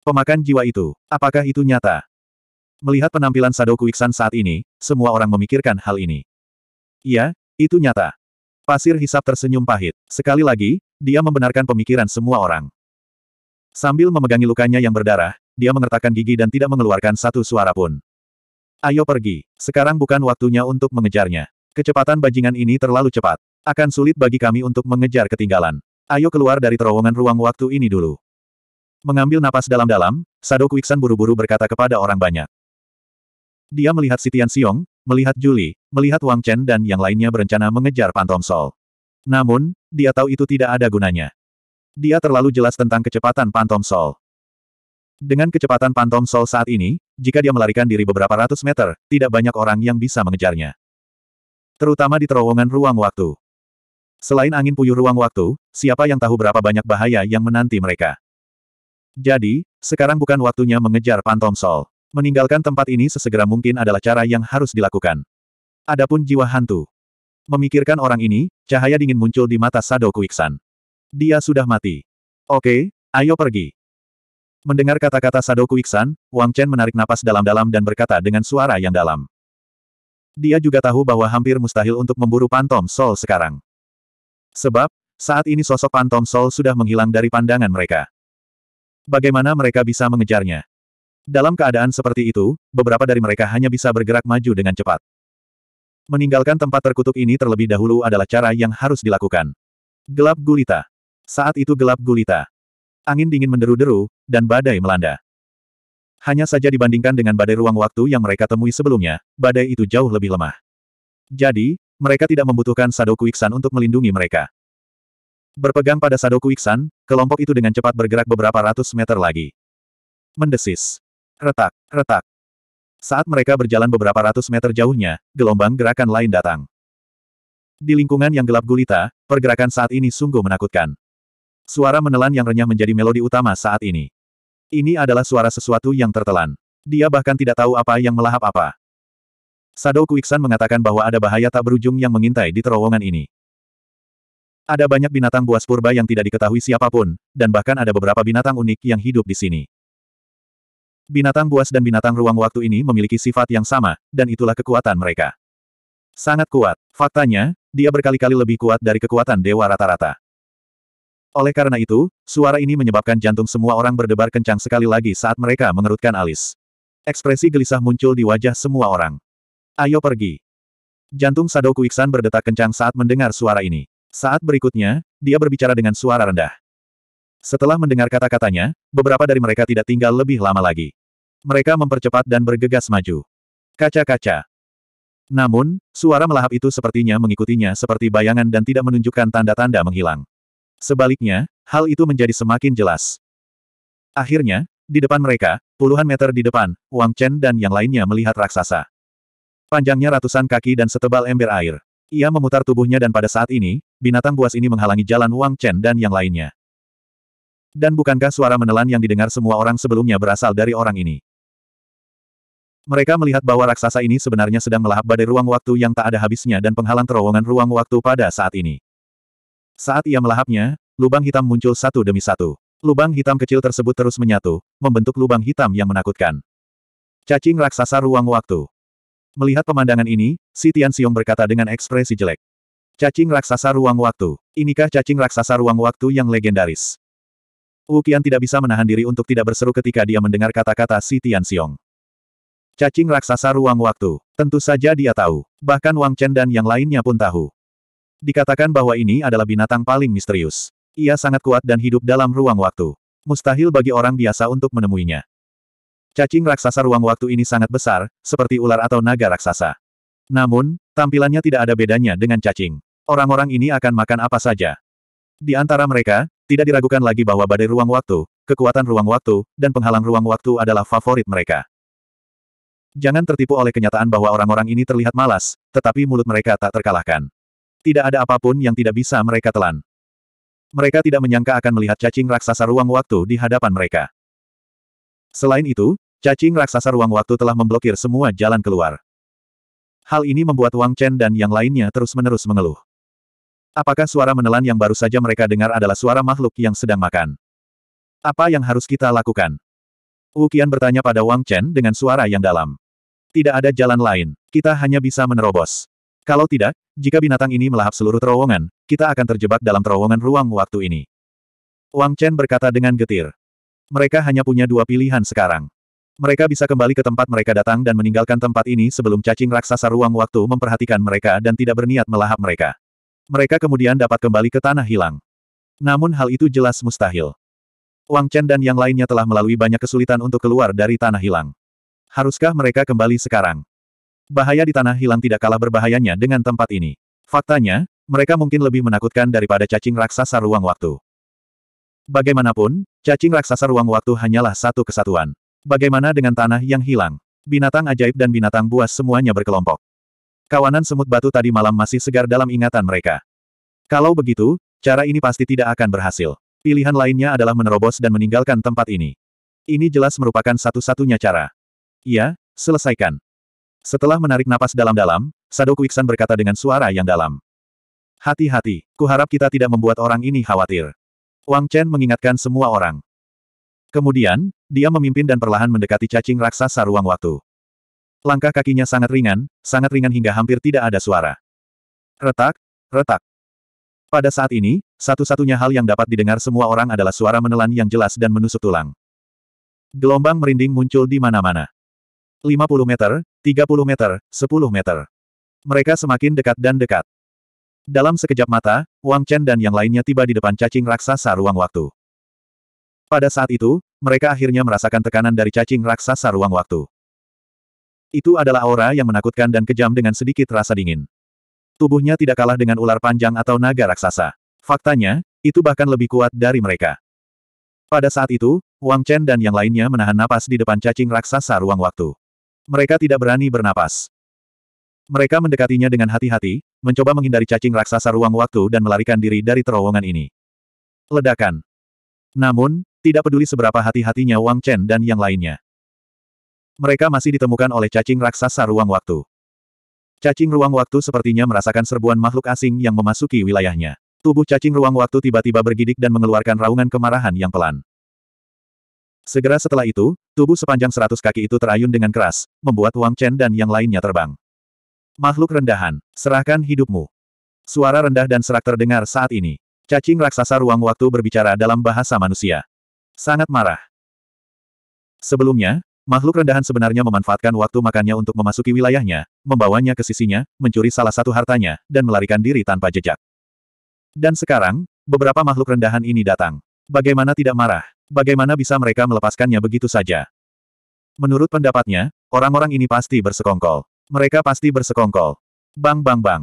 Pemakan jiwa itu, apakah itu nyata? Melihat penampilan Sadoko Iksan saat ini, semua orang memikirkan hal ini. Iya, itu nyata. Pasir hisap tersenyum pahit. Sekali lagi, dia membenarkan pemikiran semua orang. Sambil memegangi lukanya yang berdarah, dia mengertakkan gigi dan tidak mengeluarkan satu suara pun. Ayo pergi. Sekarang bukan waktunya untuk mengejarnya. Kecepatan bajingan ini terlalu cepat. Akan sulit bagi kami untuk mengejar ketinggalan. Ayo keluar dari terowongan ruang waktu ini dulu. Mengambil napas dalam-dalam, Sadok Kuiksan buru-buru berkata kepada orang banyak. Dia melihat Sitian Siong, melihat Juli, melihat Wang Chen dan yang lainnya berencana mengejar Pantom Sol. Namun, dia tahu itu tidak ada gunanya. Dia terlalu jelas tentang kecepatan Pantom Sol. Dengan kecepatan Pantom Sol saat ini, jika dia melarikan diri beberapa ratus meter, tidak banyak orang yang bisa mengejarnya. Terutama di terowongan ruang waktu. Selain angin puyuh ruang waktu, siapa yang tahu berapa banyak bahaya yang menanti mereka. Jadi, sekarang bukan waktunya mengejar Pantom Sol. Meninggalkan tempat ini sesegera mungkin adalah cara yang harus dilakukan. Adapun jiwa hantu. Memikirkan orang ini, cahaya dingin muncul di mata Sado Kuiksan. Dia sudah mati. Oke, ayo pergi. Mendengar kata-kata Sadoku Iksan, Wang Chen menarik napas dalam-dalam dan berkata dengan suara yang dalam. Dia juga tahu bahwa hampir mustahil untuk memburu Pantom Sol sekarang. Sebab, saat ini sosok Pantom Sol sudah menghilang dari pandangan mereka. Bagaimana mereka bisa mengejarnya? Dalam keadaan seperti itu, beberapa dari mereka hanya bisa bergerak maju dengan cepat. Meninggalkan tempat terkutuk ini terlebih dahulu adalah cara yang harus dilakukan. Gelap gulita. Saat itu gelap gulita. Angin dingin menderu-deru, dan badai melanda. Hanya saja dibandingkan dengan badai ruang waktu yang mereka temui sebelumnya, badai itu jauh lebih lemah. Jadi, mereka tidak membutuhkan Sadoku Iksan untuk melindungi mereka. Berpegang pada Sadoku Iksan, kelompok itu dengan cepat bergerak beberapa ratus meter lagi. Mendesis. Retak, retak. Saat mereka berjalan beberapa ratus meter jauhnya, gelombang gerakan lain datang. Di lingkungan yang gelap gulita, pergerakan saat ini sungguh menakutkan. Suara menelan yang renyah menjadi melodi utama saat ini. Ini adalah suara sesuatu yang tertelan. Dia bahkan tidak tahu apa yang melahap apa. Sadou Kuiksan mengatakan bahwa ada bahaya tak berujung yang mengintai di terowongan ini. Ada banyak binatang buas purba yang tidak diketahui siapapun, dan bahkan ada beberapa binatang unik yang hidup di sini. Binatang buas dan binatang ruang waktu ini memiliki sifat yang sama, dan itulah kekuatan mereka. Sangat kuat. Faktanya, dia berkali-kali lebih kuat dari kekuatan dewa rata-rata. Oleh karena itu, suara ini menyebabkan jantung semua orang berdebar kencang sekali lagi saat mereka mengerutkan alis. Ekspresi gelisah muncul di wajah semua orang. Ayo pergi. Jantung Sadoku Iksan berdetak kencang saat mendengar suara ini. Saat berikutnya, dia berbicara dengan suara rendah. Setelah mendengar kata-katanya, beberapa dari mereka tidak tinggal lebih lama lagi. Mereka mempercepat dan bergegas maju. Kaca-kaca. Namun, suara melahap itu sepertinya mengikutinya seperti bayangan dan tidak menunjukkan tanda-tanda menghilang. Sebaliknya, hal itu menjadi semakin jelas. Akhirnya, di depan mereka, puluhan meter di depan, Wang Chen dan yang lainnya melihat raksasa. Panjangnya ratusan kaki dan setebal ember air. Ia memutar tubuhnya dan pada saat ini, binatang buas ini menghalangi jalan Wang Chen dan yang lainnya. Dan bukankah suara menelan yang didengar semua orang sebelumnya berasal dari orang ini? Mereka melihat bahwa raksasa ini sebenarnya sedang melahap badai ruang waktu yang tak ada habisnya dan penghalang terowongan ruang waktu pada saat ini. Saat ia melahapnya, lubang hitam muncul satu demi satu. Lubang hitam kecil tersebut terus menyatu, membentuk lubang hitam yang menakutkan. Cacing raksasa ruang waktu. Melihat pemandangan ini, si Tian Xiong berkata dengan ekspresi jelek. Cacing raksasa ruang waktu. Inikah cacing raksasa ruang waktu yang legendaris? Wu Qian tidak bisa menahan diri untuk tidak berseru ketika dia mendengar kata-kata si Tian Xiong. Cacing raksasa ruang waktu. Tentu saja dia tahu. Bahkan Wang Chen dan yang lainnya pun tahu. Dikatakan bahwa ini adalah binatang paling misterius. Ia sangat kuat dan hidup dalam ruang waktu. Mustahil bagi orang biasa untuk menemuinya. Cacing raksasa ruang waktu ini sangat besar, seperti ular atau naga raksasa. Namun, tampilannya tidak ada bedanya dengan cacing. Orang-orang ini akan makan apa saja. Di antara mereka, tidak diragukan lagi bahwa badai ruang waktu, kekuatan ruang waktu, dan penghalang ruang waktu adalah favorit mereka. Jangan tertipu oleh kenyataan bahwa orang-orang ini terlihat malas, tetapi mulut mereka tak terkalahkan. Tidak ada apapun yang tidak bisa mereka telan. Mereka tidak menyangka akan melihat cacing raksasa ruang waktu di hadapan mereka. Selain itu, cacing raksasa ruang waktu telah memblokir semua jalan keluar. Hal ini membuat Wang Chen dan yang lainnya terus-menerus mengeluh. Apakah suara menelan yang baru saja mereka dengar adalah suara makhluk yang sedang makan? Apa yang harus kita lakukan? Wu Qian bertanya pada Wang Chen dengan suara yang dalam. Tidak ada jalan lain, kita hanya bisa menerobos. Kalau tidak, jika binatang ini melahap seluruh terowongan, kita akan terjebak dalam terowongan ruang waktu ini. Wang Chen berkata dengan getir. Mereka hanya punya dua pilihan sekarang. Mereka bisa kembali ke tempat mereka datang dan meninggalkan tempat ini sebelum cacing raksasa ruang waktu memperhatikan mereka dan tidak berniat melahap mereka. Mereka kemudian dapat kembali ke tanah hilang. Namun hal itu jelas mustahil. Wang Chen dan yang lainnya telah melalui banyak kesulitan untuk keluar dari tanah hilang. Haruskah mereka kembali sekarang? bahaya di tanah hilang tidak kalah berbahayanya dengan tempat ini. Faktanya, mereka mungkin lebih menakutkan daripada cacing raksasa ruang waktu. Bagaimanapun, cacing raksasa ruang waktu hanyalah satu kesatuan. Bagaimana dengan tanah yang hilang? Binatang ajaib dan binatang buas semuanya berkelompok. Kawanan semut batu tadi malam masih segar dalam ingatan mereka. Kalau begitu, cara ini pasti tidak akan berhasil. Pilihan lainnya adalah menerobos dan meninggalkan tempat ini. Ini jelas merupakan satu-satunya cara. Iya, selesaikan. Setelah menarik napas dalam-dalam, Sadoku Iksan berkata dengan suara yang dalam. Hati-hati, kuharap kita tidak membuat orang ini khawatir. Wang Chen mengingatkan semua orang. Kemudian, dia memimpin dan perlahan mendekati cacing raksasa ruang waktu. Langkah kakinya sangat ringan, sangat ringan hingga hampir tidak ada suara. Retak, retak. Pada saat ini, satu-satunya hal yang dapat didengar semua orang adalah suara menelan yang jelas dan menusuk tulang. Gelombang merinding muncul di mana-mana. 50 meter, 30 meter, 10 meter. Mereka semakin dekat dan dekat. Dalam sekejap mata, Wang Chen dan yang lainnya tiba di depan cacing raksasa ruang waktu. Pada saat itu, mereka akhirnya merasakan tekanan dari cacing raksasa ruang waktu. Itu adalah aura yang menakutkan dan kejam dengan sedikit rasa dingin. Tubuhnya tidak kalah dengan ular panjang atau naga raksasa. Faktanya, itu bahkan lebih kuat dari mereka. Pada saat itu, Wang Chen dan yang lainnya menahan napas di depan cacing raksasa ruang waktu. Mereka tidak berani bernapas. Mereka mendekatinya dengan hati-hati, mencoba menghindari cacing raksasa ruang waktu dan melarikan diri dari terowongan ini. Ledakan. Namun, tidak peduli seberapa hati-hatinya Wang Chen dan yang lainnya. Mereka masih ditemukan oleh cacing raksasa ruang waktu. Cacing ruang waktu sepertinya merasakan serbuan makhluk asing yang memasuki wilayahnya. Tubuh cacing ruang waktu tiba-tiba bergidik dan mengeluarkan raungan kemarahan yang pelan. Segera setelah itu, tubuh sepanjang seratus kaki itu terayun dengan keras, membuat Wang Chen dan yang lainnya terbang. Makhluk rendahan, serahkan hidupmu. Suara rendah dan serak terdengar saat ini. Cacing raksasa ruang waktu berbicara dalam bahasa manusia. Sangat marah. Sebelumnya, Makhluk rendahan sebenarnya memanfaatkan waktu makannya untuk memasuki wilayahnya, membawanya ke sisinya, mencuri salah satu hartanya, dan melarikan diri tanpa jejak. Dan sekarang, beberapa makhluk rendahan ini datang. Bagaimana tidak marah? Bagaimana bisa mereka melepaskannya begitu saja? Menurut pendapatnya, orang-orang ini pasti bersekongkol. Mereka pasti bersekongkol. Bang bang bang.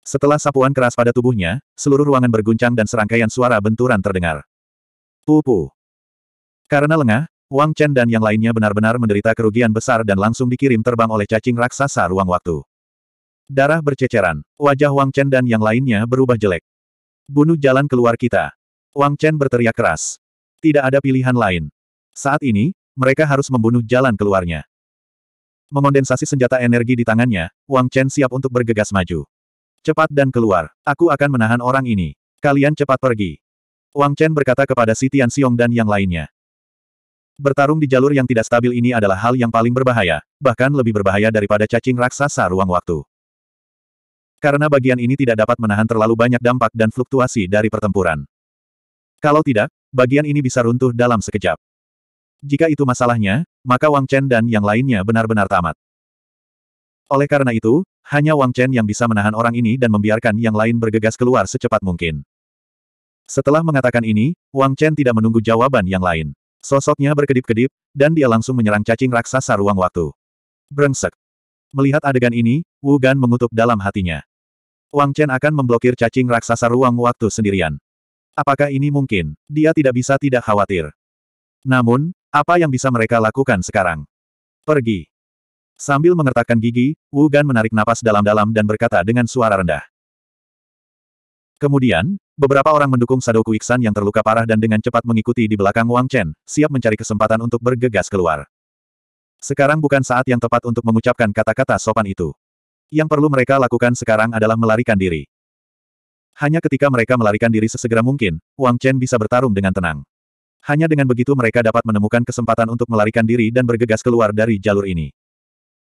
Setelah sapuan keras pada tubuhnya, seluruh ruangan berguncang dan serangkaian suara benturan terdengar. Pupu. Karena lengah, Wang Chen dan yang lainnya benar-benar menderita kerugian besar dan langsung dikirim terbang oleh cacing raksasa ruang waktu. Darah berceceran, wajah Wang Chen dan yang lainnya berubah jelek. Bunuh jalan keluar kita. Wang Chen berteriak keras. Tidak ada pilihan lain. Saat ini, mereka harus membunuh jalan keluarnya. Mengondensasi senjata energi di tangannya, Wang Chen siap untuk bergegas maju. Cepat dan keluar. Aku akan menahan orang ini. Kalian cepat pergi. Wang Chen berkata kepada Si Tian Xiong dan yang lainnya. Bertarung di jalur yang tidak stabil ini adalah hal yang paling berbahaya, bahkan lebih berbahaya daripada cacing raksasa ruang waktu. Karena bagian ini tidak dapat menahan terlalu banyak dampak dan fluktuasi dari pertempuran. Kalau tidak, bagian ini bisa runtuh dalam sekejap. Jika itu masalahnya, maka Wang Chen dan yang lainnya benar-benar tamat. Oleh karena itu, hanya Wang Chen yang bisa menahan orang ini dan membiarkan yang lain bergegas keluar secepat mungkin. Setelah mengatakan ini, Wang Chen tidak menunggu jawaban yang lain. Sosoknya berkedip-kedip, dan dia langsung menyerang cacing raksasa ruang waktu. Brengsek. Melihat adegan ini, Wu Gan mengutuk dalam hatinya. Wang Chen akan memblokir cacing raksasa ruang waktu sendirian. Apakah ini mungkin? Dia tidak bisa tidak khawatir. Namun, apa yang bisa mereka lakukan sekarang? Pergi. Sambil mengertakkan gigi, Wu Gan menarik napas dalam-dalam dan berkata dengan suara rendah. Kemudian, beberapa orang mendukung Sadoku Iksan yang terluka parah dan dengan cepat mengikuti di belakang Wang Chen, siap mencari kesempatan untuk bergegas keluar. Sekarang bukan saat yang tepat untuk mengucapkan kata-kata sopan itu. Yang perlu mereka lakukan sekarang adalah melarikan diri. Hanya ketika mereka melarikan diri sesegera mungkin, Wang Chen bisa bertarung dengan tenang. Hanya dengan begitu mereka dapat menemukan kesempatan untuk melarikan diri dan bergegas keluar dari jalur ini.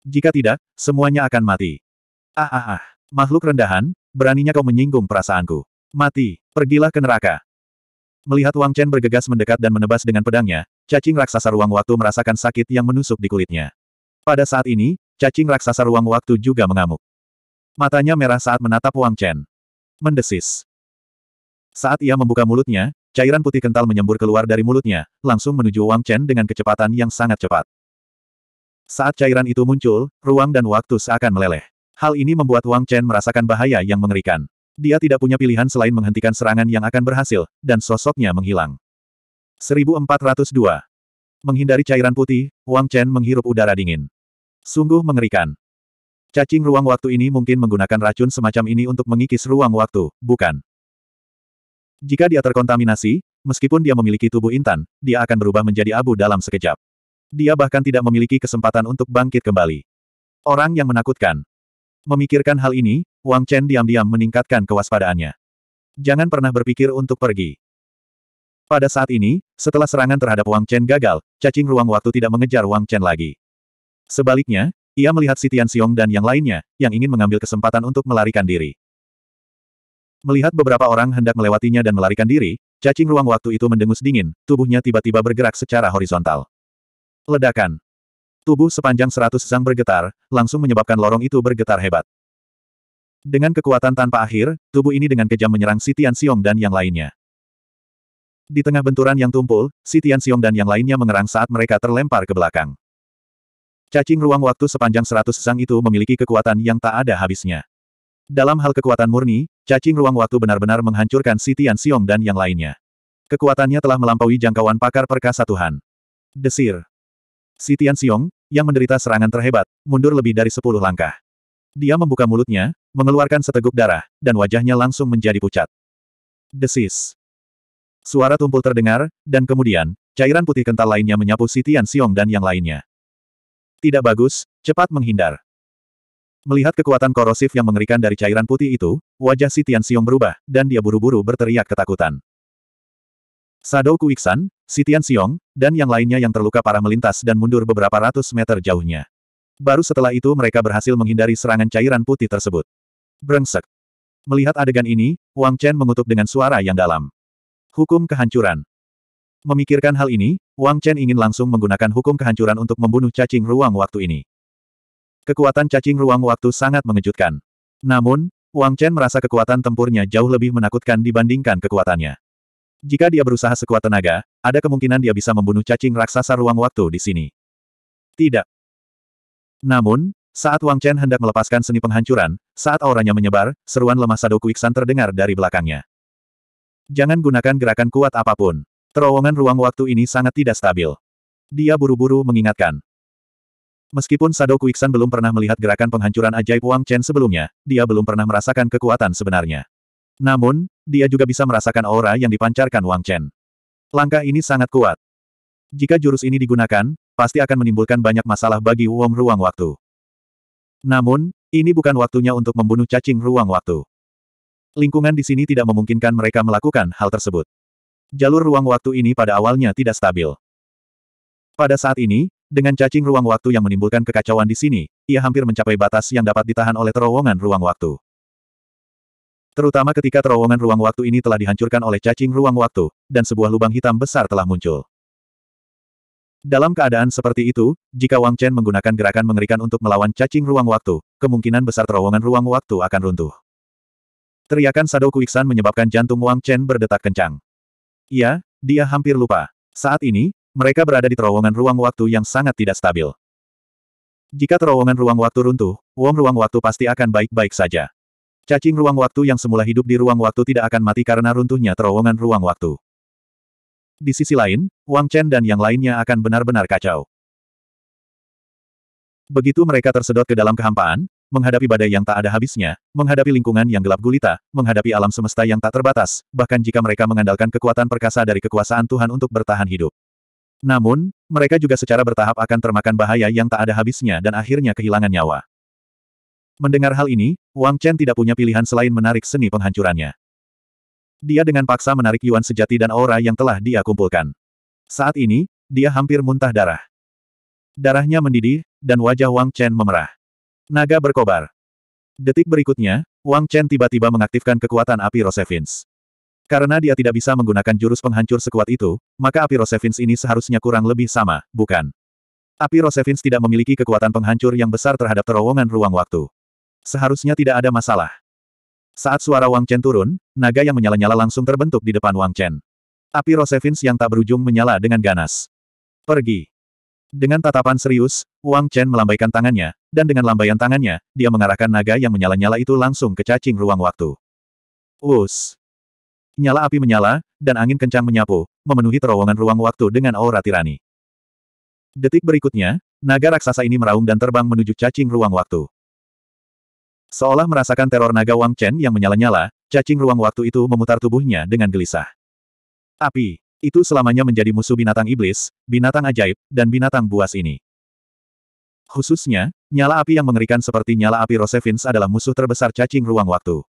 Jika tidak, semuanya akan mati. Ah ah ah, makhluk rendahan, beraninya kau menyinggung perasaanku. Mati, pergilah ke neraka. Melihat Wang Chen bergegas mendekat dan menebas dengan pedangnya, cacing raksasa ruang waktu merasakan sakit yang menusuk di kulitnya. Pada saat ini, cacing raksasa ruang waktu juga mengamuk. Matanya merah saat menatap Wang Chen. Mendesis. Saat ia membuka mulutnya, cairan putih kental menyembur keluar dari mulutnya, langsung menuju Wang Chen dengan kecepatan yang sangat cepat. Saat cairan itu muncul, ruang dan waktu seakan meleleh. Hal ini membuat Wang Chen merasakan bahaya yang mengerikan. Dia tidak punya pilihan selain menghentikan serangan yang akan berhasil, dan sosoknya menghilang. 1402. Menghindari cairan putih, Wang Chen menghirup udara dingin. Sungguh mengerikan. Cacing ruang waktu ini mungkin menggunakan racun semacam ini untuk mengikis ruang waktu, bukan? Jika dia terkontaminasi, meskipun dia memiliki tubuh intan, dia akan berubah menjadi abu dalam sekejap. Dia bahkan tidak memiliki kesempatan untuk bangkit kembali. Orang yang menakutkan. Memikirkan hal ini, Wang Chen diam-diam meningkatkan kewaspadaannya. Jangan pernah berpikir untuk pergi. Pada saat ini, setelah serangan terhadap Wang Chen gagal, cacing ruang waktu tidak mengejar Wang Chen lagi. Sebaliknya, ia melihat si Xiong dan yang lainnya, yang ingin mengambil kesempatan untuk melarikan diri. Melihat beberapa orang hendak melewatinya dan melarikan diri, cacing ruang waktu itu mendengus dingin, tubuhnya tiba-tiba bergerak secara horizontal. Ledakan. Tubuh sepanjang seratus sang bergetar, langsung menyebabkan lorong itu bergetar hebat. Dengan kekuatan tanpa akhir, tubuh ini dengan kejam menyerang si Xiong dan yang lainnya. Di tengah benturan yang tumpul, si Xiong dan yang lainnya mengerang saat mereka terlempar ke belakang. Cacing ruang waktu sepanjang seratus sang itu memiliki kekuatan yang tak ada habisnya. Dalam hal kekuatan murni, cacing ruang waktu benar-benar menghancurkan si Tian Xiong dan yang lainnya. Kekuatannya telah melampaui jangkauan pakar perkasa Tuhan. Desir. Si Tian Xiong, yang menderita serangan terhebat, mundur lebih dari sepuluh langkah. Dia membuka mulutnya, mengeluarkan seteguk darah, dan wajahnya langsung menjadi pucat. Desis. Suara tumpul terdengar, dan kemudian, cairan putih kental lainnya menyapu si Tian Xiong dan yang lainnya. Tidak bagus, cepat menghindar. Melihat kekuatan korosif yang mengerikan dari cairan putih itu, wajah si Tian Xiong berubah, dan dia buru-buru berteriak ketakutan. Sado Kuiksan, si Tian Xiong, dan yang lainnya yang terluka parah melintas dan mundur beberapa ratus meter jauhnya. Baru setelah itu mereka berhasil menghindari serangan cairan putih tersebut. Brengsek. Melihat adegan ini, Wang Chen mengutuk dengan suara yang dalam. Hukum kehancuran. Memikirkan hal ini, Wang Chen ingin langsung menggunakan hukum kehancuran untuk membunuh cacing ruang waktu ini. Kekuatan cacing ruang waktu sangat mengejutkan. Namun, Wang Chen merasa kekuatan tempurnya jauh lebih menakutkan dibandingkan kekuatannya. Jika dia berusaha sekuat tenaga, ada kemungkinan dia bisa membunuh cacing raksasa ruang waktu di sini. Tidak. Namun, saat Wang Chen hendak melepaskan seni penghancuran, saat auranya menyebar, seruan lemah Sadoku Iksan terdengar dari belakangnya. Jangan gunakan gerakan kuat apapun. Terowongan ruang waktu ini sangat tidak stabil. Dia buru-buru mengingatkan. Meskipun Sado Kuiksan belum pernah melihat gerakan penghancuran ajaib Wang Chen sebelumnya, dia belum pernah merasakan kekuatan sebenarnya. Namun, dia juga bisa merasakan aura yang dipancarkan Wang Chen. Langkah ini sangat kuat. Jika jurus ini digunakan, pasti akan menimbulkan banyak masalah bagi Wong Ruang Waktu. Namun, ini bukan waktunya untuk membunuh cacing ruang waktu. Lingkungan di sini tidak memungkinkan mereka melakukan hal tersebut jalur ruang waktu ini pada awalnya tidak stabil. Pada saat ini, dengan cacing ruang waktu yang menimbulkan kekacauan di sini, ia hampir mencapai batas yang dapat ditahan oleh terowongan ruang waktu. Terutama ketika terowongan ruang waktu ini telah dihancurkan oleh cacing ruang waktu, dan sebuah lubang hitam besar telah muncul. Dalam keadaan seperti itu, jika Wang Chen menggunakan gerakan mengerikan untuk melawan cacing ruang waktu, kemungkinan besar terowongan ruang waktu akan runtuh. Teriakan Sado Kuiksan menyebabkan jantung Wang Chen berdetak kencang. Iya, dia hampir lupa. Saat ini, mereka berada di terowongan ruang waktu yang sangat tidak stabil. Jika terowongan ruang waktu runtuh, Wong ruang waktu pasti akan baik-baik saja. Cacing ruang waktu yang semula hidup di ruang waktu tidak akan mati karena runtuhnya terowongan ruang waktu. Di sisi lain, Wang Chen dan yang lainnya akan benar-benar kacau. Begitu mereka tersedot ke dalam kehampaan, menghadapi badai yang tak ada habisnya, menghadapi lingkungan yang gelap gulita, menghadapi alam semesta yang tak terbatas, bahkan jika mereka mengandalkan kekuatan perkasa dari kekuasaan Tuhan untuk bertahan hidup. Namun, mereka juga secara bertahap akan termakan bahaya yang tak ada habisnya dan akhirnya kehilangan nyawa. Mendengar hal ini, Wang Chen tidak punya pilihan selain menarik seni penghancurannya. Dia dengan paksa menarik Yuan sejati dan aura yang telah dia kumpulkan. Saat ini, dia hampir muntah darah. Darahnya mendidih, dan wajah Wang Chen memerah. Naga berkobar. Detik berikutnya, Wang Chen tiba-tiba mengaktifkan kekuatan api Rosevins. Karena dia tidak bisa menggunakan jurus penghancur sekuat itu, maka api Rosevins ini seharusnya kurang lebih sama, bukan? Api Rosevins tidak memiliki kekuatan penghancur yang besar terhadap terowongan ruang waktu. Seharusnya tidak ada masalah. Saat suara Wang Chen turun, naga yang menyala-nyala langsung terbentuk di depan Wang Chen. Api Rosevins yang tak berujung menyala dengan ganas. Pergi. Dengan tatapan serius, Wang Chen melambaikan tangannya, dan dengan lambaian tangannya, dia mengarahkan naga yang menyala-nyala itu langsung ke cacing ruang waktu. Wus! Nyala api menyala, dan angin kencang menyapu, memenuhi terowongan ruang waktu dengan aura tirani. Detik berikutnya, naga raksasa ini meraung dan terbang menuju cacing ruang waktu. Seolah merasakan teror naga Wang Chen yang menyala-nyala, cacing ruang waktu itu memutar tubuhnya dengan gelisah. Api! Itu selamanya menjadi musuh binatang iblis, binatang ajaib, dan binatang buas ini. Khususnya, nyala api yang mengerikan seperti nyala api Rosevins adalah musuh terbesar cacing ruang waktu.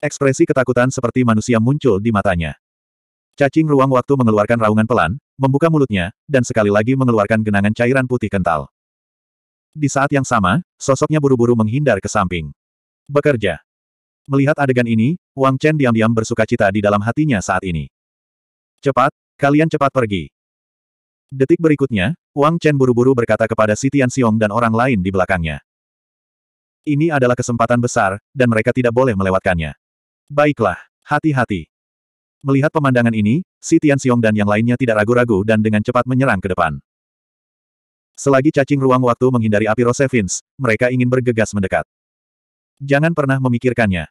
Ekspresi ketakutan seperti manusia muncul di matanya. Cacing ruang waktu mengeluarkan raungan pelan, membuka mulutnya, dan sekali lagi mengeluarkan genangan cairan putih kental. Di saat yang sama, sosoknya buru-buru menghindar ke samping. Bekerja. Melihat adegan ini, Wang Chen diam-diam bersuka cita di dalam hatinya saat ini. Cepat, kalian cepat pergi. Detik berikutnya, Wang Chen buru-buru berkata kepada Si Xiong dan orang lain di belakangnya. Ini adalah kesempatan besar, dan mereka tidak boleh melewatkannya. Baiklah, hati-hati. Melihat pemandangan ini, Si Xiong dan yang lainnya tidak ragu-ragu dan dengan cepat menyerang ke depan. Selagi cacing ruang waktu menghindari api Rosevins, mereka ingin bergegas mendekat. Jangan pernah memikirkannya.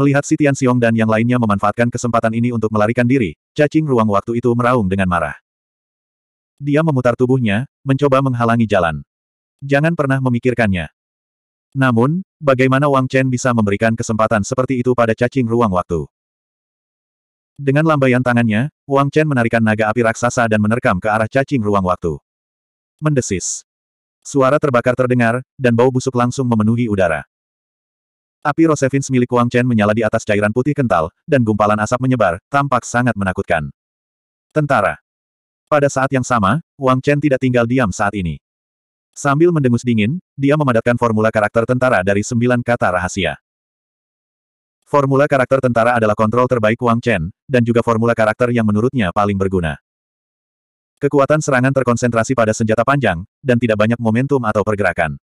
Melihat Si Xiong dan yang lainnya memanfaatkan kesempatan ini untuk melarikan diri, Cacing ruang waktu itu meraung dengan marah. Dia memutar tubuhnya, mencoba menghalangi jalan. Jangan pernah memikirkannya. Namun, bagaimana Wang Chen bisa memberikan kesempatan seperti itu pada cacing ruang waktu? Dengan lambaian tangannya, Wang Chen menarikan naga api raksasa dan menerkam ke arah cacing ruang waktu. Mendesis. Suara terbakar terdengar, dan bau busuk langsung memenuhi udara. Api Rosevins milik Wang Chen menyala di atas cairan putih kental, dan gumpalan asap menyebar, tampak sangat menakutkan. Tentara. Pada saat yang sama, Wang Chen tidak tinggal diam saat ini. Sambil mendengus dingin, dia memadatkan formula karakter tentara dari sembilan kata rahasia. Formula karakter tentara adalah kontrol terbaik Wang Chen, dan juga formula karakter yang menurutnya paling berguna. Kekuatan serangan terkonsentrasi pada senjata panjang, dan tidak banyak momentum atau pergerakan.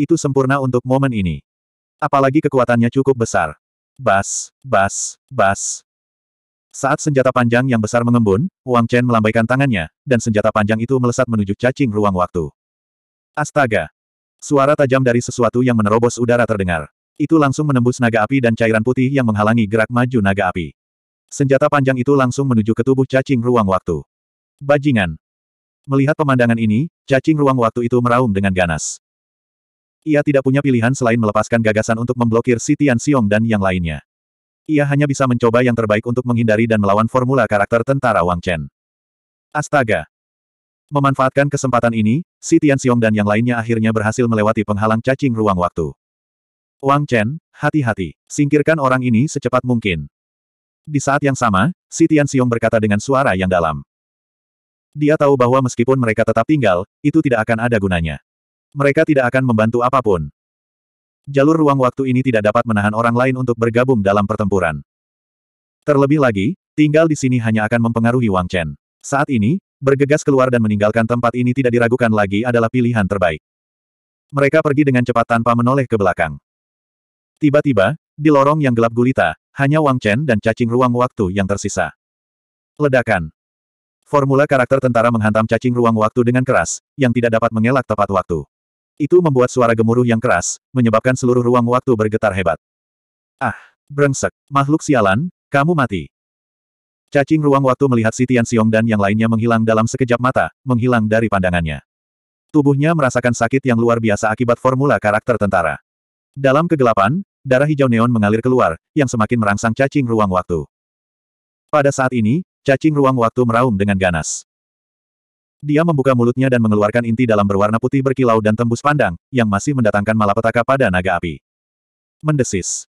Itu sempurna untuk momen ini apalagi kekuatannya cukup besar. Bas, bas, bas. Saat senjata panjang yang besar mengembun, Wang Chen melambaikan tangannya, dan senjata panjang itu melesat menuju cacing ruang waktu. Astaga! Suara tajam dari sesuatu yang menerobos udara terdengar. Itu langsung menembus naga api dan cairan putih yang menghalangi gerak maju naga api. Senjata panjang itu langsung menuju ke tubuh cacing ruang waktu. Bajingan! Melihat pemandangan ini, cacing ruang waktu itu meraung dengan ganas. Ia tidak punya pilihan selain melepaskan gagasan untuk memblokir si Tian Xiong dan yang lainnya. Ia hanya bisa mencoba yang terbaik untuk menghindari dan melawan formula karakter tentara Wang Chen. Astaga! Memanfaatkan kesempatan ini, si Tian Xiong dan yang lainnya akhirnya berhasil melewati penghalang cacing ruang waktu. Wang Chen, hati-hati, singkirkan orang ini secepat mungkin. Di saat yang sama, si Tian Xiong berkata dengan suara yang dalam. Dia tahu bahwa meskipun mereka tetap tinggal, itu tidak akan ada gunanya. Mereka tidak akan membantu apapun. Jalur ruang waktu ini tidak dapat menahan orang lain untuk bergabung dalam pertempuran. Terlebih lagi, tinggal di sini hanya akan mempengaruhi Wang Chen. Saat ini, bergegas keluar dan meninggalkan tempat ini tidak diragukan lagi adalah pilihan terbaik. Mereka pergi dengan cepat tanpa menoleh ke belakang. Tiba-tiba, di lorong yang gelap gulita, hanya Wang Chen dan cacing ruang waktu yang tersisa. Ledakan. Formula karakter tentara menghantam cacing ruang waktu dengan keras, yang tidak dapat mengelak tepat waktu. Itu membuat suara gemuruh yang keras, menyebabkan seluruh ruang waktu bergetar hebat. Ah, brengsek, makhluk sialan, kamu mati. Cacing ruang waktu melihat si Tian Xiong dan yang lainnya menghilang dalam sekejap mata, menghilang dari pandangannya. Tubuhnya merasakan sakit yang luar biasa akibat formula karakter tentara. Dalam kegelapan, darah hijau neon mengalir keluar, yang semakin merangsang cacing ruang waktu. Pada saat ini, cacing ruang waktu meraung dengan ganas. Dia membuka mulutnya dan mengeluarkan inti dalam berwarna putih berkilau dan tembus pandang, yang masih mendatangkan malapetaka pada naga api. Mendesis.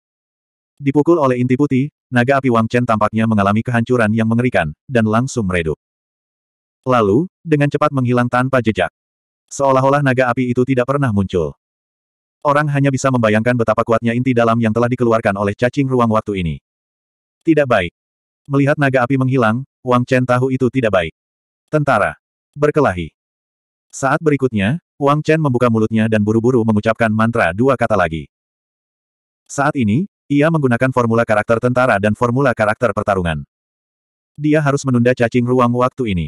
Dipukul oleh inti putih, naga api Wang Chen tampaknya mengalami kehancuran yang mengerikan, dan langsung meredup. Lalu, dengan cepat menghilang tanpa jejak. Seolah-olah naga api itu tidak pernah muncul. Orang hanya bisa membayangkan betapa kuatnya inti dalam yang telah dikeluarkan oleh cacing ruang waktu ini. Tidak baik. Melihat naga api menghilang, Wang Chen tahu itu tidak baik. Tentara. Berkelahi. Saat berikutnya, Wang Chen membuka mulutnya dan buru-buru mengucapkan mantra dua kata lagi. Saat ini, ia menggunakan formula karakter tentara dan formula karakter pertarungan. Dia harus menunda cacing ruang waktu ini.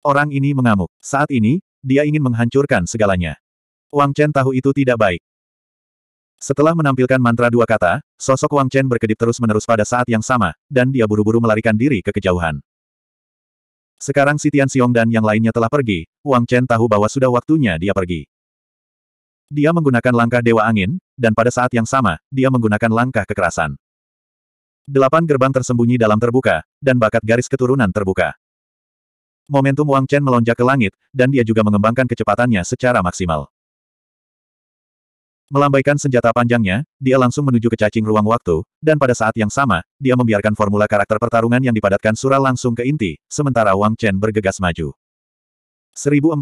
Orang ini mengamuk. Saat ini, dia ingin menghancurkan segalanya. Wang Chen tahu itu tidak baik. Setelah menampilkan mantra dua kata, sosok Wang Chen berkedip terus-menerus pada saat yang sama, dan dia buru-buru melarikan diri ke kejauhan. Sekarang Sitian Tian Xiong dan yang lainnya telah pergi, Wang Chen tahu bahwa sudah waktunya dia pergi. Dia menggunakan langkah Dewa Angin, dan pada saat yang sama, dia menggunakan langkah kekerasan. Delapan gerbang tersembunyi dalam terbuka, dan bakat garis keturunan terbuka. Momentum Wang Chen melonjak ke langit, dan dia juga mengembangkan kecepatannya secara maksimal. Melambaikan senjata panjangnya, dia langsung menuju ke cacing ruang waktu, dan pada saat yang sama, dia membiarkan formula karakter pertarungan yang dipadatkan Sura langsung ke inti, sementara Wang Chen bergegas maju. 1403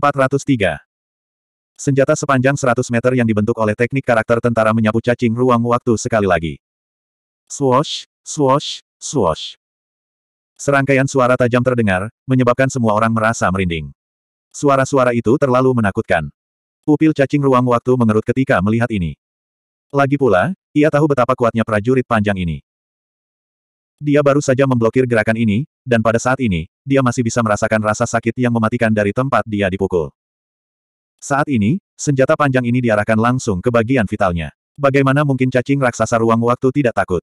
Senjata sepanjang 100 meter yang dibentuk oleh teknik karakter tentara menyapu cacing ruang waktu sekali lagi. Swosh, swosh, swosh. Serangkaian suara tajam terdengar, menyebabkan semua orang merasa merinding. Suara-suara itu terlalu menakutkan. Pupil cacing ruang waktu mengerut ketika melihat ini. Lagi pula, ia tahu betapa kuatnya prajurit panjang ini. Dia baru saja memblokir gerakan ini, dan pada saat ini, dia masih bisa merasakan rasa sakit yang mematikan dari tempat dia dipukul. Saat ini, senjata panjang ini diarahkan langsung ke bagian vitalnya. Bagaimana mungkin cacing raksasa ruang waktu tidak takut?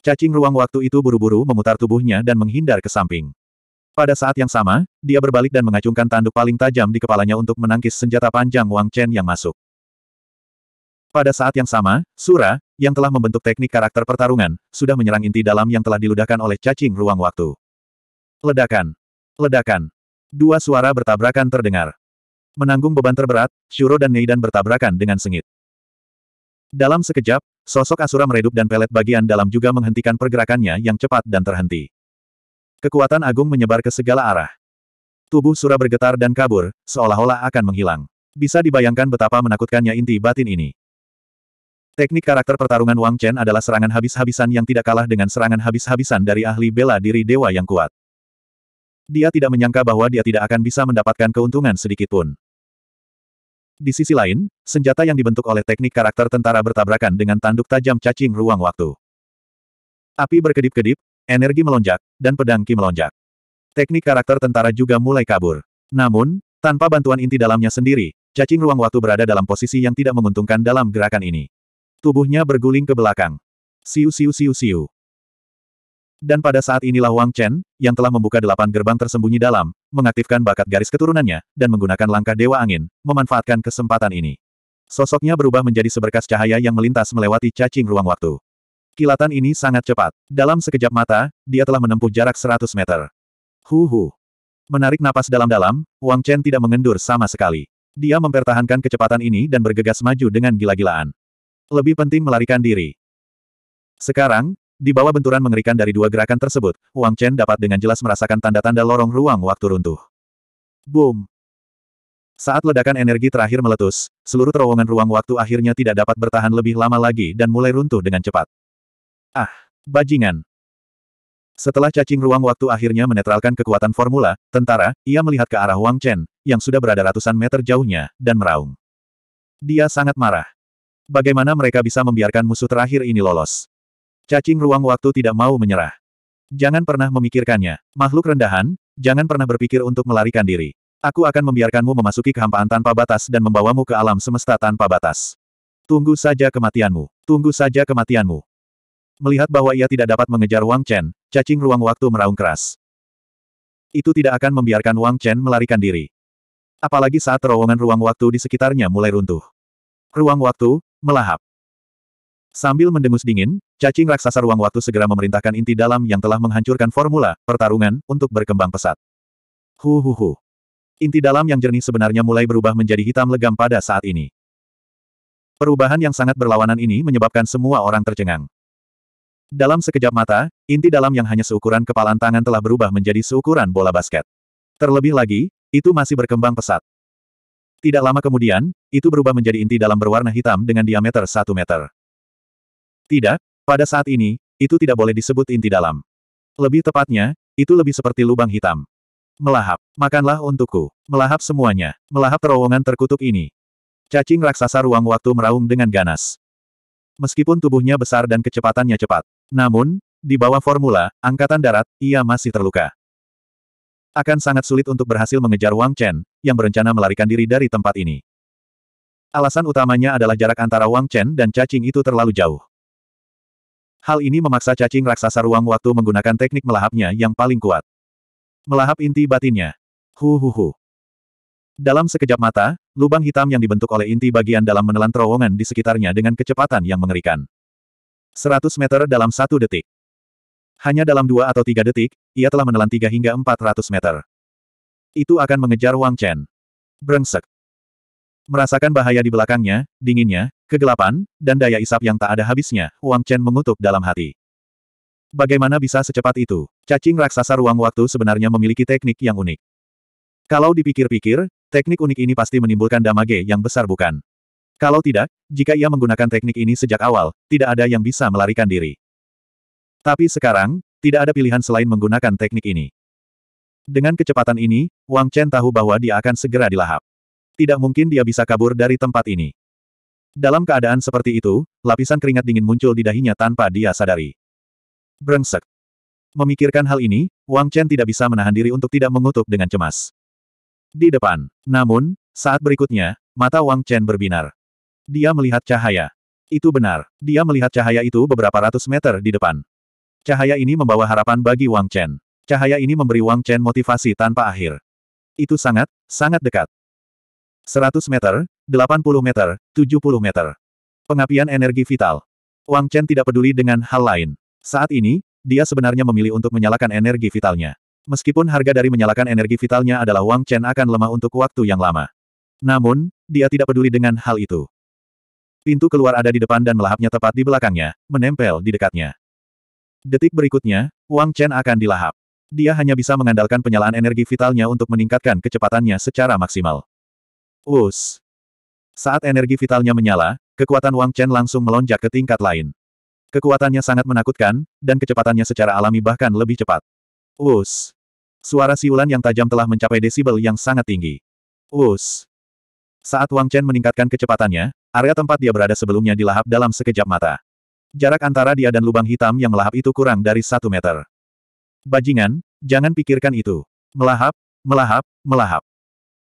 Cacing ruang waktu itu buru-buru memutar tubuhnya dan menghindar ke samping. Pada saat yang sama, dia berbalik dan mengacungkan tanduk paling tajam di kepalanya untuk menangkis senjata panjang Wang Chen yang masuk. Pada saat yang sama, Sura, yang telah membentuk teknik karakter pertarungan, sudah menyerang inti dalam yang telah diludahkan oleh cacing ruang waktu. Ledakan. Ledakan. Dua suara bertabrakan terdengar. Menanggung beban terberat, Shuro dan Neidan bertabrakan dengan sengit. Dalam sekejap, sosok Asura meredup dan pelet bagian dalam juga menghentikan pergerakannya yang cepat dan terhenti. Kekuatan agung menyebar ke segala arah. Tubuh Sura bergetar dan kabur, seolah-olah akan menghilang. Bisa dibayangkan betapa menakutkannya inti batin ini. Teknik karakter pertarungan Wang Chen adalah serangan habis-habisan yang tidak kalah dengan serangan habis-habisan dari ahli bela diri dewa yang kuat. Dia tidak menyangka bahwa dia tidak akan bisa mendapatkan keuntungan sedikitpun. Di sisi lain, senjata yang dibentuk oleh teknik karakter tentara bertabrakan dengan tanduk tajam cacing ruang waktu. Api berkedip-kedip, Energi melonjak, dan pedang Ki melonjak. Teknik karakter tentara juga mulai kabur. Namun, tanpa bantuan inti dalamnya sendiri, cacing ruang waktu berada dalam posisi yang tidak menguntungkan dalam gerakan ini. Tubuhnya berguling ke belakang. Siu siu siu siu. Dan pada saat inilah Wang Chen, yang telah membuka delapan gerbang tersembunyi dalam, mengaktifkan bakat garis keturunannya, dan menggunakan langkah Dewa Angin, memanfaatkan kesempatan ini. Sosoknya berubah menjadi seberkas cahaya yang melintas melewati cacing ruang waktu. Kilatan ini sangat cepat. Dalam sekejap mata, dia telah menempuh jarak 100 meter. Hu hu. Menarik napas dalam-dalam, Wang Chen tidak mengendur sama sekali. Dia mempertahankan kecepatan ini dan bergegas maju dengan gila-gilaan. Lebih penting melarikan diri. Sekarang, di bawah benturan mengerikan dari dua gerakan tersebut, Wang Chen dapat dengan jelas merasakan tanda-tanda lorong ruang waktu runtuh. Boom! Saat ledakan energi terakhir meletus, seluruh terowongan ruang waktu akhirnya tidak dapat bertahan lebih lama lagi dan mulai runtuh dengan cepat. Ah, bajingan. Setelah cacing ruang waktu akhirnya menetralkan kekuatan formula, tentara, ia melihat ke arah Wang Chen, yang sudah berada ratusan meter jauhnya, dan meraung. Dia sangat marah. Bagaimana mereka bisa membiarkan musuh terakhir ini lolos? Cacing ruang waktu tidak mau menyerah. Jangan pernah memikirkannya. Makhluk rendahan, jangan pernah berpikir untuk melarikan diri. Aku akan membiarkanmu memasuki kehampaan tanpa batas dan membawamu ke alam semesta tanpa batas. Tunggu saja kematianmu. Tunggu saja kematianmu. Melihat bahwa ia tidak dapat mengejar Wang Chen, cacing ruang waktu meraung keras. Itu tidak akan membiarkan Wang Chen melarikan diri. Apalagi saat terowongan ruang waktu di sekitarnya mulai runtuh. Ruang waktu, melahap. Sambil mendengus dingin, cacing raksasa ruang waktu segera memerintahkan inti dalam yang telah menghancurkan formula, pertarungan, untuk berkembang pesat. Hu hu hu. Inti dalam yang jernih sebenarnya mulai berubah menjadi hitam legam pada saat ini. Perubahan yang sangat berlawanan ini menyebabkan semua orang tercengang. Dalam sekejap mata, inti dalam yang hanya seukuran kepalan tangan telah berubah menjadi seukuran bola basket. Terlebih lagi, itu masih berkembang pesat. Tidak lama kemudian, itu berubah menjadi inti dalam berwarna hitam dengan diameter 1 meter. Tidak, pada saat ini, itu tidak boleh disebut inti dalam. Lebih tepatnya, itu lebih seperti lubang hitam. Melahap, makanlah untukku. Melahap semuanya, melahap terowongan terkutuk ini. Cacing raksasa ruang waktu meraung dengan ganas. Meskipun tubuhnya besar dan kecepatannya cepat. Namun, di bawah formula, angkatan darat, ia masih terluka. Akan sangat sulit untuk berhasil mengejar Wang Chen, yang berencana melarikan diri dari tempat ini. Alasan utamanya adalah jarak antara Wang Chen dan cacing itu terlalu jauh. Hal ini memaksa cacing raksasa ruang waktu menggunakan teknik melahapnya yang paling kuat. Melahap inti batinnya. Hu hu hu. Dalam sekejap mata, Lubang hitam yang dibentuk oleh inti bagian dalam menelan terowongan di sekitarnya dengan kecepatan yang mengerikan. 100 meter dalam satu detik. Hanya dalam dua atau tiga detik, ia telah menelan tiga hingga empat ratus meter. Itu akan mengejar Wang Chen. Brengsek. Merasakan bahaya di belakangnya, dinginnya, kegelapan, dan daya isap yang tak ada habisnya, Wang Chen mengutuk dalam hati. Bagaimana bisa secepat itu? Cacing raksasa ruang waktu sebenarnya memiliki teknik yang unik. Kalau dipikir-pikir, Teknik unik ini pasti menimbulkan damage yang besar bukan? Kalau tidak, jika ia menggunakan teknik ini sejak awal, tidak ada yang bisa melarikan diri. Tapi sekarang, tidak ada pilihan selain menggunakan teknik ini. Dengan kecepatan ini, Wang Chen tahu bahwa dia akan segera dilahap. Tidak mungkin dia bisa kabur dari tempat ini. Dalam keadaan seperti itu, lapisan keringat dingin muncul di dahinya tanpa dia sadari. Brengsek. Memikirkan hal ini, Wang Chen tidak bisa menahan diri untuk tidak mengutuk dengan cemas di depan. Namun, saat berikutnya, mata Wang Chen berbinar. Dia melihat cahaya. Itu benar, dia melihat cahaya itu beberapa ratus meter di depan. Cahaya ini membawa harapan bagi Wang Chen. Cahaya ini memberi Wang Chen motivasi tanpa akhir. Itu sangat, sangat dekat. 100 meter, 80 meter, 70 meter. Pengapian energi vital. Wang Chen tidak peduli dengan hal lain. Saat ini, dia sebenarnya memilih untuk menyalakan energi vitalnya. Meskipun harga dari menyalakan energi vitalnya adalah Wang Chen akan lemah untuk waktu yang lama. Namun, dia tidak peduli dengan hal itu. Pintu keluar ada di depan dan melahapnya tepat di belakangnya, menempel di dekatnya. Detik berikutnya, Wang Chen akan dilahap. Dia hanya bisa mengandalkan penyalaan energi vitalnya untuk meningkatkan kecepatannya secara maksimal. Us. Saat energi vitalnya menyala, kekuatan Wang Chen langsung melonjak ke tingkat lain. Kekuatannya sangat menakutkan, dan kecepatannya secara alami bahkan lebih cepat. Us. Suara siulan yang tajam telah mencapai desibel yang sangat tinggi. Us. Saat Wang Chen meningkatkan kecepatannya, area tempat dia berada sebelumnya dilahap dalam sekejap mata. Jarak antara dia dan lubang hitam yang melahap itu kurang dari satu meter. Bajingan, jangan pikirkan itu. Melahap, melahap, melahap.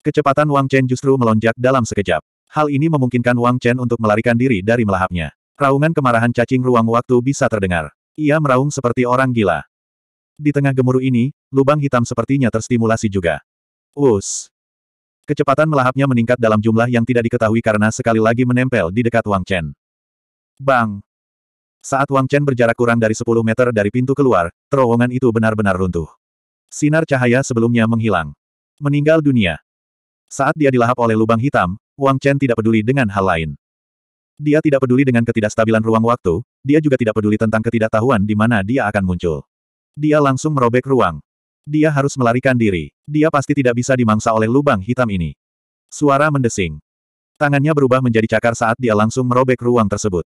Kecepatan Wang Chen justru melonjak dalam sekejap. Hal ini memungkinkan Wang Chen untuk melarikan diri dari melahapnya. Raungan kemarahan cacing ruang waktu bisa terdengar. Ia meraung seperti orang gila. Di tengah gemuruh ini, lubang hitam sepertinya terstimulasi juga. Us. Kecepatan melahapnya meningkat dalam jumlah yang tidak diketahui karena sekali lagi menempel di dekat Wang Chen. Bang! Saat Wang Chen berjarak kurang dari 10 meter dari pintu keluar, terowongan itu benar-benar runtuh. Sinar cahaya sebelumnya menghilang. Meninggal dunia. Saat dia dilahap oleh lubang hitam, Wang Chen tidak peduli dengan hal lain. Dia tidak peduli dengan ketidakstabilan ruang waktu, dia juga tidak peduli tentang ketidaktahuan di mana dia akan muncul. Dia langsung merobek ruang. Dia harus melarikan diri. Dia pasti tidak bisa dimangsa oleh lubang hitam ini. Suara mendesing. Tangannya berubah menjadi cakar saat dia langsung merobek ruang tersebut.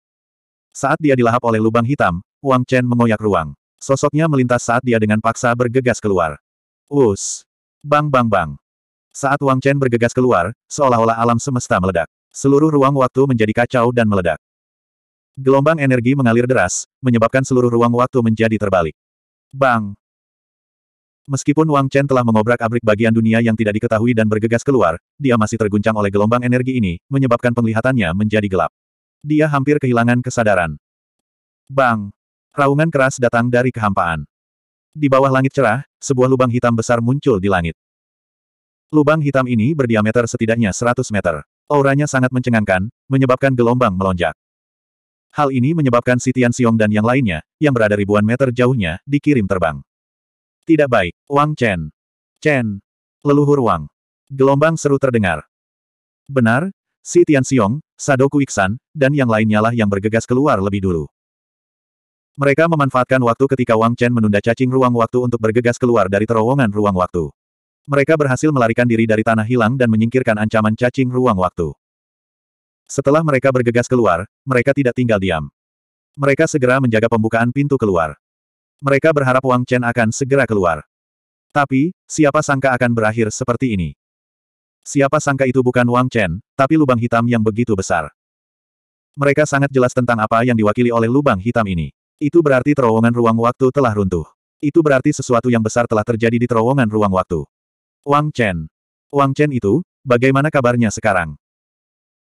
Saat dia dilahap oleh lubang hitam, Wang Chen mengoyak ruang. Sosoknya melintas saat dia dengan paksa bergegas keluar. Us! Bang bang bang! Saat Wang Chen bergegas keluar, seolah-olah alam semesta meledak. Seluruh ruang waktu menjadi kacau dan meledak. Gelombang energi mengalir deras, menyebabkan seluruh ruang waktu menjadi terbalik. Bang! Meskipun Wang Chen telah mengobrak-abrik bagian dunia yang tidak diketahui dan bergegas keluar, dia masih terguncang oleh gelombang energi ini, menyebabkan penglihatannya menjadi gelap. Dia hampir kehilangan kesadaran. Bang! Raungan keras datang dari kehampaan. Di bawah langit cerah, sebuah lubang hitam besar muncul di langit. Lubang hitam ini berdiameter setidaknya 100 meter. Auranya sangat mencengangkan, menyebabkan gelombang melonjak. Hal ini menyebabkan si Tian Xiong dan yang lainnya, yang berada ribuan meter jauhnya, dikirim terbang. Tidak baik, Wang Chen. Chen. Leluhur Wang. Gelombang seru terdengar. Benar, si Tian Xiong, Sadoku Iksan, dan yang lainnya lah yang bergegas keluar lebih dulu. Mereka memanfaatkan waktu ketika Wang Chen menunda cacing ruang waktu untuk bergegas keluar dari terowongan ruang waktu. Mereka berhasil melarikan diri dari tanah hilang dan menyingkirkan ancaman cacing ruang waktu. Setelah mereka bergegas keluar, mereka tidak tinggal diam. Mereka segera menjaga pembukaan pintu keluar. Mereka berharap Wang Chen akan segera keluar. Tapi, siapa sangka akan berakhir seperti ini? Siapa sangka itu bukan Wang Chen, tapi lubang hitam yang begitu besar. Mereka sangat jelas tentang apa yang diwakili oleh lubang hitam ini. Itu berarti terowongan ruang waktu telah runtuh. Itu berarti sesuatu yang besar telah terjadi di terowongan ruang waktu. Wang Chen. Wang Chen itu, bagaimana kabarnya sekarang?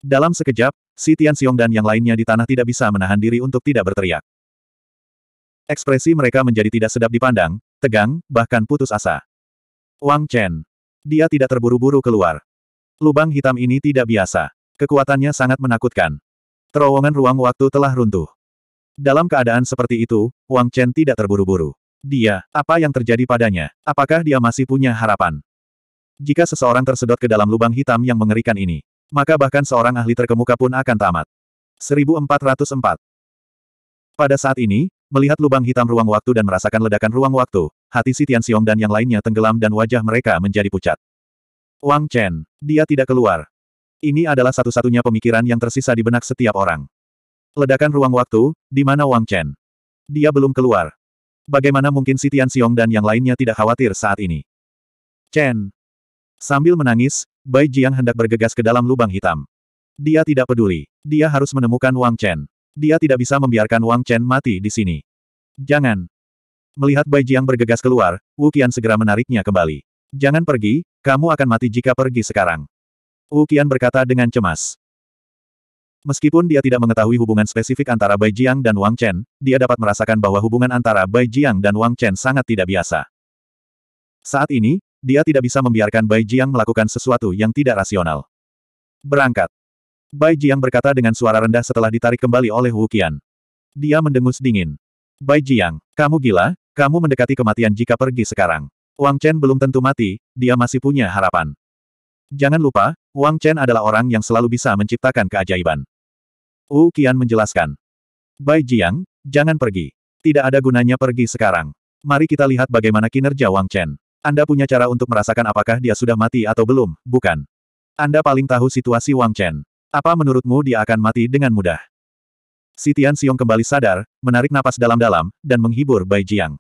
Dalam sekejap, si Tian Xiong dan yang lainnya di tanah tidak bisa menahan diri untuk tidak berteriak. Ekspresi mereka menjadi tidak sedap dipandang, tegang, bahkan putus asa. Wang Chen. Dia tidak terburu-buru keluar. Lubang hitam ini tidak biasa. Kekuatannya sangat menakutkan. Terowongan ruang waktu telah runtuh. Dalam keadaan seperti itu, Wang Chen tidak terburu-buru. Dia, apa yang terjadi padanya? Apakah dia masih punya harapan? Jika seseorang tersedot ke dalam lubang hitam yang mengerikan ini, maka bahkan seorang ahli terkemuka pun akan tamat. 1404 Pada saat ini, melihat lubang hitam ruang waktu dan merasakan ledakan ruang waktu, hati si Xiong dan yang lainnya tenggelam dan wajah mereka menjadi pucat. Wang Chen, dia tidak keluar. Ini adalah satu-satunya pemikiran yang tersisa di benak setiap orang. Ledakan ruang waktu, di mana Wang Chen? Dia belum keluar. Bagaimana mungkin si Xiong dan yang lainnya tidak khawatir saat ini? Chen. Sambil menangis, Bai Jiang hendak bergegas ke dalam lubang hitam. Dia tidak peduli. Dia harus menemukan Wang Chen. Dia tidak bisa membiarkan Wang Chen mati di sini. Jangan. Melihat Bai Jiang bergegas keluar, Wu Qian segera menariknya kembali. Jangan pergi, kamu akan mati jika pergi sekarang. Wu Qian berkata dengan cemas. Meskipun dia tidak mengetahui hubungan spesifik antara Bai Jiang dan Wang Chen, dia dapat merasakan bahwa hubungan antara Bai Jiang dan Wang Chen sangat tidak biasa. Saat ini, dia tidak bisa membiarkan Bai Jiang melakukan sesuatu yang tidak rasional. Berangkat. Bai Jiang berkata dengan suara rendah setelah ditarik kembali oleh Wu Qian. Dia mendengus dingin. Bai Jiang, kamu gila, kamu mendekati kematian jika pergi sekarang. Wang Chen belum tentu mati, dia masih punya harapan. Jangan lupa, Wang Chen adalah orang yang selalu bisa menciptakan keajaiban. Wu Qian menjelaskan. Bai Jiang, jangan pergi. Tidak ada gunanya pergi sekarang. Mari kita lihat bagaimana kinerja Wang Chen. Anda punya cara untuk merasakan apakah dia sudah mati atau belum, bukan? Anda paling tahu situasi Wang Chen. Apa menurutmu dia akan mati dengan mudah? Si Tian Xiong kembali sadar, menarik napas dalam-dalam, dan menghibur Bai Jiang.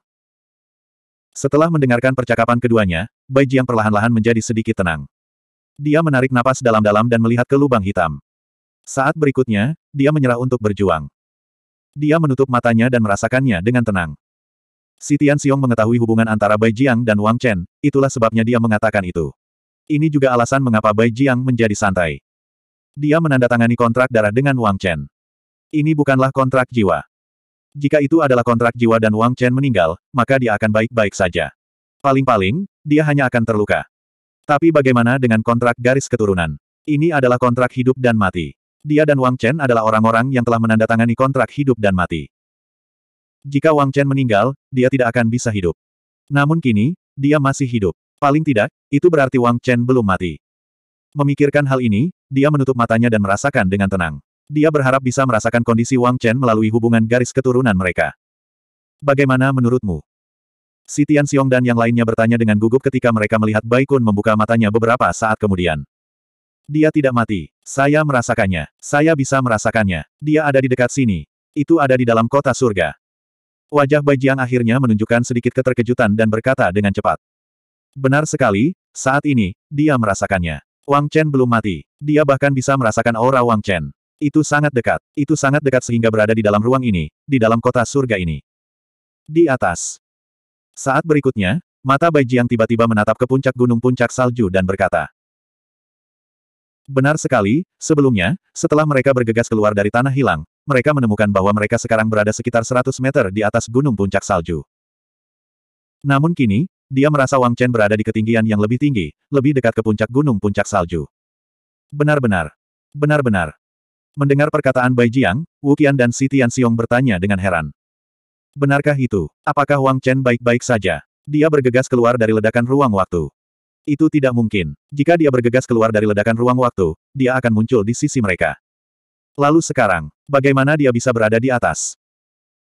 Setelah mendengarkan percakapan keduanya, Bai Jiang perlahan-lahan menjadi sedikit tenang. Dia menarik napas dalam-dalam dan melihat ke lubang hitam. Saat berikutnya, dia menyerah untuk berjuang. Dia menutup matanya dan merasakannya dengan tenang. Si Tian Xiong mengetahui hubungan antara Bai Jiang dan Wang Chen, itulah sebabnya dia mengatakan itu. Ini juga alasan mengapa Bai Jiang menjadi santai. Dia menandatangani kontrak darah dengan Wang Chen. Ini bukanlah kontrak jiwa. Jika itu adalah kontrak jiwa dan Wang Chen meninggal, maka dia akan baik-baik saja. Paling-paling, dia hanya akan terluka. Tapi bagaimana dengan kontrak garis keturunan? Ini adalah kontrak hidup dan mati. Dia dan Wang Chen adalah orang-orang yang telah menandatangani kontrak hidup dan mati. Jika Wang Chen meninggal, dia tidak akan bisa hidup. Namun kini, dia masih hidup. Paling tidak, itu berarti Wang Chen belum mati. Memikirkan hal ini, dia menutup matanya dan merasakan dengan tenang. Dia berharap bisa merasakan kondisi Wang Chen melalui hubungan garis keturunan mereka. Bagaimana menurutmu? Si Tian Xiong dan yang lainnya bertanya dengan gugup ketika mereka melihat Bai Kun membuka matanya beberapa saat kemudian. Dia tidak mati. Saya merasakannya. Saya bisa merasakannya. Dia ada di dekat sini. Itu ada di dalam kota surga. Wajah Baijiang akhirnya menunjukkan sedikit keterkejutan dan berkata dengan cepat. Benar sekali, saat ini, dia merasakannya. Wang Chen belum mati. Dia bahkan bisa merasakan aura Wang Chen. Itu sangat dekat. Itu sangat dekat sehingga berada di dalam ruang ini, di dalam kota surga ini. Di atas. Saat berikutnya, mata Baijiang tiba-tiba menatap ke puncak gunung puncak salju dan berkata, Benar sekali, sebelumnya, setelah mereka bergegas keluar dari tanah hilang, mereka menemukan bahwa mereka sekarang berada sekitar 100 meter di atas gunung puncak salju. Namun kini, dia merasa Wang Chen berada di ketinggian yang lebih tinggi, lebih dekat ke puncak gunung puncak salju. Benar-benar. Benar-benar. Mendengar perkataan Bai Jiang, Wu Qian dan Si Tian Xiong bertanya dengan heran. Benarkah itu? Apakah Wang Chen baik-baik saja? Dia bergegas keluar dari ledakan ruang waktu. Itu tidak mungkin. Jika dia bergegas keluar dari ledakan ruang waktu, dia akan muncul di sisi mereka. Lalu sekarang, bagaimana dia bisa berada di atas?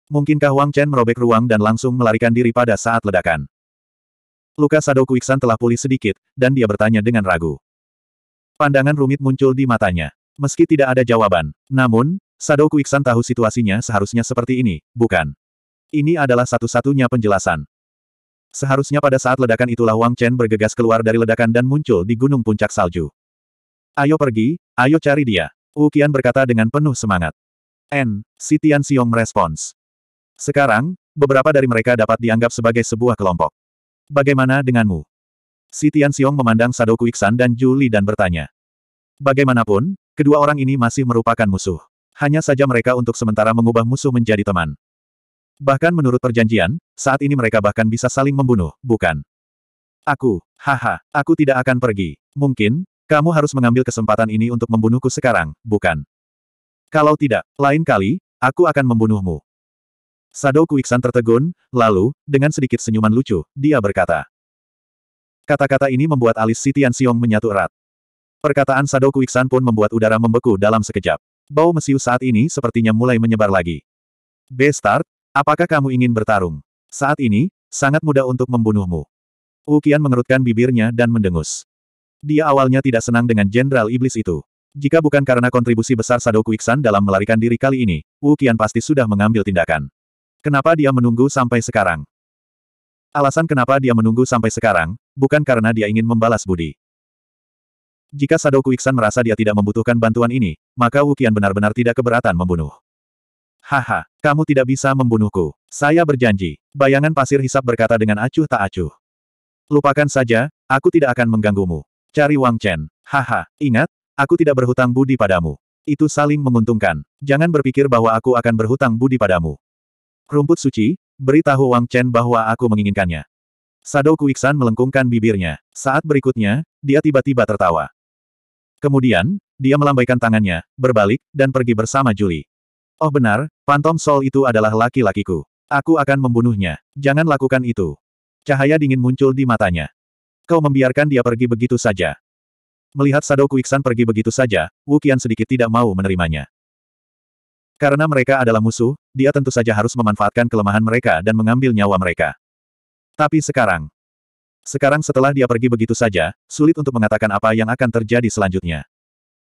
Mungkinkah Wang Chen merobek ruang dan langsung melarikan diri pada saat ledakan? Luka Sado Kuiksan telah pulih sedikit, dan dia bertanya dengan ragu. Pandangan rumit muncul di matanya. Meski tidak ada jawaban, namun, Sado Kuiksan tahu situasinya seharusnya seperti ini, bukan? Ini adalah satu-satunya penjelasan. Seharusnya pada saat ledakan itulah Wang Chen bergegas keluar dari ledakan dan muncul di gunung puncak salju. Ayo pergi, ayo cari dia. Wu Qian berkata dengan penuh semangat. N, si Tian Xiong merespons. Sekarang, beberapa dari mereka dapat dianggap sebagai sebuah kelompok. Bagaimana denganmu? Si Tian Xiong memandang Sadoku Iksan dan Juli dan bertanya. Bagaimanapun, kedua orang ini masih merupakan musuh. Hanya saja mereka untuk sementara mengubah musuh menjadi teman. Bahkan menurut perjanjian, saat ini mereka bahkan bisa saling membunuh, bukan? Aku, haha, aku tidak akan pergi. Mungkin, kamu harus mengambil kesempatan ini untuk membunuhku sekarang, bukan? Kalau tidak, lain kali, aku akan membunuhmu. Sadou Kuiksan tertegun, lalu, dengan sedikit senyuman lucu, dia berkata. Kata-kata ini membuat alis Tian Xiong menyatu erat. Perkataan Sadou Kuiksan pun membuat udara membeku dalam sekejap. Bau mesiu saat ini sepertinya mulai menyebar lagi. Bestart, Apakah kamu ingin bertarung? Saat ini, sangat mudah untuk membunuhmu. Ukian mengerutkan bibirnya dan mendengus. Dia awalnya tidak senang dengan Jenderal Iblis itu. Jika bukan karena kontribusi besar Sadoku Iksan dalam melarikan diri kali ini, Ukian pasti sudah mengambil tindakan. Kenapa dia menunggu sampai sekarang? Alasan kenapa dia menunggu sampai sekarang, bukan karena dia ingin membalas budi. Jika Sadoku Iksan merasa dia tidak membutuhkan bantuan ini, maka Wukian benar-benar tidak keberatan membunuh. Haha, kamu tidak bisa membunuhku. Saya berjanji. Bayangan pasir hisap berkata dengan acuh tak acuh. Lupakan saja, aku tidak akan mengganggumu. Cari Wang Chen. Haha, ingat, aku tidak berhutang budi padamu. Itu saling menguntungkan. Jangan berpikir bahwa aku akan berhutang budi padamu. Rumput suci, beritahu Wang Chen bahwa aku menginginkannya. Sado Kuiksan melengkungkan bibirnya. Saat berikutnya, dia tiba-tiba tertawa. Kemudian, dia melambaikan tangannya, berbalik, dan pergi bersama Julie. Oh benar, Phantom Soul itu adalah laki-lakiku. Aku akan membunuhnya. Jangan lakukan itu. Cahaya dingin muncul di matanya. Kau membiarkan dia pergi begitu saja. Melihat Sado Kuiksan pergi begitu saja, Wu sedikit tidak mau menerimanya. Karena mereka adalah musuh, dia tentu saja harus memanfaatkan kelemahan mereka dan mengambil nyawa mereka. Tapi sekarang, sekarang setelah dia pergi begitu saja, sulit untuk mengatakan apa yang akan terjadi selanjutnya.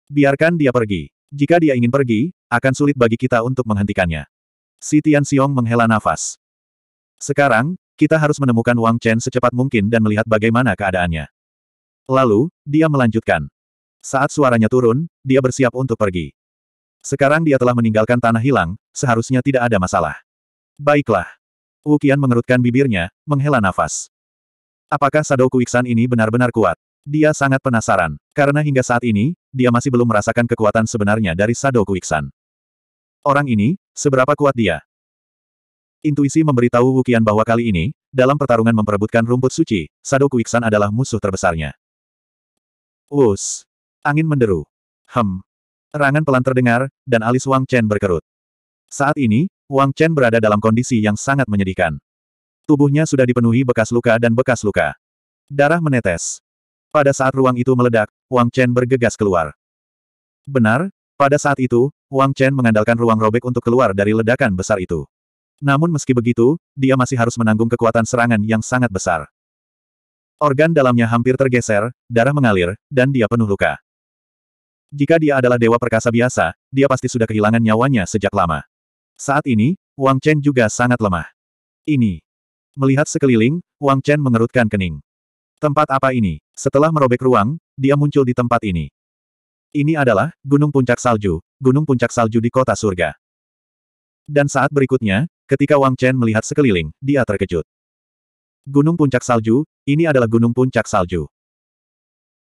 Biarkan dia pergi. Jika dia ingin pergi, akan sulit bagi kita untuk menghentikannya. Si Tian Xiong menghela nafas. Sekarang, kita harus menemukan Wang Chen secepat mungkin dan melihat bagaimana keadaannya. Lalu, dia melanjutkan. Saat suaranya turun, dia bersiap untuk pergi. Sekarang dia telah meninggalkan tanah hilang, seharusnya tidak ada masalah. Baiklah. Wu Qian mengerutkan bibirnya, menghela nafas. Apakah Sado Kuiksan ini benar-benar kuat? Dia sangat penasaran, karena hingga saat ini, dia masih belum merasakan kekuatan sebenarnya dari Sado Kuiksan. Orang ini, seberapa kuat dia? Intuisi memberitahu Wukian bahwa kali ini, dalam pertarungan memperebutkan rumput suci, Sado Kuiksan adalah musuh terbesarnya. Wus. Angin menderu. Hem. Rangan pelan terdengar, dan alis Wang Chen berkerut. Saat ini, Wang Chen berada dalam kondisi yang sangat menyedihkan. Tubuhnya sudah dipenuhi bekas luka dan bekas luka. Darah menetes. Pada saat ruang itu meledak, Wang Chen bergegas keluar. Benar, pada saat itu, Wang Chen mengandalkan ruang robek untuk keluar dari ledakan besar itu. Namun meski begitu, dia masih harus menanggung kekuatan serangan yang sangat besar. Organ dalamnya hampir tergeser, darah mengalir, dan dia penuh luka. Jika dia adalah dewa perkasa biasa, dia pasti sudah kehilangan nyawanya sejak lama. Saat ini, Wang Chen juga sangat lemah. Ini. Melihat sekeliling, Wang Chen mengerutkan kening. Tempat apa ini? Setelah merobek ruang, dia muncul di tempat ini. Ini adalah Gunung Puncak Salju, Gunung Puncak Salju di Kota Surga. Dan saat berikutnya, ketika Wang Chen melihat sekeliling, dia terkejut. Gunung Puncak Salju, ini adalah Gunung Puncak Salju.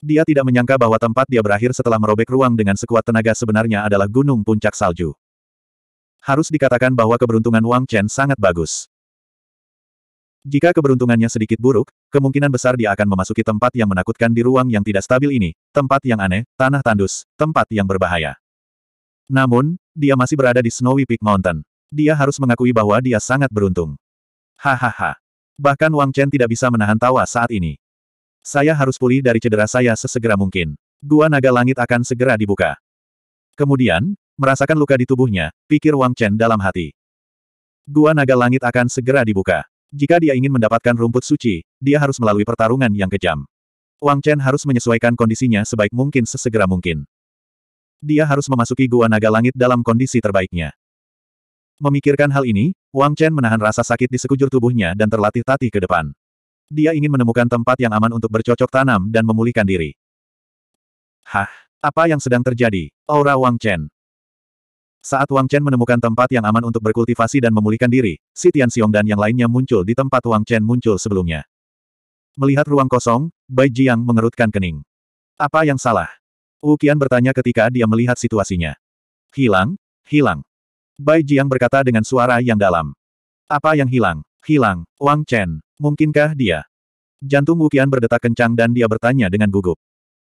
Dia tidak menyangka bahwa tempat dia berakhir setelah merobek ruang dengan sekuat tenaga sebenarnya adalah Gunung Puncak Salju. Harus dikatakan bahwa keberuntungan Wang Chen sangat bagus. Jika keberuntungannya sedikit buruk, kemungkinan besar dia akan memasuki tempat yang menakutkan di ruang yang tidak stabil ini, tempat yang aneh, tanah tandus, tempat yang berbahaya. Namun, dia masih berada di Snowy Peak Mountain. Dia harus mengakui bahwa dia sangat beruntung. Hahaha. Bahkan Wang Chen tidak bisa menahan tawa saat ini. Saya harus pulih dari cedera saya sesegera mungkin. Gua naga langit akan segera dibuka. Kemudian, merasakan luka di tubuhnya, pikir Wang Chen dalam hati. Gua naga langit akan segera dibuka. Jika dia ingin mendapatkan rumput suci, dia harus melalui pertarungan yang kejam. Wang Chen harus menyesuaikan kondisinya sebaik mungkin sesegera mungkin. Dia harus memasuki gua naga langit dalam kondisi terbaiknya. Memikirkan hal ini, Wang Chen menahan rasa sakit di sekujur tubuhnya dan terlatih tatih ke depan. Dia ingin menemukan tempat yang aman untuk bercocok tanam dan memulihkan diri. Hah? Apa yang sedang terjadi? Aura Wang Chen. Saat Wang Chen menemukan tempat yang aman untuk berkultivasi dan memulihkan diri, si Tian Xiong dan yang lainnya muncul di tempat Wang Chen muncul sebelumnya. Melihat ruang kosong, Bai Jiang mengerutkan kening. Apa yang salah? Wu Qian bertanya ketika dia melihat situasinya. Hilang? Hilang. Bai Jiang berkata dengan suara yang dalam. Apa yang hilang? Hilang, Wang Chen. Mungkinkah dia? Jantung Wu Qian berdetak kencang dan dia bertanya dengan gugup.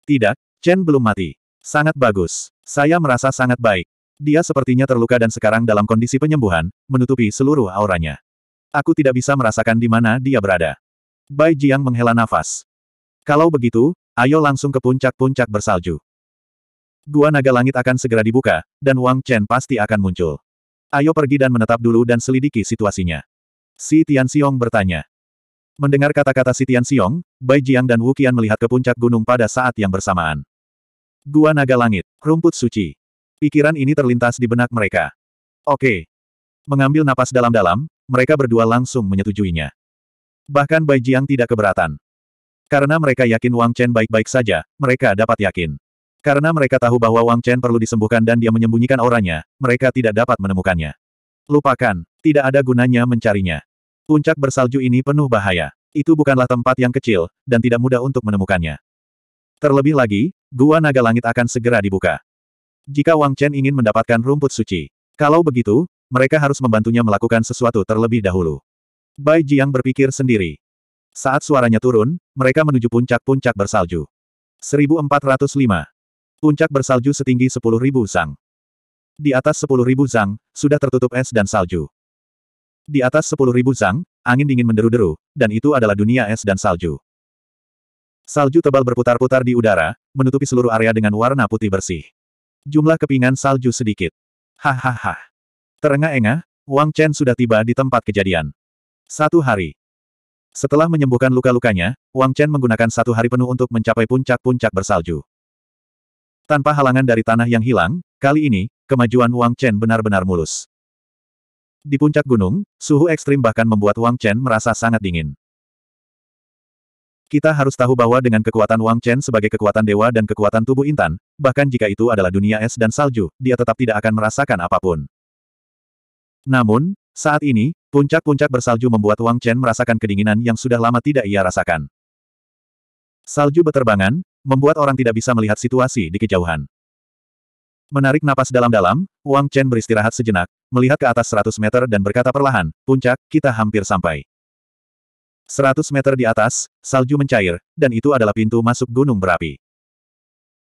Tidak, Chen belum mati. Sangat bagus. Saya merasa sangat baik. Dia sepertinya terluka dan sekarang dalam kondisi penyembuhan, menutupi seluruh auranya. Aku tidak bisa merasakan di mana dia berada. Bai Jiang menghela nafas. Kalau begitu, ayo langsung ke puncak-puncak bersalju. Gua naga langit akan segera dibuka, dan Wang Chen pasti akan muncul. Ayo pergi dan menetap dulu dan selidiki situasinya. Si Tian Xiong bertanya. Mendengar kata-kata si Tian Xiong, Bai Jiang dan Wu Qian melihat ke puncak gunung pada saat yang bersamaan. Gua naga langit, rumput suci. Pikiran ini terlintas di benak mereka. Oke. Mengambil napas dalam-dalam, mereka berdua langsung menyetujuinya. Bahkan Bai Jiang tidak keberatan. Karena mereka yakin Wang Chen baik-baik saja, mereka dapat yakin. Karena mereka tahu bahwa Wang Chen perlu disembuhkan dan dia menyembunyikan orangnya, mereka tidak dapat menemukannya. Lupakan, tidak ada gunanya mencarinya. Puncak bersalju ini penuh bahaya. Itu bukanlah tempat yang kecil, dan tidak mudah untuk menemukannya. Terlebih lagi, gua naga langit akan segera dibuka. Jika Wang Chen ingin mendapatkan rumput suci. Kalau begitu, mereka harus membantunya melakukan sesuatu terlebih dahulu. Bai Jiang berpikir sendiri. Saat suaranya turun, mereka menuju puncak-puncak bersalju. 1405. Puncak bersalju setinggi 10.000 zang. Di atas 10.000 zang, sudah tertutup es dan salju. Di atas 10.000 zang, angin dingin menderu-deru, dan itu adalah dunia es dan salju. Salju tebal berputar-putar di udara, menutupi seluruh area dengan warna putih bersih. Jumlah kepingan salju sedikit. Hahaha. Terengah-engah, Wang Chen sudah tiba di tempat kejadian. Satu hari. Setelah menyembuhkan luka-lukanya, Wang Chen menggunakan satu hari penuh untuk mencapai puncak-puncak bersalju. Tanpa halangan dari tanah yang hilang, kali ini, kemajuan Wang Chen benar-benar mulus. Di puncak gunung, suhu ekstrim bahkan membuat Wang Chen merasa sangat dingin. Kita harus tahu bahwa dengan kekuatan Wang Chen sebagai kekuatan dewa dan kekuatan tubuh Intan, bahkan jika itu adalah dunia es dan salju, dia tetap tidak akan merasakan apapun. Namun, saat ini, puncak-puncak bersalju membuat Wang Chen merasakan kedinginan yang sudah lama tidak ia rasakan. Salju beterbangan, membuat orang tidak bisa melihat situasi di kejauhan. Menarik napas dalam-dalam, Wang Chen beristirahat sejenak, melihat ke atas 100 meter dan berkata perlahan, puncak, kita hampir sampai. 100 meter di atas, salju mencair, dan itu adalah pintu masuk gunung berapi.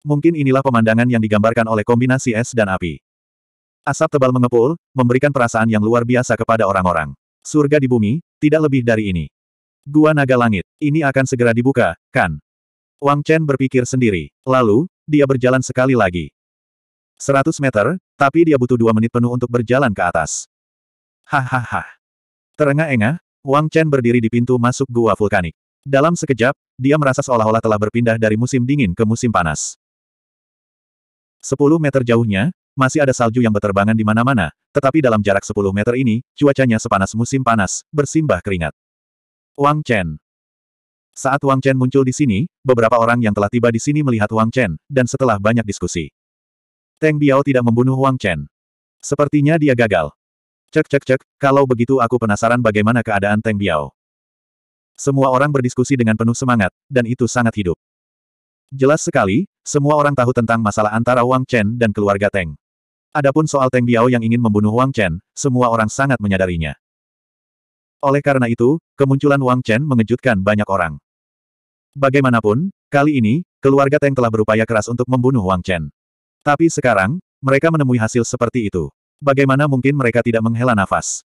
Mungkin inilah pemandangan yang digambarkan oleh kombinasi es dan api. Asap tebal mengepul, memberikan perasaan yang luar biasa kepada orang-orang. Surga di bumi, tidak lebih dari ini. Gua naga langit, ini akan segera dibuka, kan? Wang Chen berpikir sendiri. Lalu, dia berjalan sekali lagi. 100 meter, tapi dia butuh dua menit penuh untuk berjalan ke atas. Hahaha. Terengah-engah, Wang Chen berdiri di pintu masuk gua vulkanik. Dalam sekejap, dia merasa seolah-olah telah berpindah dari musim dingin ke musim panas. Sepuluh meter jauhnya, masih ada salju yang berterbangan di mana-mana, tetapi dalam jarak sepuluh meter ini, cuacanya sepanas musim panas, bersimbah keringat. Wang Chen, saat Wang Chen muncul di sini, beberapa orang yang telah tiba di sini melihat Wang Chen, dan setelah banyak diskusi. Teng Biao tidak membunuh Wang Chen. Sepertinya dia gagal. Cek cek cek, kalau begitu aku penasaran bagaimana keadaan Teng Biao. Semua orang berdiskusi dengan penuh semangat, dan itu sangat hidup. Jelas sekali, semua orang tahu tentang masalah antara Wang Chen dan keluarga Teng. Adapun soal Teng Biao yang ingin membunuh Wang Chen, semua orang sangat menyadarinya. Oleh karena itu, kemunculan Wang Chen mengejutkan banyak orang. Bagaimanapun, kali ini, keluarga Teng telah berupaya keras untuk membunuh Wang Chen. Tapi sekarang, mereka menemui hasil seperti itu. Bagaimana mungkin mereka tidak menghela nafas?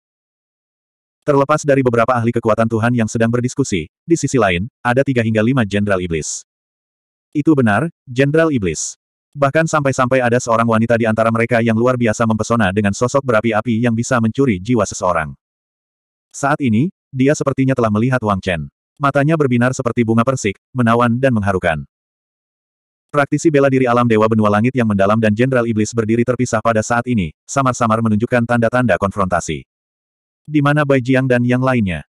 Terlepas dari beberapa ahli kekuatan Tuhan yang sedang berdiskusi, di sisi lain, ada tiga hingga lima Jenderal Iblis. Itu benar, Jenderal Iblis. Bahkan sampai-sampai ada seorang wanita di antara mereka yang luar biasa mempesona dengan sosok berapi-api yang bisa mencuri jiwa seseorang. Saat ini, dia sepertinya telah melihat Wang Chen. Matanya berbinar seperti bunga persik, menawan dan mengharukan. Praktisi bela diri alam Dewa Benua Langit yang mendalam dan Jenderal Iblis berdiri terpisah pada saat ini, samar-samar menunjukkan tanda-tanda konfrontasi. Di mana Bai Jiang dan yang lainnya?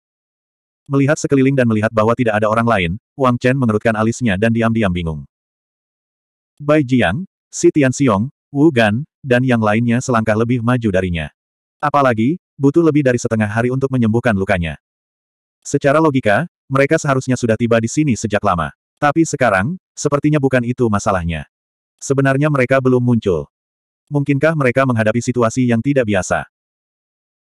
Melihat sekeliling dan melihat bahwa tidak ada orang lain, Wang Chen mengerutkan alisnya dan diam-diam bingung. Bai Jiang, Si Tian Xiong, Wu Gan, dan yang lainnya selangkah lebih maju darinya. Apalagi, butuh lebih dari setengah hari untuk menyembuhkan lukanya. Secara logika, mereka seharusnya sudah tiba di sini sejak lama. Tapi sekarang, Sepertinya bukan itu masalahnya. Sebenarnya mereka belum muncul. Mungkinkah mereka menghadapi situasi yang tidak biasa?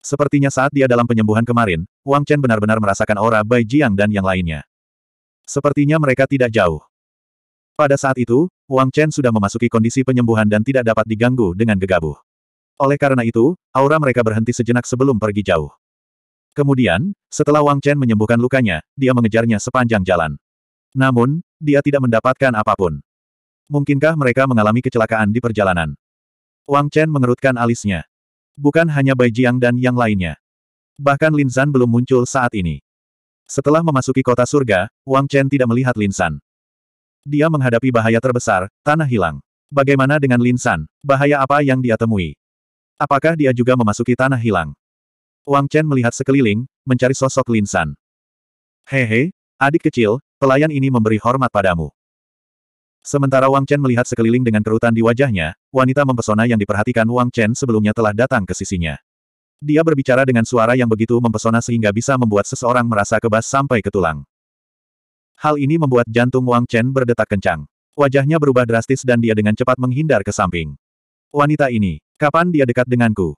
Sepertinya saat dia dalam penyembuhan kemarin, Wang Chen benar-benar merasakan aura Bai Jiang dan yang lainnya. Sepertinya mereka tidak jauh. Pada saat itu, Wang Chen sudah memasuki kondisi penyembuhan dan tidak dapat diganggu dengan gegabah. Oleh karena itu, aura mereka berhenti sejenak sebelum pergi jauh. Kemudian, setelah Wang Chen menyembuhkan lukanya, dia mengejarnya sepanjang jalan. Namun, dia tidak mendapatkan apapun. Mungkinkah mereka mengalami kecelakaan di perjalanan? Wang Chen mengerutkan alisnya. Bukan hanya Bai Jiang dan yang lainnya. Bahkan Lin San belum muncul saat ini. Setelah memasuki kota surga, Wang Chen tidak melihat Lin San. Dia menghadapi bahaya terbesar, tanah hilang. Bagaimana dengan Lin San? Bahaya apa yang dia temui? Apakah dia juga memasuki tanah hilang? Wang Chen melihat sekeliling, mencari sosok Lin San. Hehe, adik kecil, Pelayan ini memberi hormat padamu. Sementara Wang Chen melihat sekeliling dengan kerutan di wajahnya, wanita mempesona yang diperhatikan Wang Chen sebelumnya telah datang ke sisinya. Dia berbicara dengan suara yang begitu mempesona sehingga bisa membuat seseorang merasa kebas sampai ke tulang. Hal ini membuat jantung Wang Chen berdetak kencang. Wajahnya berubah drastis dan dia dengan cepat menghindar ke samping. Wanita ini, kapan dia dekat denganku?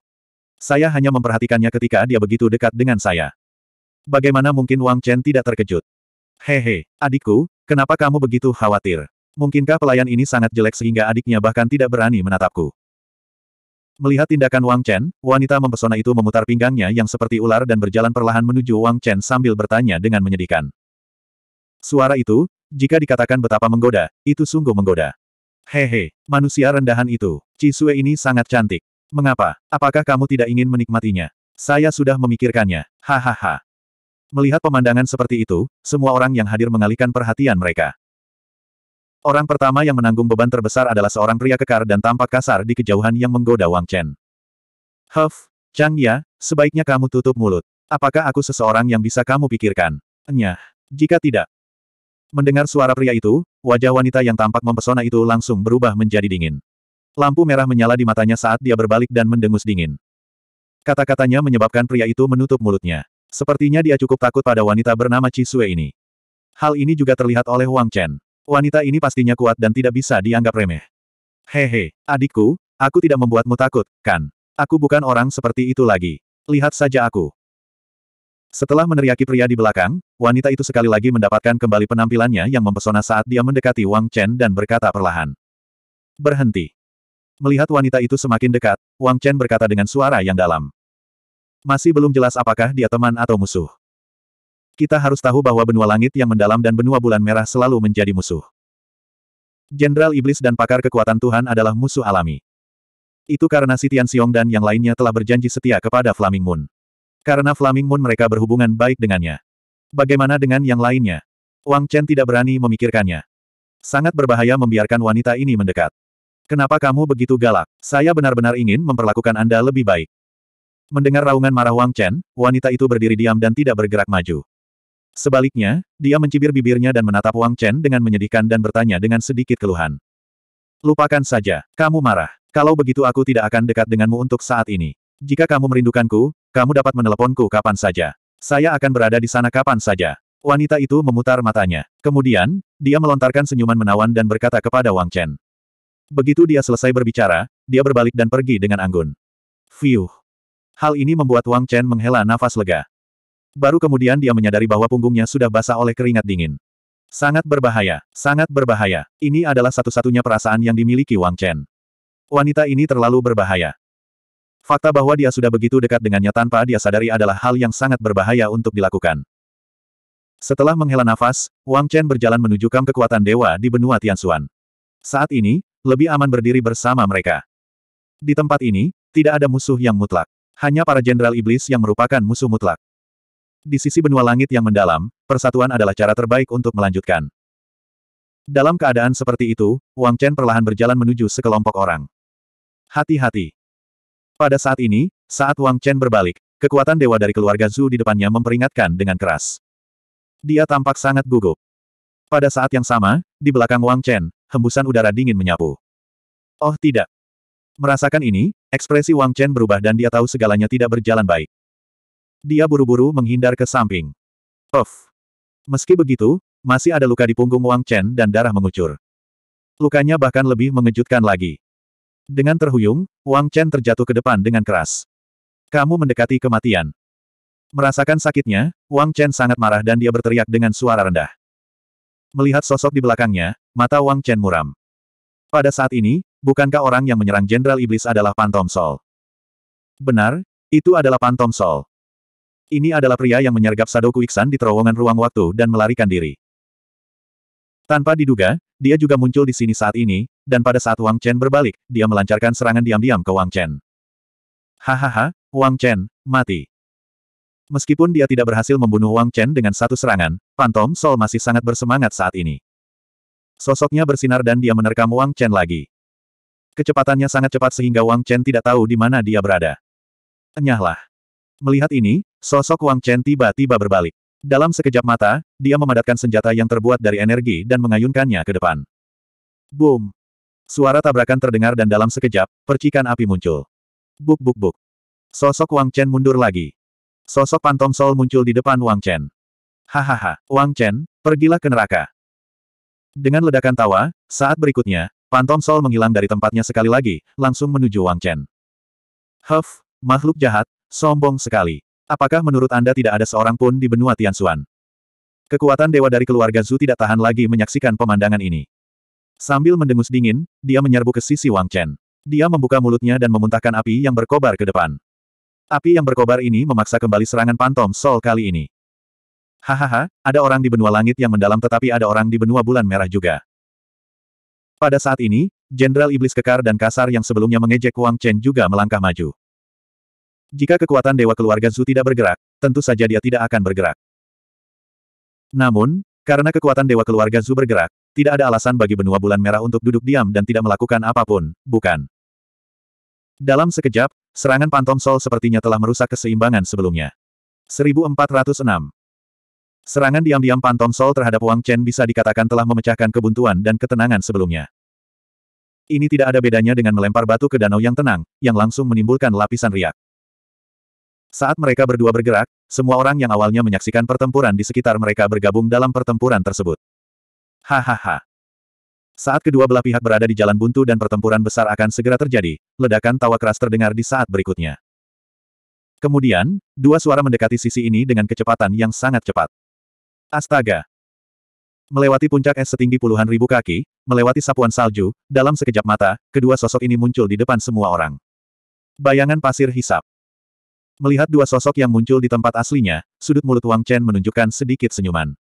Saya hanya memperhatikannya ketika dia begitu dekat dengan saya. Bagaimana mungkin Wang Chen tidak terkejut? Hehe, adikku, kenapa kamu begitu khawatir? Mungkinkah pelayan ini sangat jelek sehingga adiknya bahkan tidak berani menatapku? Melihat tindakan Wang Chen, wanita mempesona itu memutar pinggangnya yang seperti ular dan berjalan perlahan menuju Wang Chen sambil bertanya dengan menyedihkan. Suara itu, jika dikatakan betapa menggoda, itu sungguh menggoda. Hehe, manusia rendahan itu, Cisue ini sangat cantik. Mengapa? Apakah kamu tidak ingin menikmatinya? Saya sudah memikirkannya. Hahaha. Melihat pemandangan seperti itu, semua orang yang hadir mengalihkan perhatian mereka. Orang pertama yang menanggung beban terbesar adalah seorang pria kekar dan tampak kasar di kejauhan yang menggoda Wang Chen. Huff, Chang Ya, sebaiknya kamu tutup mulut. Apakah aku seseorang yang bisa kamu pikirkan? Nyah, jika tidak. Mendengar suara pria itu, wajah wanita yang tampak mempesona itu langsung berubah menjadi dingin. Lampu merah menyala di matanya saat dia berbalik dan mendengus dingin. Kata-katanya menyebabkan pria itu menutup mulutnya. Sepertinya dia cukup takut pada wanita bernama Chisue ini. Hal ini juga terlihat oleh Wang Chen. Wanita ini pastinya kuat dan tidak bisa dianggap remeh. Hehe, adikku, aku tidak membuatmu takut, kan? Aku bukan orang seperti itu lagi. Lihat saja aku. Setelah meneriaki pria di belakang, wanita itu sekali lagi mendapatkan kembali penampilannya yang mempesona saat dia mendekati Wang Chen dan berkata perlahan. Berhenti. Melihat wanita itu semakin dekat, Wang Chen berkata dengan suara yang dalam. Masih belum jelas apakah dia teman atau musuh. Kita harus tahu bahwa benua langit yang mendalam dan benua bulan merah selalu menjadi musuh. Jenderal Iblis dan pakar kekuatan Tuhan adalah musuh alami. Itu karena si Tian Xiong dan yang lainnya telah berjanji setia kepada Flaming Moon. Karena Flaming Moon mereka berhubungan baik dengannya. Bagaimana dengan yang lainnya? Wang Chen tidak berani memikirkannya. Sangat berbahaya membiarkan wanita ini mendekat. Kenapa kamu begitu galak? Saya benar-benar ingin memperlakukan Anda lebih baik. Mendengar raungan marah Wang Chen, wanita itu berdiri diam dan tidak bergerak maju. Sebaliknya, dia mencibir bibirnya dan menatap Wang Chen dengan menyedihkan dan bertanya dengan sedikit keluhan. Lupakan saja, kamu marah. Kalau begitu aku tidak akan dekat denganmu untuk saat ini. Jika kamu merindukanku, kamu dapat meneleponku kapan saja. Saya akan berada di sana kapan saja. Wanita itu memutar matanya. Kemudian, dia melontarkan senyuman menawan dan berkata kepada Wang Chen. Begitu dia selesai berbicara, dia berbalik dan pergi dengan anggun. Fiuh. Hal ini membuat Wang Chen menghela nafas lega. Baru kemudian dia menyadari bahwa punggungnya sudah basah oleh keringat dingin. Sangat berbahaya, sangat berbahaya. Ini adalah satu-satunya perasaan yang dimiliki Wang Chen. Wanita ini terlalu berbahaya. Fakta bahwa dia sudah begitu dekat dengannya tanpa dia sadari adalah hal yang sangat berbahaya untuk dilakukan. Setelah menghela nafas, Wang Chen berjalan menuju kam kekuatan dewa di benua Tianxuan. Saat ini, lebih aman berdiri bersama mereka. Di tempat ini, tidak ada musuh yang mutlak. Hanya para jenderal iblis yang merupakan musuh mutlak. Di sisi benua langit yang mendalam, persatuan adalah cara terbaik untuk melanjutkan. Dalam keadaan seperti itu, Wang Chen perlahan berjalan menuju sekelompok orang. Hati-hati. Pada saat ini, saat Wang Chen berbalik, kekuatan dewa dari keluarga Zhu di depannya memperingatkan dengan keras. Dia tampak sangat gugup. Pada saat yang sama, di belakang Wang Chen, hembusan udara dingin menyapu. Oh tidak. Merasakan ini, ekspresi Wang Chen berubah dan dia tahu segalanya tidak berjalan baik. Dia buru-buru menghindar ke samping. Of, Meski begitu, masih ada luka di punggung Wang Chen dan darah mengucur. Lukanya bahkan lebih mengejutkan lagi. Dengan terhuyung, Wang Chen terjatuh ke depan dengan keras. Kamu mendekati kematian. Merasakan sakitnya, Wang Chen sangat marah dan dia berteriak dengan suara rendah. Melihat sosok di belakangnya, mata Wang Chen muram. Pada saat ini, Bukankah orang yang menyerang Jenderal Iblis adalah Pantom Sol? Benar, itu adalah Pantom Sol. Ini adalah pria yang menyergap Sadoku Iksan di terowongan ruang waktu dan melarikan diri. Tanpa diduga, dia juga muncul di sini saat ini, dan pada saat Wang Chen berbalik, dia melancarkan serangan diam-diam ke Wang Chen. Hahaha, Wang Chen, mati. Meskipun dia tidak berhasil membunuh Wang Chen dengan satu serangan, Pantom Sol masih sangat bersemangat saat ini. Sosoknya bersinar dan dia menerkam Wang Chen lagi. Kecepatannya sangat cepat sehingga Wang Chen tidak tahu di mana dia berada. Enyahlah. Melihat ini, sosok Wang Chen tiba-tiba berbalik. Dalam sekejap mata, dia memadatkan senjata yang terbuat dari energi dan mengayunkannya ke depan. Boom! Suara tabrakan terdengar dan dalam sekejap, percikan api muncul. Buk buk buk. Sosok Wang Chen mundur lagi. Sosok pantong Sol muncul di depan Wang Chen. Hahaha, Wang Chen, pergilah ke neraka. Dengan ledakan tawa, saat berikutnya, Pantom Sol menghilang dari tempatnya sekali lagi, langsung menuju Wang Chen. Huff, makhluk jahat, sombong sekali. Apakah menurut Anda tidak ada seorang pun di benua Tianxuan? Kekuatan dewa dari keluarga Zhu tidak tahan lagi menyaksikan pemandangan ini. Sambil mendengus dingin, dia menyerbu ke sisi Wang Chen. Dia membuka mulutnya dan memuntahkan api yang berkobar ke depan. Api yang berkobar ini memaksa kembali serangan Pantom Sol kali ini. Hahaha, ada orang di benua langit yang mendalam tetapi ada orang di benua bulan merah juga. Pada saat ini, Jenderal Iblis Kekar dan Kasar yang sebelumnya mengejek Wang Chen juga melangkah maju. Jika kekuatan Dewa Keluarga Zhu tidak bergerak, tentu saja dia tidak akan bergerak. Namun, karena kekuatan Dewa Keluarga Zhu bergerak, tidak ada alasan bagi benua bulan merah untuk duduk diam dan tidak melakukan apapun, bukan? Dalam sekejap, serangan Pantom Sol sepertinya telah merusak keseimbangan sebelumnya. 1406 Serangan diam-diam Pantong Sol terhadap Wang Chen bisa dikatakan telah memecahkan kebuntuan dan ketenangan sebelumnya. Ini tidak ada bedanya dengan melempar batu ke danau yang tenang, yang langsung menimbulkan lapisan riak. Saat mereka berdua bergerak, semua orang yang awalnya menyaksikan pertempuran di sekitar mereka bergabung dalam pertempuran tersebut. Hahaha. Saat kedua belah pihak berada di jalan buntu dan pertempuran besar akan segera terjadi, ledakan tawa keras terdengar di saat berikutnya. Kemudian, dua suara mendekati sisi ini dengan kecepatan yang sangat cepat. Astaga! Melewati puncak es setinggi puluhan ribu kaki, melewati sapuan salju, dalam sekejap mata, kedua sosok ini muncul di depan semua orang. Bayangan pasir hisap. Melihat dua sosok yang muncul di tempat aslinya, sudut mulut Wang Chen menunjukkan sedikit senyuman.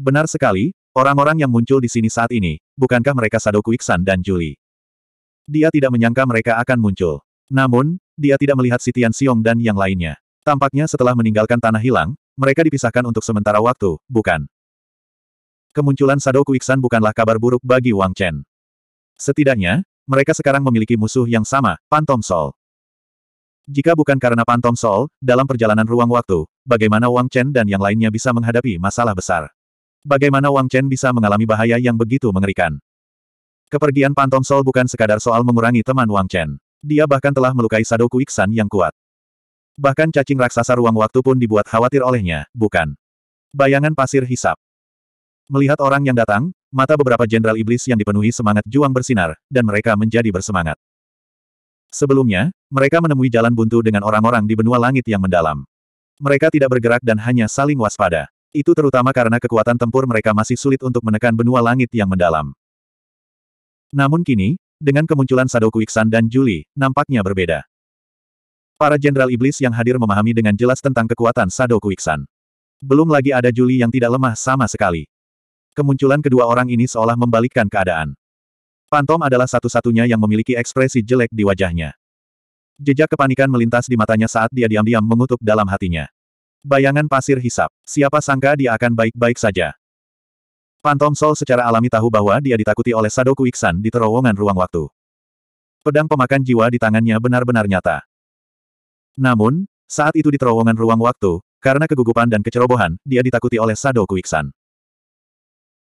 Benar sekali, orang-orang yang muncul di sini saat ini, bukankah mereka Sadoku Iksan dan Juli? Dia tidak menyangka mereka akan muncul. Namun, dia tidak melihat Sitian Siong dan yang lainnya. Tampaknya setelah meninggalkan tanah hilang, mereka dipisahkan untuk sementara waktu, bukan? Kemunculan Sadoku Iksan bukanlah kabar buruk bagi Wang Chen. Setidaknya, mereka sekarang memiliki musuh yang sama, Pantom Sol. Jika bukan karena Pantom Sol, dalam perjalanan ruang waktu, bagaimana Wang Chen dan yang lainnya bisa menghadapi masalah besar? Bagaimana Wang Chen bisa mengalami bahaya yang begitu mengerikan? Kepergian Pantom Sol bukan sekadar soal mengurangi teman Wang Chen. Dia bahkan telah melukai Sadoku Iksan yang kuat. Bahkan cacing raksasa ruang waktu pun dibuat khawatir olehnya, bukan? Bayangan pasir hisap. Melihat orang yang datang, mata beberapa jenderal iblis yang dipenuhi semangat juang bersinar, dan mereka menjadi bersemangat. Sebelumnya, mereka menemui jalan buntu dengan orang-orang di benua langit yang mendalam. Mereka tidak bergerak dan hanya saling waspada. Itu terutama karena kekuatan tempur mereka masih sulit untuk menekan benua langit yang mendalam. Namun kini, dengan kemunculan Sadoku Iksan dan Juli, nampaknya berbeda. Para jenderal iblis yang hadir memahami dengan jelas tentang kekuatan Sado Kuiksan. Belum lagi ada Juli yang tidak lemah sama sekali. Kemunculan kedua orang ini seolah membalikkan keadaan. Pantom adalah satu-satunya yang memiliki ekspresi jelek di wajahnya. Jejak kepanikan melintas di matanya saat dia diam-diam mengutuk dalam hatinya. Bayangan pasir hisap, siapa sangka dia akan baik-baik saja. Pantom Sol secara alami tahu bahwa dia ditakuti oleh Sadoku Iksan di terowongan ruang waktu. Pedang pemakan jiwa di tangannya benar-benar nyata. Namun, saat itu di terowongan ruang waktu, karena kegugupan dan kecerobohan, dia ditakuti oleh Sado Kuiksan.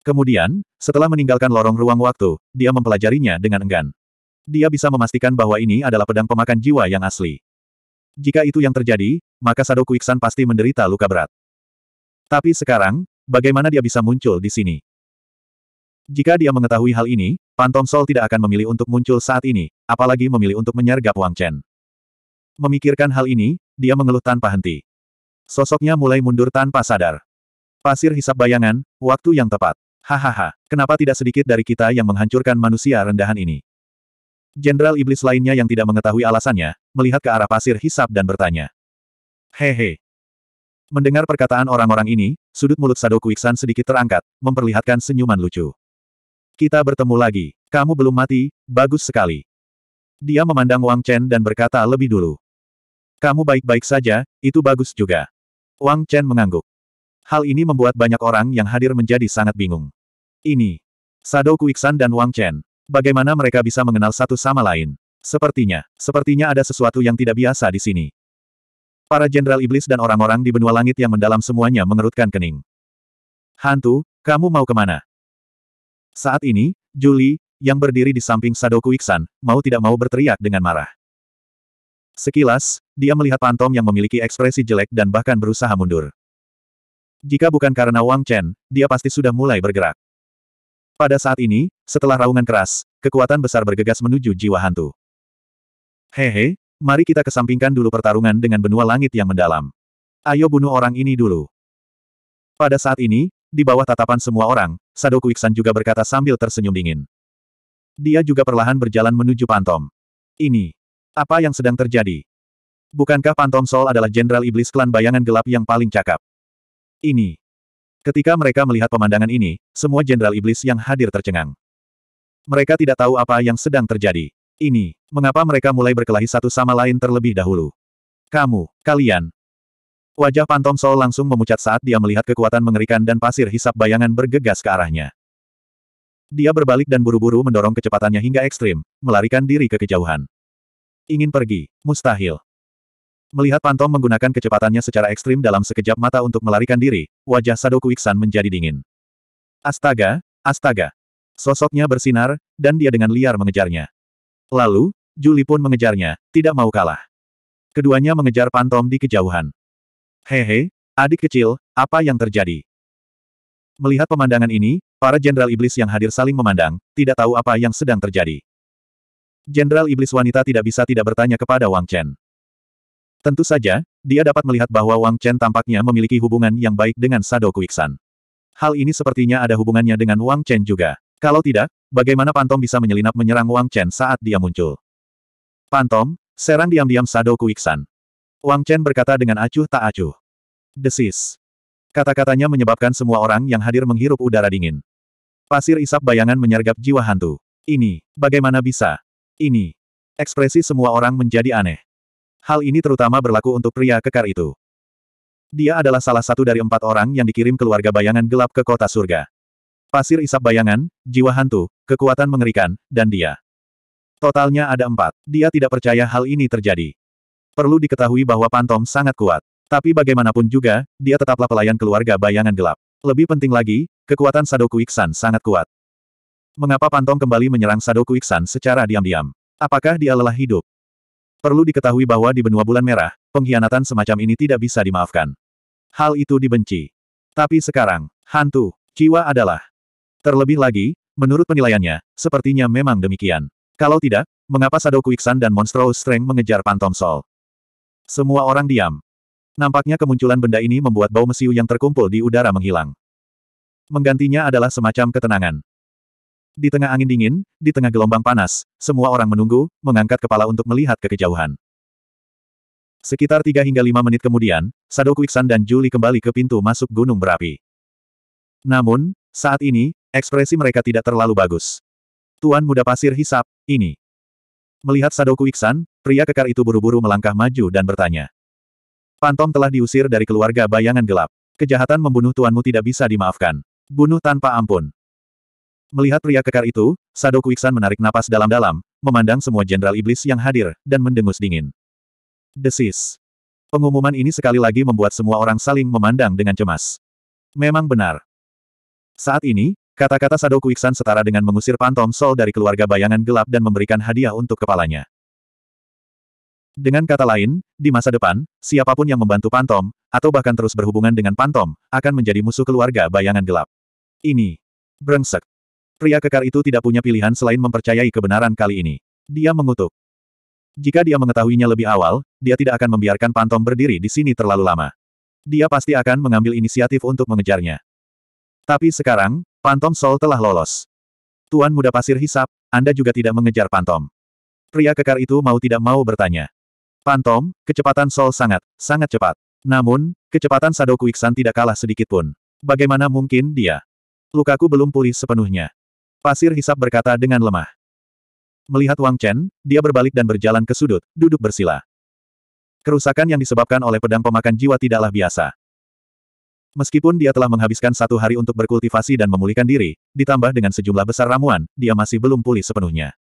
Kemudian, setelah meninggalkan lorong ruang waktu, dia mempelajarinya dengan enggan. Dia bisa memastikan bahwa ini adalah pedang pemakan jiwa yang asli. Jika itu yang terjadi, maka Sado Kuiksan pasti menderita luka berat. Tapi sekarang, bagaimana dia bisa muncul di sini? Jika dia mengetahui hal ini, Pantom Sol tidak akan memilih untuk muncul saat ini, apalagi memilih untuk menyergap Wang Chen. Memikirkan hal ini, dia mengeluh tanpa henti. Sosoknya mulai mundur tanpa sadar. Pasir hisap bayangan, waktu yang tepat. Hahaha, kenapa tidak sedikit dari kita yang menghancurkan manusia rendahan ini? Jenderal iblis lainnya yang tidak mengetahui alasannya, melihat ke arah pasir hisap dan bertanya. Hehe. Mendengar perkataan orang-orang ini, sudut mulut Sado Kuiksan sedikit terangkat, memperlihatkan senyuman lucu. Kita bertemu lagi. Kamu belum mati, bagus sekali. Dia memandang Wang Chen dan berkata lebih dulu. Kamu baik-baik saja, itu bagus juga. Wang Chen mengangguk. Hal ini membuat banyak orang yang hadir menjadi sangat bingung. Ini. Sado Kuiksan dan Wang Chen. Bagaimana mereka bisa mengenal satu sama lain? Sepertinya, sepertinya ada sesuatu yang tidak biasa di sini. Para jenderal iblis dan orang-orang di benua langit yang mendalam semuanya mengerutkan kening. Hantu, kamu mau kemana? Saat ini, Juli, yang berdiri di samping Sadoku Iksan, mau tidak mau berteriak dengan marah. Sekilas, dia melihat Pantom yang memiliki ekspresi jelek dan bahkan berusaha mundur. Jika bukan karena Wang Chen, dia pasti sudah mulai bergerak. Pada saat ini, setelah raungan keras, kekuatan besar bergegas menuju jiwa hantu. Hehe, mari kita kesampingkan dulu pertarungan dengan benua langit yang mendalam. Ayo bunuh orang ini dulu. Pada saat ini, di bawah tatapan semua orang, Sado Kuiksan juga berkata sambil tersenyum dingin. Dia juga perlahan berjalan menuju Pantom. Ini. Apa yang sedang terjadi? Bukankah Pantom Sol adalah jenderal iblis klan bayangan gelap yang paling cakap? Ini. Ketika mereka melihat pemandangan ini, semua jenderal iblis yang hadir tercengang. Mereka tidak tahu apa yang sedang terjadi. Ini, mengapa mereka mulai berkelahi satu sama lain terlebih dahulu. Kamu, kalian. Wajah Pantom Sol langsung memucat saat dia melihat kekuatan mengerikan dan pasir hisap bayangan bergegas ke arahnya. Dia berbalik dan buru-buru mendorong kecepatannya hingga ekstrim, melarikan diri ke kejauhan. Ingin pergi? Mustahil. Melihat Pantom menggunakan kecepatannya secara ekstrim dalam sekejap mata untuk melarikan diri, wajah Sadoku Iksan menjadi dingin. Astaga, astaga. Sosoknya bersinar, dan dia dengan liar mengejarnya. Lalu, Juli pun mengejarnya, tidak mau kalah. Keduanya mengejar Pantom di kejauhan. Hehe, adik kecil, apa yang terjadi? Melihat pemandangan ini, para jenderal iblis yang hadir saling memandang, tidak tahu apa yang sedang terjadi. Jenderal Iblis Wanita tidak bisa tidak bertanya kepada Wang Chen. Tentu saja, dia dapat melihat bahwa Wang Chen tampaknya memiliki hubungan yang baik dengan Sado Kuiksan. Hal ini sepertinya ada hubungannya dengan Wang Chen juga. Kalau tidak, bagaimana Pantom bisa menyelinap menyerang Wang Chen saat dia muncul? Pantom, serang diam-diam Sado Kuiksan. Wang Chen berkata dengan acuh tak acuh. Desis. Kata-katanya menyebabkan semua orang yang hadir menghirup udara dingin. Pasir isap bayangan menyergap jiwa hantu. Ini, bagaimana bisa? ini. Ekspresi semua orang menjadi aneh. Hal ini terutama berlaku untuk pria kekar itu. Dia adalah salah satu dari empat orang yang dikirim keluarga bayangan gelap ke kota surga. Pasir isap bayangan, jiwa hantu, kekuatan mengerikan, dan dia. Totalnya ada empat. Dia tidak percaya hal ini terjadi. Perlu diketahui bahwa Pantom sangat kuat. Tapi bagaimanapun juga, dia tetaplah pelayan keluarga bayangan gelap. Lebih penting lagi, kekuatan Sadoku Iksan sangat kuat. Mengapa Pantong kembali menyerang Sadoku Iksan secara diam-diam? Apakah dia lelah hidup? Perlu diketahui bahwa di benua bulan merah, pengkhianatan semacam ini tidak bisa dimaafkan. Hal itu dibenci. Tapi sekarang, hantu, jiwa adalah. Terlebih lagi, menurut penilaiannya, sepertinya memang demikian. Kalau tidak, mengapa Sadoku Iksan dan Monstro Strength mengejar Pantom Sol? Semua orang diam. Nampaknya kemunculan benda ini membuat bau mesiu yang terkumpul di udara menghilang. Menggantinya adalah semacam ketenangan. Di tengah angin dingin, di tengah gelombang panas, semua orang menunggu, mengangkat kepala untuk melihat ke kejauhan. Sekitar 3 hingga 5 menit kemudian, Sado Kuiksan dan Juli kembali ke pintu masuk gunung berapi. Namun, saat ini, ekspresi mereka tidak terlalu bagus. Tuan muda pasir hisap, ini. Melihat Sado Kuiksan, pria kekar itu buru-buru melangkah maju dan bertanya. Pantom telah diusir dari keluarga bayangan gelap. Kejahatan membunuh tuanmu tidak bisa dimaafkan. Bunuh tanpa ampun. Melihat pria kekar itu, Sado Kuiksan menarik napas dalam-dalam, memandang semua jenderal iblis yang hadir, dan mendengus dingin. Desis. Pengumuman ini sekali lagi membuat semua orang saling memandang dengan cemas. Memang benar. Saat ini, kata-kata Sado Kuiksan setara dengan mengusir Pantom Sol dari keluarga bayangan gelap dan memberikan hadiah untuk kepalanya. Dengan kata lain, di masa depan, siapapun yang membantu Pantom, atau bahkan terus berhubungan dengan Pantom, akan menjadi musuh keluarga bayangan gelap. Ini. Brengsek. Pria kekar itu tidak punya pilihan selain mempercayai kebenaran kali ini. Dia mengutuk. Jika dia mengetahuinya lebih awal, dia tidak akan membiarkan Pantom berdiri di sini terlalu lama. Dia pasti akan mengambil inisiatif untuk mengejarnya. Tapi sekarang, Pantom Sol telah lolos. Tuan Muda Pasir Hisap, Anda juga tidak mengejar Pantom. Pria kekar itu mau tidak mau bertanya. Pantom, kecepatan Sol sangat, sangat cepat. Namun, kecepatan Sado Kuiksan tidak kalah sedikit pun. Bagaimana mungkin dia? Lukaku belum pulih sepenuhnya. Pasir hisap berkata dengan lemah. Melihat Wang Chen, dia berbalik dan berjalan ke sudut, duduk bersila. Kerusakan yang disebabkan oleh pedang pemakan jiwa tidaklah biasa. Meskipun dia telah menghabiskan satu hari untuk berkultivasi dan memulihkan diri, ditambah dengan sejumlah besar ramuan, dia masih belum pulih sepenuhnya.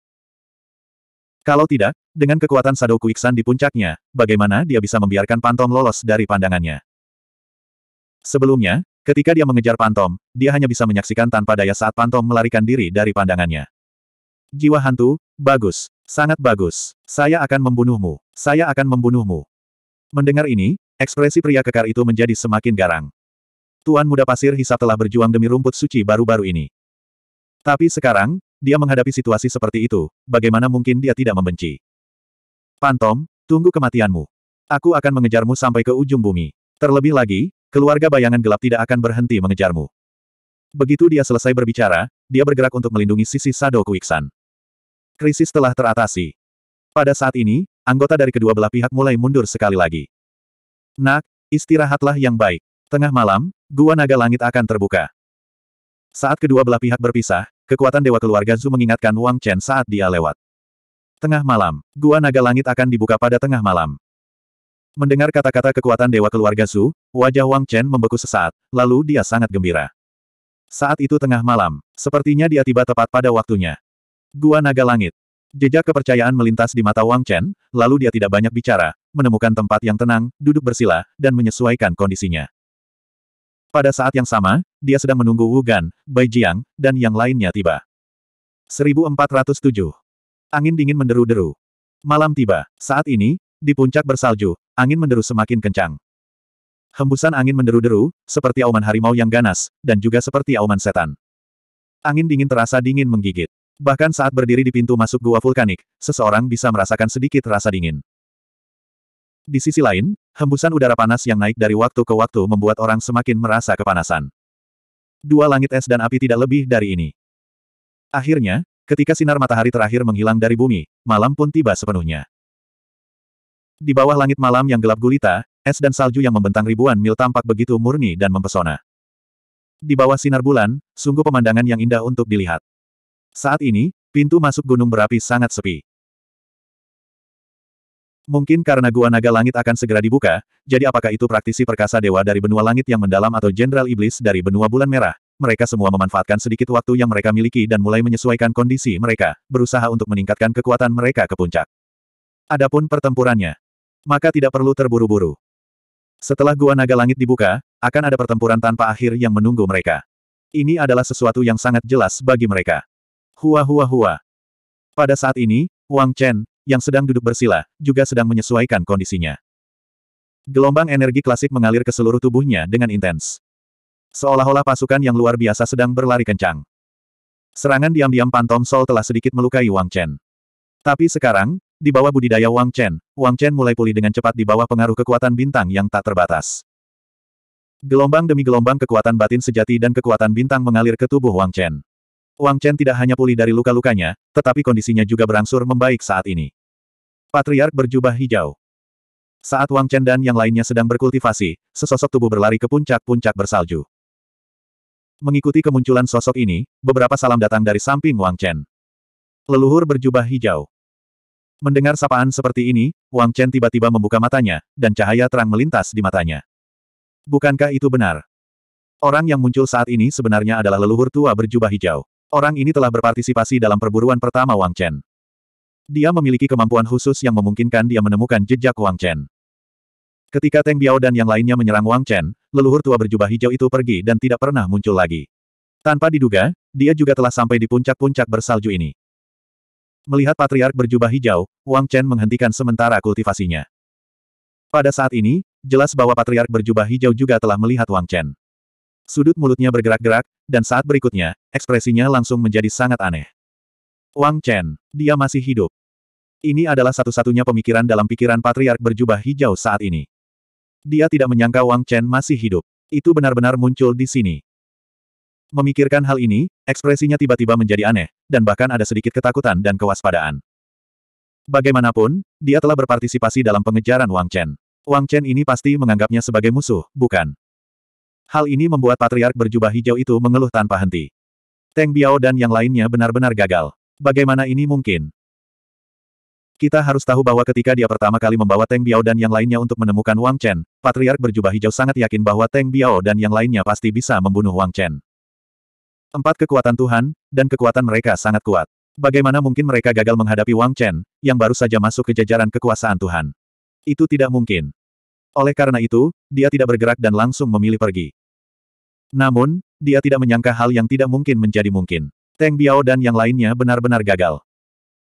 Kalau tidak, dengan kekuatan Sadoku Iksan di puncaknya, bagaimana dia bisa membiarkan Pantom lolos dari pandangannya? Sebelumnya, Ketika dia mengejar Pantom, dia hanya bisa menyaksikan tanpa daya saat Pantom melarikan diri dari pandangannya. Jiwa hantu, bagus, sangat bagus. Saya akan membunuhmu, saya akan membunuhmu. Mendengar ini, ekspresi pria kekar itu menjadi semakin garang. Tuan muda pasir hisap telah berjuang demi rumput suci baru-baru ini. Tapi sekarang, dia menghadapi situasi seperti itu, bagaimana mungkin dia tidak membenci? Pantom, tunggu kematianmu. Aku akan mengejarmu sampai ke ujung bumi. Terlebih lagi, Keluarga bayangan gelap tidak akan berhenti mengejarmu. Begitu dia selesai berbicara, dia bergerak untuk melindungi sisi Sado Kuiksan. Krisis telah teratasi. Pada saat ini, anggota dari kedua belah pihak mulai mundur sekali lagi. Nak, istirahatlah yang baik. Tengah malam, gua naga langit akan terbuka. Saat kedua belah pihak berpisah, kekuatan Dewa Keluarga Zhu mengingatkan Wang Chen saat dia lewat. Tengah malam, gua naga langit akan dibuka pada tengah malam. Mendengar kata-kata kekuatan dewa keluarga Su, wajah Wang Chen membeku sesaat, lalu dia sangat gembira. Saat itu tengah malam, sepertinya dia tiba tepat pada waktunya. Gua Naga Langit. Jejak kepercayaan melintas di mata Wang Chen, lalu dia tidak banyak bicara, menemukan tempat yang tenang, duduk bersila, dan menyesuaikan kondisinya. Pada saat yang sama, dia sedang menunggu Wu Gan, Bai Jiang, dan yang lainnya tiba. 1407. Angin dingin menderu-deru. Malam tiba. Saat ini, di puncak bersalju, Angin menderu semakin kencang. Hembusan angin menderu-deru, seperti auman harimau yang ganas, dan juga seperti auman setan. Angin dingin terasa dingin menggigit. Bahkan saat berdiri di pintu masuk gua vulkanik, seseorang bisa merasakan sedikit rasa dingin. Di sisi lain, hembusan udara panas yang naik dari waktu ke waktu membuat orang semakin merasa kepanasan. Dua langit es dan api tidak lebih dari ini. Akhirnya, ketika sinar matahari terakhir menghilang dari bumi, malam pun tiba sepenuhnya. Di bawah langit malam yang gelap gulita, es dan salju yang membentang ribuan mil tampak begitu murni dan mempesona. Di bawah sinar bulan, sungguh pemandangan yang indah untuk dilihat. Saat ini, pintu masuk gunung berapi sangat sepi. Mungkin karena gua naga langit akan segera dibuka, jadi apakah itu praktisi perkasa dewa dari benua langit yang mendalam atau jenderal iblis dari benua bulan merah? Mereka semua memanfaatkan sedikit waktu yang mereka miliki dan mulai menyesuaikan kondisi mereka, berusaha untuk meningkatkan kekuatan mereka ke puncak. Adapun pertempurannya, maka tidak perlu terburu-buru. Setelah gua naga langit dibuka, akan ada pertempuran tanpa akhir yang menunggu mereka. Ini adalah sesuatu yang sangat jelas bagi mereka. Hua hua hua. Pada saat ini, Wang Chen, yang sedang duduk bersila, juga sedang menyesuaikan kondisinya. Gelombang energi klasik mengalir ke seluruh tubuhnya dengan intens. Seolah-olah pasukan yang luar biasa sedang berlari kencang. Serangan diam-diam Pantom Sol telah sedikit melukai Wang Chen. Tapi sekarang, di bawah budidaya Wang Chen, Wang Chen mulai pulih dengan cepat di bawah pengaruh kekuatan bintang yang tak terbatas. Gelombang demi gelombang kekuatan batin sejati dan kekuatan bintang mengalir ke tubuh Wang Chen. Wang Chen tidak hanya pulih dari luka-lukanya, tetapi kondisinya juga berangsur membaik saat ini. Patriark berjubah hijau. Saat Wang Chen dan yang lainnya sedang berkultivasi, sesosok tubuh berlari ke puncak-puncak bersalju. Mengikuti kemunculan sosok ini, beberapa salam datang dari samping Wang Chen. Leluhur berjubah hijau. Mendengar sapaan seperti ini, Wang Chen tiba-tiba membuka matanya, dan cahaya terang melintas di matanya. Bukankah itu benar? Orang yang muncul saat ini sebenarnya adalah leluhur tua berjubah hijau. Orang ini telah berpartisipasi dalam perburuan pertama Wang Chen. Dia memiliki kemampuan khusus yang memungkinkan dia menemukan jejak Wang Chen. Ketika Teng Biao dan yang lainnya menyerang Wang Chen, leluhur tua berjubah hijau itu pergi dan tidak pernah muncul lagi. Tanpa diduga, dia juga telah sampai di puncak-puncak bersalju ini. Melihat patriark berjubah hijau, Wang Chen menghentikan sementara kultivasinya. Pada saat ini, jelas bahwa patriark berjubah hijau juga telah melihat Wang Chen. Sudut mulutnya bergerak-gerak, dan saat berikutnya, ekspresinya langsung menjadi sangat aneh. Wang Chen, dia masih hidup. Ini adalah satu-satunya pemikiran dalam pikiran patriark berjubah hijau saat ini. Dia tidak menyangka Wang Chen masih hidup. Itu benar-benar muncul di sini. Memikirkan hal ini, ekspresinya tiba-tiba menjadi aneh, dan bahkan ada sedikit ketakutan dan kewaspadaan. Bagaimanapun, dia telah berpartisipasi dalam pengejaran Wang Chen. Wang Chen ini pasti menganggapnya sebagai musuh, bukan? Hal ini membuat patriark berjubah hijau itu mengeluh tanpa henti. Teng Biao dan yang lainnya benar-benar gagal. Bagaimana ini mungkin? Kita harus tahu bahwa ketika dia pertama kali membawa Teng Biao dan yang lainnya untuk menemukan Wang Chen, patriark berjubah hijau sangat yakin bahwa Teng Biao dan yang lainnya pasti bisa membunuh Wang Chen. Empat kekuatan Tuhan, dan kekuatan mereka sangat kuat. Bagaimana mungkin mereka gagal menghadapi Wang Chen, yang baru saja masuk ke jajaran kekuasaan Tuhan? Itu tidak mungkin. Oleh karena itu, dia tidak bergerak dan langsung memilih pergi. Namun, dia tidak menyangka hal yang tidak mungkin menjadi mungkin. Teng Biao dan yang lainnya benar-benar gagal.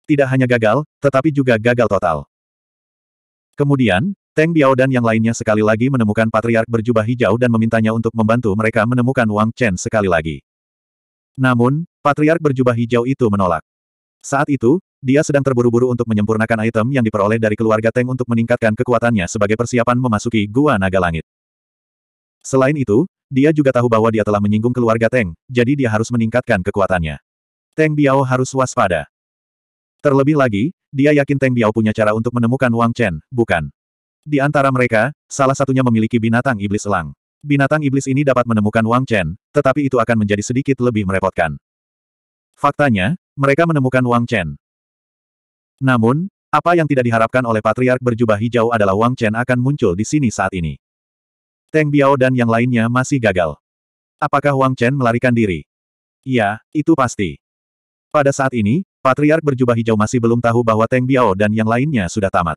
Tidak hanya gagal, tetapi juga gagal total. Kemudian, Teng Biao dan yang lainnya sekali lagi menemukan patriark berjubah hijau dan memintanya untuk membantu mereka menemukan Wang Chen sekali lagi. Namun, Patriark berjubah hijau itu menolak. Saat itu, dia sedang terburu-buru untuk menyempurnakan item yang diperoleh dari keluarga Teng untuk meningkatkan kekuatannya sebagai persiapan memasuki Gua Naga Langit. Selain itu, dia juga tahu bahwa dia telah menyinggung keluarga Teng, jadi dia harus meningkatkan kekuatannya. Teng Biao harus waspada. Terlebih lagi, dia yakin Teng Biao punya cara untuk menemukan Wang Chen, bukan? Di antara mereka, salah satunya memiliki binatang iblis elang. Binatang iblis ini dapat menemukan Wang Chen, tetapi itu akan menjadi sedikit lebih merepotkan. Faktanya, mereka menemukan Wang Chen. Namun, apa yang tidak diharapkan oleh patriark berjubah hijau adalah Wang Chen akan muncul di sini saat ini. Teng Biao dan yang lainnya masih gagal. Apakah Wang Chen melarikan diri? Ya, itu pasti. Pada saat ini, patriark berjubah hijau masih belum tahu bahwa Teng Biao dan yang lainnya sudah tamat.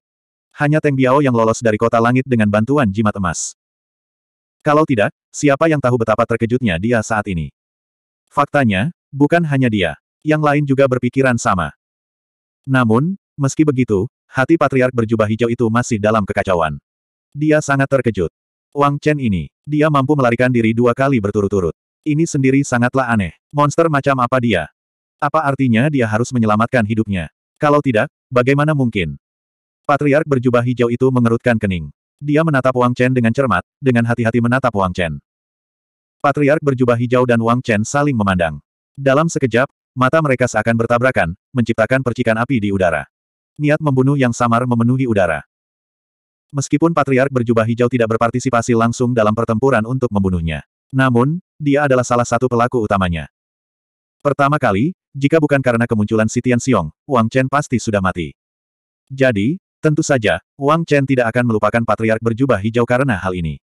Hanya Teng Biao yang lolos dari kota langit dengan bantuan jimat emas. Kalau tidak, siapa yang tahu betapa terkejutnya dia saat ini. Faktanya, bukan hanya dia. Yang lain juga berpikiran sama. Namun, meski begitu, hati patriark berjubah hijau itu masih dalam kekacauan. Dia sangat terkejut. Wang Chen ini, dia mampu melarikan diri dua kali berturut-turut. Ini sendiri sangatlah aneh. Monster macam apa dia? Apa artinya dia harus menyelamatkan hidupnya? Kalau tidak, bagaimana mungkin? Patriark berjubah hijau itu mengerutkan kening. Dia menatap Wang Chen dengan cermat, dengan hati-hati menatap Wang Chen. Patriark berjubah hijau dan Wang Chen saling memandang. Dalam sekejap, mata mereka seakan bertabrakan, menciptakan percikan api di udara. Niat membunuh yang samar memenuhi udara. Meskipun Patriark berjubah hijau tidak berpartisipasi langsung dalam pertempuran untuk membunuhnya. Namun, dia adalah salah satu pelaku utamanya. Pertama kali, jika bukan karena kemunculan Sitian Siong, Xiong, Wang Chen pasti sudah mati. Jadi, Tentu saja, Wang Chen tidak akan melupakan patriark berjubah hijau karena hal ini.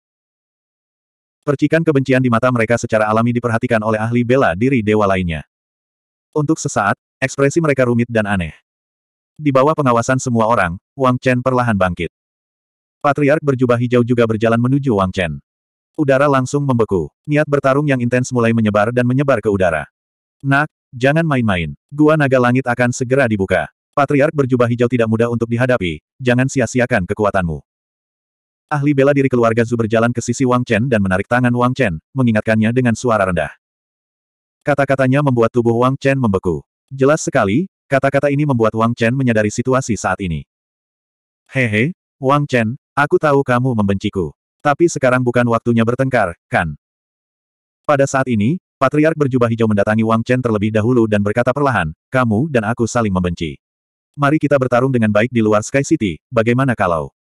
Percikan kebencian di mata mereka secara alami diperhatikan oleh ahli bela diri dewa lainnya. Untuk sesaat, ekspresi mereka rumit dan aneh. Di bawah pengawasan semua orang, Wang Chen perlahan bangkit. Patriark berjubah hijau juga berjalan menuju Wang Chen. Udara langsung membeku. Niat bertarung yang intens mulai menyebar dan menyebar ke udara. Nak, jangan main-main. Gua naga langit akan segera dibuka. Patriark berjubah hijau tidak mudah untuk dihadapi, jangan sia-siakan kekuatanmu. Ahli bela diri keluarga Zu berjalan ke sisi Wang Chen dan menarik tangan Wang Chen, mengingatkannya dengan suara rendah. Kata-katanya membuat tubuh Wang Chen membeku. Jelas sekali, kata-kata ini membuat Wang Chen menyadari situasi saat ini. Hehe, Wang Chen, aku tahu kamu membenciku. Tapi sekarang bukan waktunya bertengkar, kan? Pada saat ini, Patriark berjubah hijau mendatangi Wang Chen terlebih dahulu dan berkata perlahan, kamu dan aku saling membenci. Mari kita bertarung dengan baik di luar Sky City, bagaimana kalau?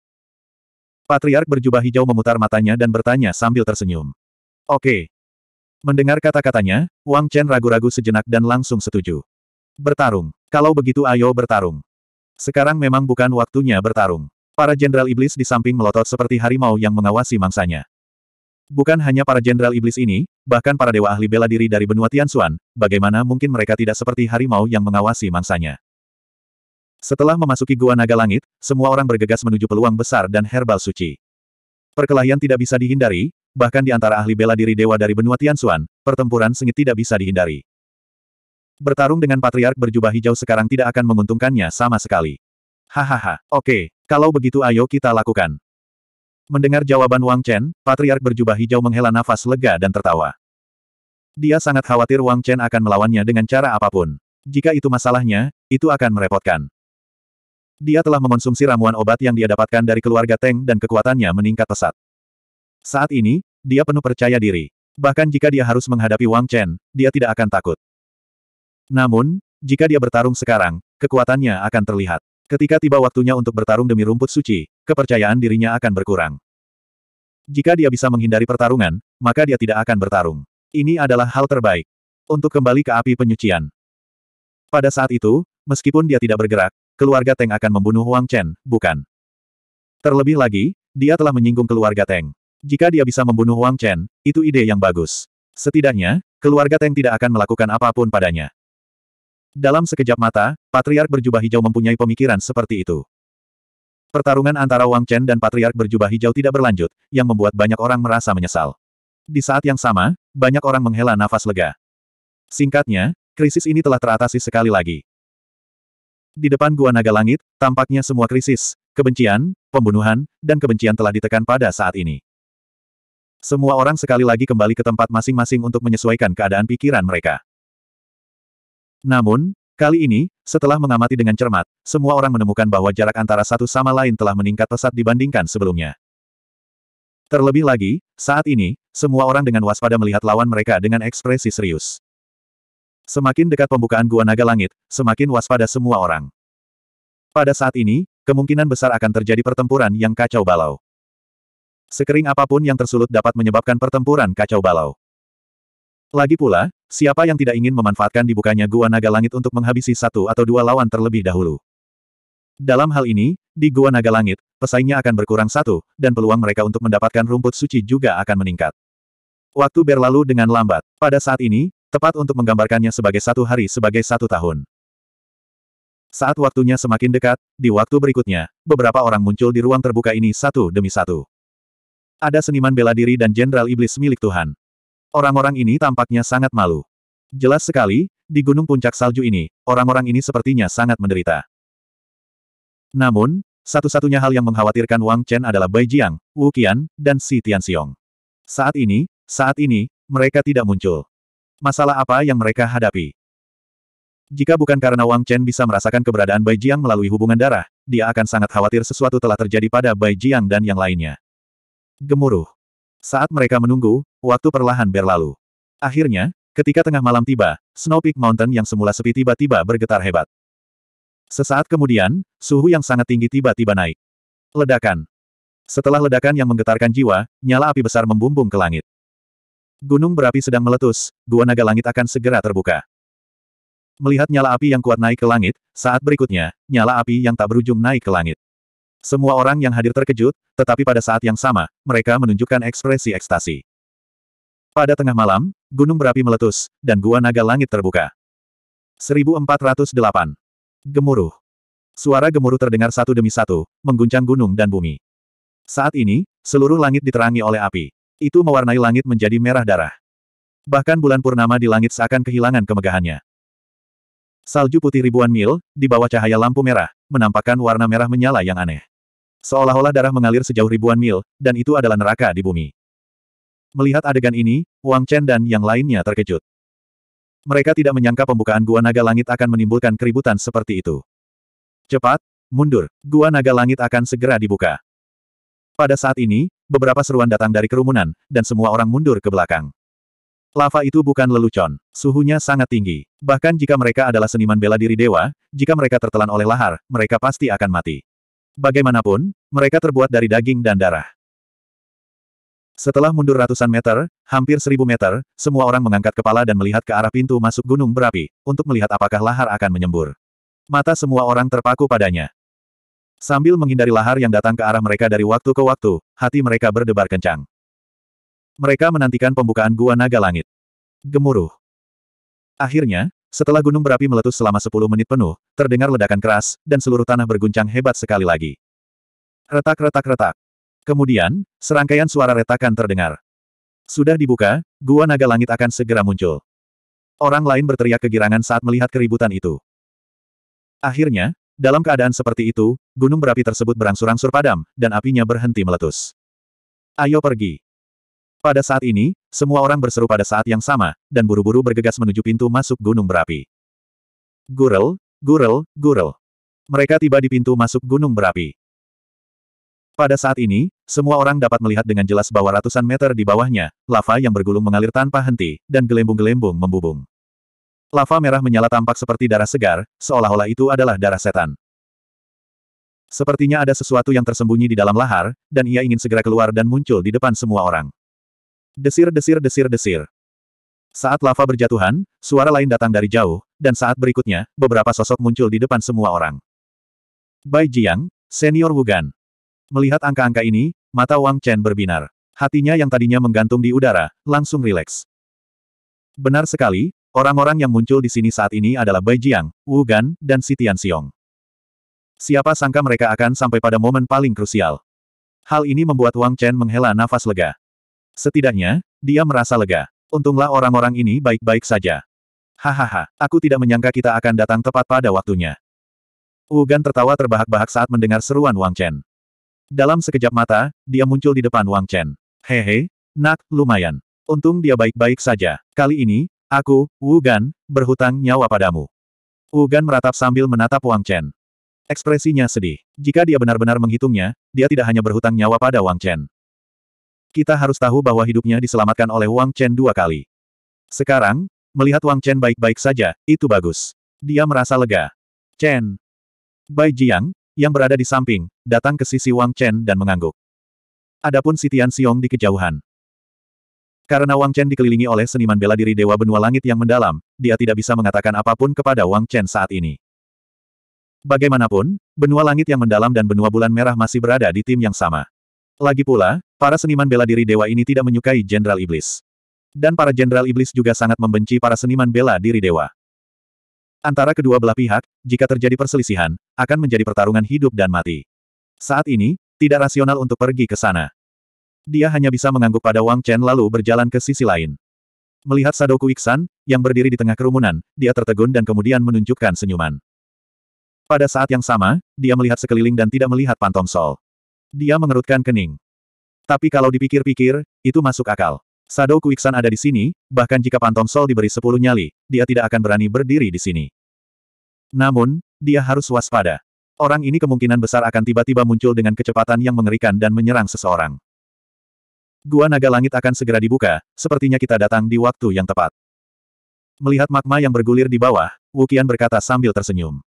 Patriark berjubah hijau memutar matanya dan bertanya sambil tersenyum. Oke. Mendengar kata-katanya, Wang Chen ragu-ragu sejenak dan langsung setuju. Bertarung. Kalau begitu ayo bertarung. Sekarang memang bukan waktunya bertarung. Para jenderal iblis di samping melotot seperti harimau yang mengawasi mangsanya. Bukan hanya para jenderal iblis ini, bahkan para dewa ahli bela diri dari benua Tianxuan, bagaimana mungkin mereka tidak seperti harimau yang mengawasi mangsanya. Setelah memasuki Gua Naga Langit, semua orang bergegas menuju peluang besar dan herbal suci. Perkelahian tidak bisa dihindari, bahkan di antara ahli bela diri dewa dari benua Tianxuan, pertempuran sengit tidak bisa dihindari. Bertarung dengan patriark berjubah hijau sekarang tidak akan menguntungkannya sama sekali. Hahaha, oke, kalau begitu ayo kita lakukan. Mendengar jawaban Wang Chen, patriark berjubah hijau menghela nafas lega dan tertawa. Dia sangat khawatir Wang Chen akan melawannya dengan cara apapun. Jika itu masalahnya, itu akan merepotkan. Dia telah mengonsumsi ramuan obat yang dia dapatkan dari keluarga Teng dan kekuatannya meningkat pesat. Saat ini, dia penuh percaya diri. Bahkan jika dia harus menghadapi Wang Chen, dia tidak akan takut. Namun, jika dia bertarung sekarang, kekuatannya akan terlihat. Ketika tiba waktunya untuk bertarung demi rumput suci, kepercayaan dirinya akan berkurang. Jika dia bisa menghindari pertarungan, maka dia tidak akan bertarung. Ini adalah hal terbaik. Untuk kembali ke api penyucian. Pada saat itu, meskipun dia tidak bergerak, keluarga Teng akan membunuh Wang Chen, bukan? Terlebih lagi, dia telah menyinggung keluarga Teng. Jika dia bisa membunuh Wang Chen, itu ide yang bagus. Setidaknya, keluarga Teng tidak akan melakukan apapun padanya. Dalam sekejap mata, Patriark berjubah hijau mempunyai pemikiran seperti itu. Pertarungan antara Wang Chen dan Patriark berjubah hijau tidak berlanjut, yang membuat banyak orang merasa menyesal. Di saat yang sama, banyak orang menghela nafas lega. Singkatnya, krisis ini telah teratasi sekali lagi. Di depan gua naga langit, tampaknya semua krisis, kebencian, pembunuhan, dan kebencian telah ditekan pada saat ini. Semua orang sekali lagi kembali ke tempat masing-masing untuk menyesuaikan keadaan pikiran mereka. Namun, kali ini, setelah mengamati dengan cermat, semua orang menemukan bahwa jarak antara satu sama lain telah meningkat pesat dibandingkan sebelumnya. Terlebih lagi, saat ini, semua orang dengan waspada melihat lawan mereka dengan ekspresi serius. Semakin dekat pembukaan Gua Naga Langit, semakin waspada semua orang. Pada saat ini, kemungkinan besar akan terjadi pertempuran yang kacau balau. Sekering apapun yang tersulut dapat menyebabkan pertempuran kacau balau. Lagi pula, siapa yang tidak ingin memanfaatkan dibukanya Gua Naga Langit untuk menghabisi satu atau dua lawan terlebih dahulu? Dalam hal ini, di Gua Naga Langit, pesaingnya akan berkurang satu, dan peluang mereka untuk mendapatkan rumput suci juga akan meningkat. Waktu berlalu dengan lambat. Pada saat ini, Tepat untuk menggambarkannya sebagai satu hari sebagai satu tahun. Saat waktunya semakin dekat, di waktu berikutnya, beberapa orang muncul di ruang terbuka ini satu demi satu. Ada seniman bela diri dan jenderal iblis milik Tuhan. Orang-orang ini tampaknya sangat malu. Jelas sekali, di gunung puncak salju ini, orang-orang ini sepertinya sangat menderita. Namun, satu-satunya hal yang mengkhawatirkan Wang Chen adalah Bai Jiang, Wu Qian, dan Si Tianxiong. Saat ini, saat ini, mereka tidak muncul. Masalah apa yang mereka hadapi? Jika bukan karena Wang Chen bisa merasakan keberadaan Bai Jiang melalui hubungan darah, dia akan sangat khawatir sesuatu telah terjadi pada Bai Jiang dan yang lainnya. Gemuruh. Saat mereka menunggu, waktu perlahan berlalu. Akhirnya, ketika tengah malam tiba, Snow Peak Mountain yang semula sepi tiba-tiba bergetar hebat. Sesaat kemudian, suhu yang sangat tinggi tiba-tiba naik. Ledakan. Setelah ledakan yang menggetarkan jiwa, nyala api besar membumbung ke langit. Gunung berapi sedang meletus, gua naga langit akan segera terbuka. Melihat nyala api yang kuat naik ke langit, saat berikutnya, nyala api yang tak berujung naik ke langit. Semua orang yang hadir terkejut, tetapi pada saat yang sama, mereka menunjukkan ekspresi ekstasi. Pada tengah malam, gunung berapi meletus, dan gua naga langit terbuka. 1408. Gemuruh. Suara gemuruh terdengar satu demi satu, mengguncang gunung dan bumi. Saat ini, seluruh langit diterangi oleh api. Itu mewarnai langit menjadi merah darah. Bahkan bulan purnama di langit seakan kehilangan kemegahannya. Salju putih ribuan mil, di bawah cahaya lampu merah, menampakkan warna merah menyala yang aneh. Seolah-olah darah mengalir sejauh ribuan mil, dan itu adalah neraka di bumi. Melihat adegan ini, Wang Chen dan yang lainnya terkejut. Mereka tidak menyangka pembukaan Gua Naga Langit akan menimbulkan keributan seperti itu. Cepat, mundur, Gua Naga Langit akan segera dibuka. Pada saat ini, beberapa seruan datang dari kerumunan, dan semua orang mundur ke belakang. Lava itu bukan lelucon, suhunya sangat tinggi. Bahkan jika mereka adalah seniman bela diri dewa, jika mereka tertelan oleh lahar, mereka pasti akan mati. Bagaimanapun, mereka terbuat dari daging dan darah. Setelah mundur ratusan meter, hampir seribu meter, semua orang mengangkat kepala dan melihat ke arah pintu masuk gunung berapi, untuk melihat apakah lahar akan menyembur. Mata semua orang terpaku padanya. Sambil menghindari lahar yang datang ke arah mereka dari waktu ke waktu, hati mereka berdebar kencang. Mereka menantikan pembukaan gua naga langit. Gemuruh. Akhirnya, setelah gunung berapi meletus selama 10 menit penuh, terdengar ledakan keras, dan seluruh tanah berguncang hebat sekali lagi. Retak-retak-retak. Kemudian, serangkaian suara retakan terdengar. Sudah dibuka, gua naga langit akan segera muncul. Orang lain berteriak kegirangan saat melihat keributan itu. Akhirnya, dalam keadaan seperti itu, gunung berapi tersebut berangsur-angsur padam, dan apinya berhenti meletus. Ayo pergi. Pada saat ini, semua orang berseru pada saat yang sama, dan buru-buru bergegas menuju pintu masuk gunung berapi. Gurel, gurel, gurel. Mereka tiba di pintu masuk gunung berapi. Pada saat ini, semua orang dapat melihat dengan jelas bahwa ratusan meter di bawahnya, lava yang bergulung mengalir tanpa henti, dan gelembung-gelembung membubung. Lava merah menyala tampak seperti darah segar, seolah-olah itu adalah darah setan. Sepertinya ada sesuatu yang tersembunyi di dalam lahar, dan ia ingin segera keluar dan muncul di depan semua orang. Desir desir desir desir. Saat lava berjatuhan, suara lain datang dari jauh, dan saat berikutnya, beberapa sosok muncul di depan semua orang. Bai Jiang, Senior Wugan. Melihat angka-angka ini, mata Wang Chen berbinar. Hatinya yang tadinya menggantung di udara, langsung rileks. Benar sekali, Orang-orang yang muncul di sini saat ini adalah Bai Jiang, Wu Gan, dan Si Tian Xiong. Siapa sangka mereka akan sampai pada momen paling krusial. Hal ini membuat Wang Chen menghela nafas lega. Setidaknya, dia merasa lega. Untunglah orang-orang ini baik-baik saja. Hahaha, aku tidak menyangka kita akan datang tepat pada waktunya. Wu Gan tertawa terbahak-bahak saat mendengar seruan Wang Chen. Dalam sekejap mata, dia muncul di depan Wang Chen. Hehe, nak, lumayan. Untung dia baik-baik saja. Kali ini, Aku, Wu Gan, berhutang nyawa padamu. Wu Gan meratap sambil menatap Wang Chen. Ekspresinya sedih. Jika dia benar-benar menghitungnya, dia tidak hanya berhutang nyawa pada Wang Chen. Kita harus tahu bahwa hidupnya diselamatkan oleh Wang Chen dua kali. Sekarang, melihat Wang Chen baik-baik saja, itu bagus. Dia merasa lega. Chen. Bai Jiang, yang berada di samping, datang ke sisi Wang Chen dan mengangguk. Adapun Sitian Xiong di kejauhan. Karena Wang Chen dikelilingi oleh seniman bela diri Dewa Benua Langit yang mendalam, dia tidak bisa mengatakan apapun kepada Wang Chen saat ini. Bagaimanapun, benua langit yang mendalam dan benua bulan merah masih berada di tim yang sama. Lagi pula, para seniman bela diri dewa ini tidak menyukai Jenderal Iblis. Dan para Jenderal Iblis juga sangat membenci para seniman bela diri dewa. Antara kedua belah pihak, jika terjadi perselisihan, akan menjadi pertarungan hidup dan mati. Saat ini, tidak rasional untuk pergi ke sana. Dia hanya bisa mengangguk pada Wang Chen lalu berjalan ke sisi lain. Melihat Sadoku Iksan, yang berdiri di tengah kerumunan, dia tertegun dan kemudian menunjukkan senyuman. Pada saat yang sama, dia melihat sekeliling dan tidak melihat Pantom Sol. Dia mengerutkan kening. Tapi kalau dipikir-pikir, itu masuk akal. Sado Kuiksan ada di sini, bahkan jika Pantom Sol diberi sepuluh nyali, dia tidak akan berani berdiri di sini. Namun, dia harus waspada. Orang ini kemungkinan besar akan tiba-tiba muncul dengan kecepatan yang mengerikan dan menyerang seseorang. Gua naga langit akan segera dibuka, sepertinya kita datang di waktu yang tepat. Melihat magma yang bergulir di bawah, Wukian berkata sambil tersenyum.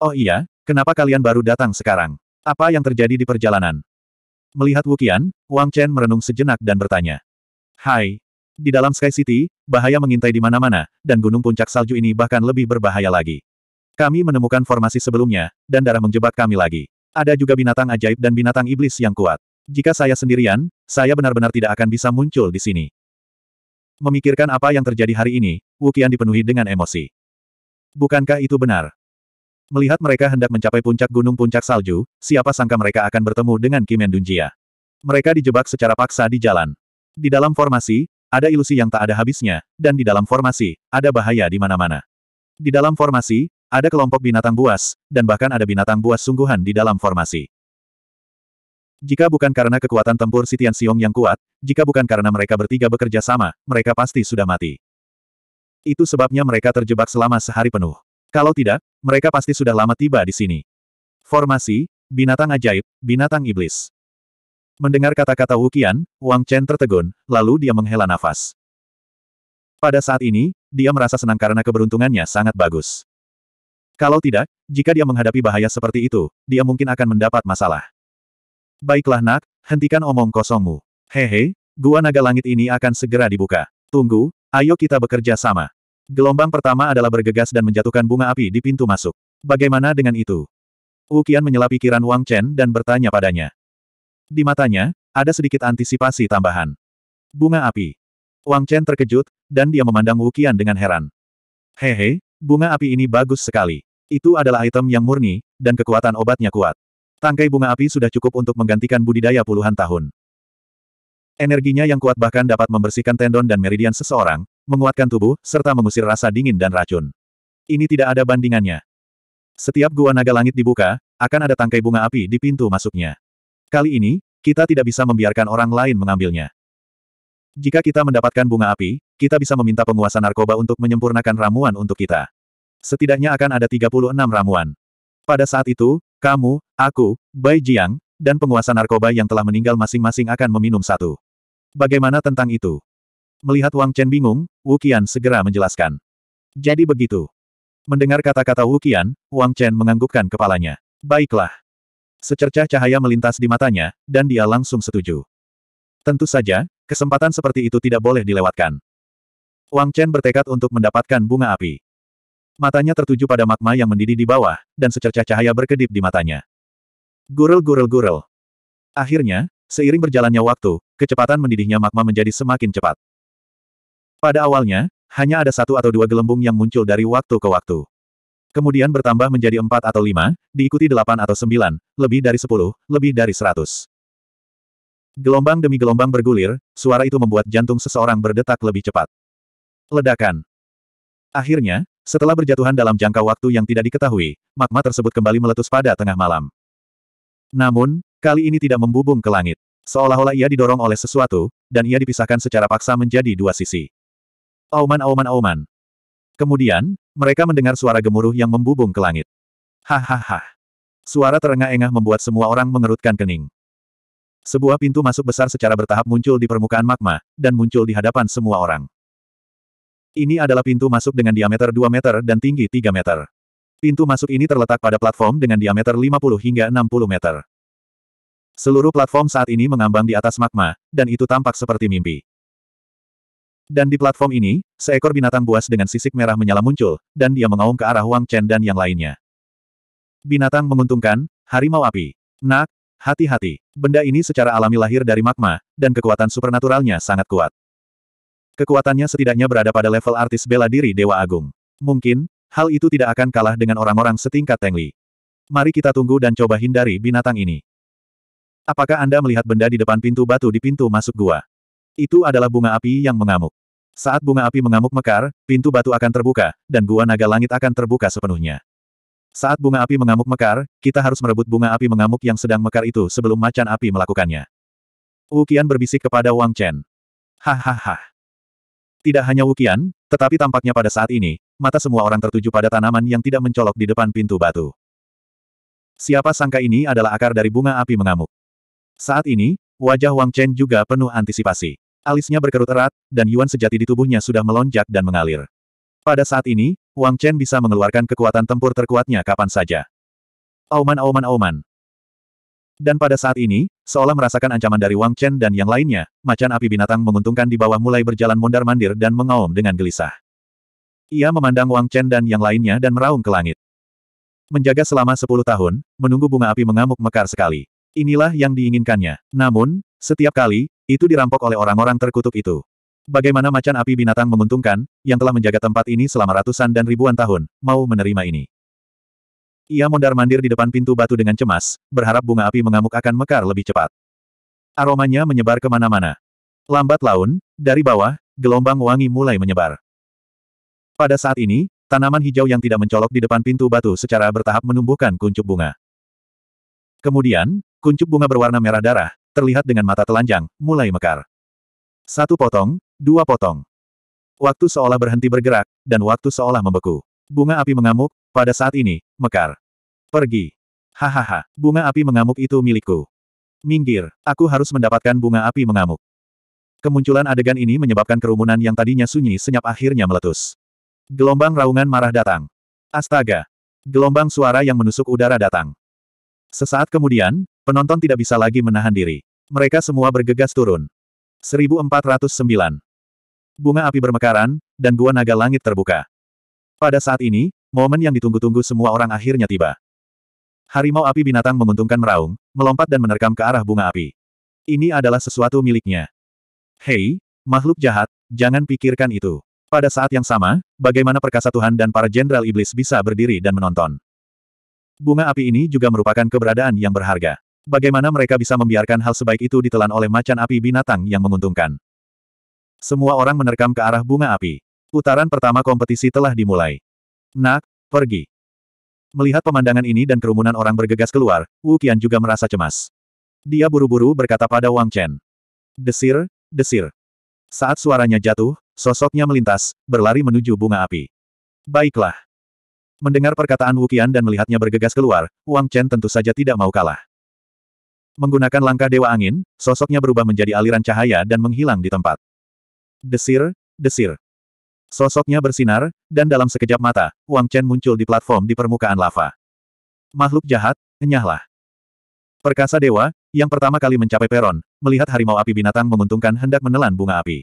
Oh iya, kenapa kalian baru datang sekarang? Apa yang terjadi di perjalanan? Melihat Wukian, Wang Chen merenung sejenak dan bertanya. Hai. Di dalam Sky City, bahaya mengintai di mana-mana, dan gunung puncak salju ini bahkan lebih berbahaya lagi. Kami menemukan formasi sebelumnya, dan darah menjebak kami lagi. Ada juga binatang ajaib dan binatang iblis yang kuat. Jika saya sendirian, saya benar-benar tidak akan bisa muncul di sini. Memikirkan apa yang terjadi hari ini, Wukian dipenuhi dengan emosi. Bukankah itu benar? Melihat mereka hendak mencapai puncak gunung puncak salju, siapa sangka mereka akan bertemu dengan Kimen Dunjia. Mereka dijebak secara paksa di jalan. Di dalam formasi, ada ilusi yang tak ada habisnya, dan di dalam formasi, ada bahaya di mana-mana. Di dalam formasi, ada kelompok binatang buas, dan bahkan ada binatang buas sungguhan di dalam formasi. Jika bukan karena kekuatan tempur Sitian Siung yang kuat, jika bukan karena mereka bertiga bekerja sama, mereka pasti sudah mati. Itu sebabnya mereka terjebak selama sehari penuh. Kalau tidak, mereka pasti sudah lama tiba di sini. Formasi, binatang ajaib, binatang iblis. Mendengar kata-kata Wukian, Wang Chen tertegun, lalu dia menghela nafas. Pada saat ini, dia merasa senang karena keberuntungannya sangat bagus. Kalau tidak, jika dia menghadapi bahaya seperti itu, dia mungkin akan mendapat masalah. Baiklah nak, hentikan omong kosongmu. Hehe, gua naga langit ini akan segera dibuka. Tunggu, ayo kita bekerja sama. Gelombang pertama adalah bergegas dan menjatuhkan bunga api di pintu masuk. Bagaimana dengan itu? Ukian menyela pikiran Wang Chen dan bertanya padanya. Di matanya, ada sedikit antisipasi tambahan. Bunga api. Wang Chen terkejut, dan dia memandang Ukian dengan heran. Hehe, bunga api ini bagus sekali. Itu adalah item yang murni, dan kekuatan obatnya kuat. Tangkai bunga api sudah cukup untuk menggantikan budidaya puluhan tahun. Energinya yang kuat bahkan dapat membersihkan tendon dan meridian seseorang, menguatkan tubuh, serta mengusir rasa dingin dan racun. Ini tidak ada bandingannya. Setiap gua naga langit dibuka, akan ada tangkai bunga api di pintu masuknya. Kali ini, kita tidak bisa membiarkan orang lain mengambilnya. Jika kita mendapatkan bunga api, kita bisa meminta penguasa narkoba untuk menyempurnakan ramuan untuk kita. Setidaknya akan ada 36 ramuan. Pada saat itu, kamu, aku, Bai Jiang, dan penguasa narkoba yang telah meninggal masing-masing akan meminum satu. Bagaimana tentang itu? Melihat Wang Chen bingung, Wu Qian segera menjelaskan. Jadi begitu. Mendengar kata-kata Wu Qian, Wang Chen menganggukkan kepalanya. Baiklah. Secercah cahaya melintas di matanya, dan dia langsung setuju. Tentu saja, kesempatan seperti itu tidak boleh dilewatkan. Wang Chen bertekad untuk mendapatkan bunga api. Matanya tertuju pada magma yang mendidih di bawah, dan secercah cahaya berkedip di matanya. Gurel gurel gurel. Akhirnya, seiring berjalannya waktu, kecepatan mendidihnya magma menjadi semakin cepat. Pada awalnya, hanya ada satu atau dua gelembung yang muncul dari waktu ke waktu. Kemudian bertambah menjadi empat atau lima, diikuti delapan atau sembilan, lebih dari sepuluh, lebih dari seratus. Gelombang demi gelombang bergulir, suara itu membuat jantung seseorang berdetak lebih cepat. Ledakan. Akhirnya, setelah berjatuhan dalam jangka waktu yang tidak diketahui, magma tersebut kembali meletus pada tengah malam. Namun, kali ini tidak membubung ke langit. Seolah-olah ia didorong oleh sesuatu, dan ia dipisahkan secara paksa menjadi dua sisi. Auman auman auman. Kemudian, mereka mendengar suara gemuruh yang membubung ke langit. Hahaha. Suara terengah-engah membuat semua orang mengerutkan kening. Sebuah pintu masuk besar secara bertahap muncul di permukaan magma, dan muncul di hadapan semua orang. Ini adalah pintu masuk dengan diameter 2 meter dan tinggi 3 meter. Pintu masuk ini terletak pada platform dengan diameter 50 hingga 60 meter. Seluruh platform saat ini mengambang di atas magma, dan itu tampak seperti mimpi. Dan di platform ini, seekor binatang buas dengan sisik merah menyala muncul, dan dia mengaum ke arah Wang Chen dan yang lainnya. Binatang menguntungkan, harimau api. Nak, hati-hati. Benda ini secara alami lahir dari magma, dan kekuatan supernaturalnya sangat kuat. Kekuatannya setidaknya berada pada level artis bela diri Dewa Agung. Mungkin, hal itu tidak akan kalah dengan orang-orang setingkat Teng Li. Mari kita tunggu dan coba hindari binatang ini. Apakah Anda melihat benda di depan pintu batu di pintu masuk gua? Itu adalah bunga api yang mengamuk. Saat bunga api mengamuk mekar, pintu batu akan terbuka, dan gua naga langit akan terbuka sepenuhnya. Saat bunga api mengamuk mekar, kita harus merebut bunga api mengamuk yang sedang mekar itu sebelum macan api melakukannya. Wu Qian berbisik kepada Wang Chen. Hahaha. Tidak hanya Wukian, tetapi tampaknya pada saat ini, mata semua orang tertuju pada tanaman yang tidak mencolok di depan pintu batu. Siapa sangka ini adalah akar dari bunga api mengamuk. Saat ini, wajah Wang Chen juga penuh antisipasi. Alisnya berkerut erat, dan Yuan sejati di tubuhnya sudah melonjak dan mengalir. Pada saat ini, Wang Chen bisa mengeluarkan kekuatan tempur terkuatnya kapan saja. Auman auman auman, dan pada saat ini, seolah merasakan ancaman dari Wang Chen dan yang lainnya, macan api binatang menguntungkan di bawah mulai berjalan mondar-mandir dan mengaum dengan gelisah. Ia memandang Wang Chen dan yang lainnya dan meraung ke langit. Menjaga selama sepuluh tahun, menunggu bunga api mengamuk mekar sekali. Inilah yang diinginkannya. Namun, setiap kali, itu dirampok oleh orang-orang terkutuk itu. Bagaimana macan api binatang menguntungkan, yang telah menjaga tempat ini selama ratusan dan ribuan tahun, mau menerima ini. Ia mondar-mandir di depan pintu batu dengan cemas, berharap bunga api mengamuk akan mekar lebih cepat. Aromanya menyebar kemana-mana. Lambat laun, dari bawah, gelombang wangi mulai menyebar. Pada saat ini, tanaman hijau yang tidak mencolok di depan pintu batu secara bertahap menumbuhkan kuncup bunga. Kemudian, kuncup bunga berwarna merah darah, terlihat dengan mata telanjang, mulai mekar. Satu potong, dua potong. Waktu seolah berhenti bergerak, dan waktu seolah membeku. Bunga api mengamuk, pada saat ini, mekar. Pergi. Hahaha, bunga api mengamuk itu milikku. Minggir, aku harus mendapatkan bunga api mengamuk. Kemunculan adegan ini menyebabkan kerumunan yang tadinya sunyi senyap akhirnya meletus. Gelombang raungan marah datang. Astaga! Gelombang suara yang menusuk udara datang. Sesaat kemudian, penonton tidak bisa lagi menahan diri. Mereka semua bergegas turun. 1409. Bunga api bermekaran, dan gua naga langit terbuka. Pada saat ini, momen yang ditunggu-tunggu semua orang akhirnya tiba. Harimau api binatang menguntungkan meraung, melompat dan menerkam ke arah bunga api. Ini adalah sesuatu miliknya. Hei, makhluk jahat, jangan pikirkan itu. Pada saat yang sama, bagaimana perkasa Tuhan dan para jenderal iblis bisa berdiri dan menonton. Bunga api ini juga merupakan keberadaan yang berharga. Bagaimana mereka bisa membiarkan hal sebaik itu ditelan oleh macan api binatang yang menguntungkan? Semua orang menerkam ke arah bunga api. Putaran pertama kompetisi telah dimulai. Nak, pergi. Melihat pemandangan ini dan kerumunan orang bergegas keluar, Wu Qian juga merasa cemas. Dia buru-buru berkata pada Wang Chen. Desir, desir. Saat suaranya jatuh, sosoknya melintas, berlari menuju bunga api. Baiklah. Mendengar perkataan Wu Qian dan melihatnya bergegas keluar, Wang Chen tentu saja tidak mau kalah. Menggunakan langkah Dewa Angin, sosoknya berubah menjadi aliran cahaya dan menghilang di tempat. Desir, desir. Sosoknya bersinar, dan dalam sekejap mata, Wang Chen muncul di platform di permukaan lava. Makhluk jahat, enyahlah. Perkasa Dewa, yang pertama kali mencapai peron, melihat harimau api binatang menguntungkan hendak menelan bunga api.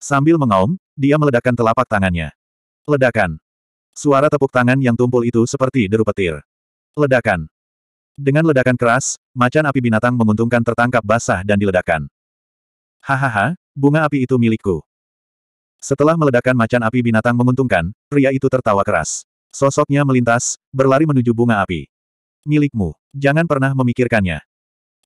Sambil mengaum, dia meledakkan telapak tangannya. Ledakan. Suara tepuk tangan yang tumpul itu seperti deru petir. Ledakan. Dengan ledakan keras, macan api binatang menguntungkan tertangkap basah dan diledakan. Hahaha, bunga api itu milikku. Setelah meledakan macan api binatang menguntungkan, pria itu tertawa keras. Sosoknya melintas, berlari menuju bunga api. Milikmu, jangan pernah memikirkannya.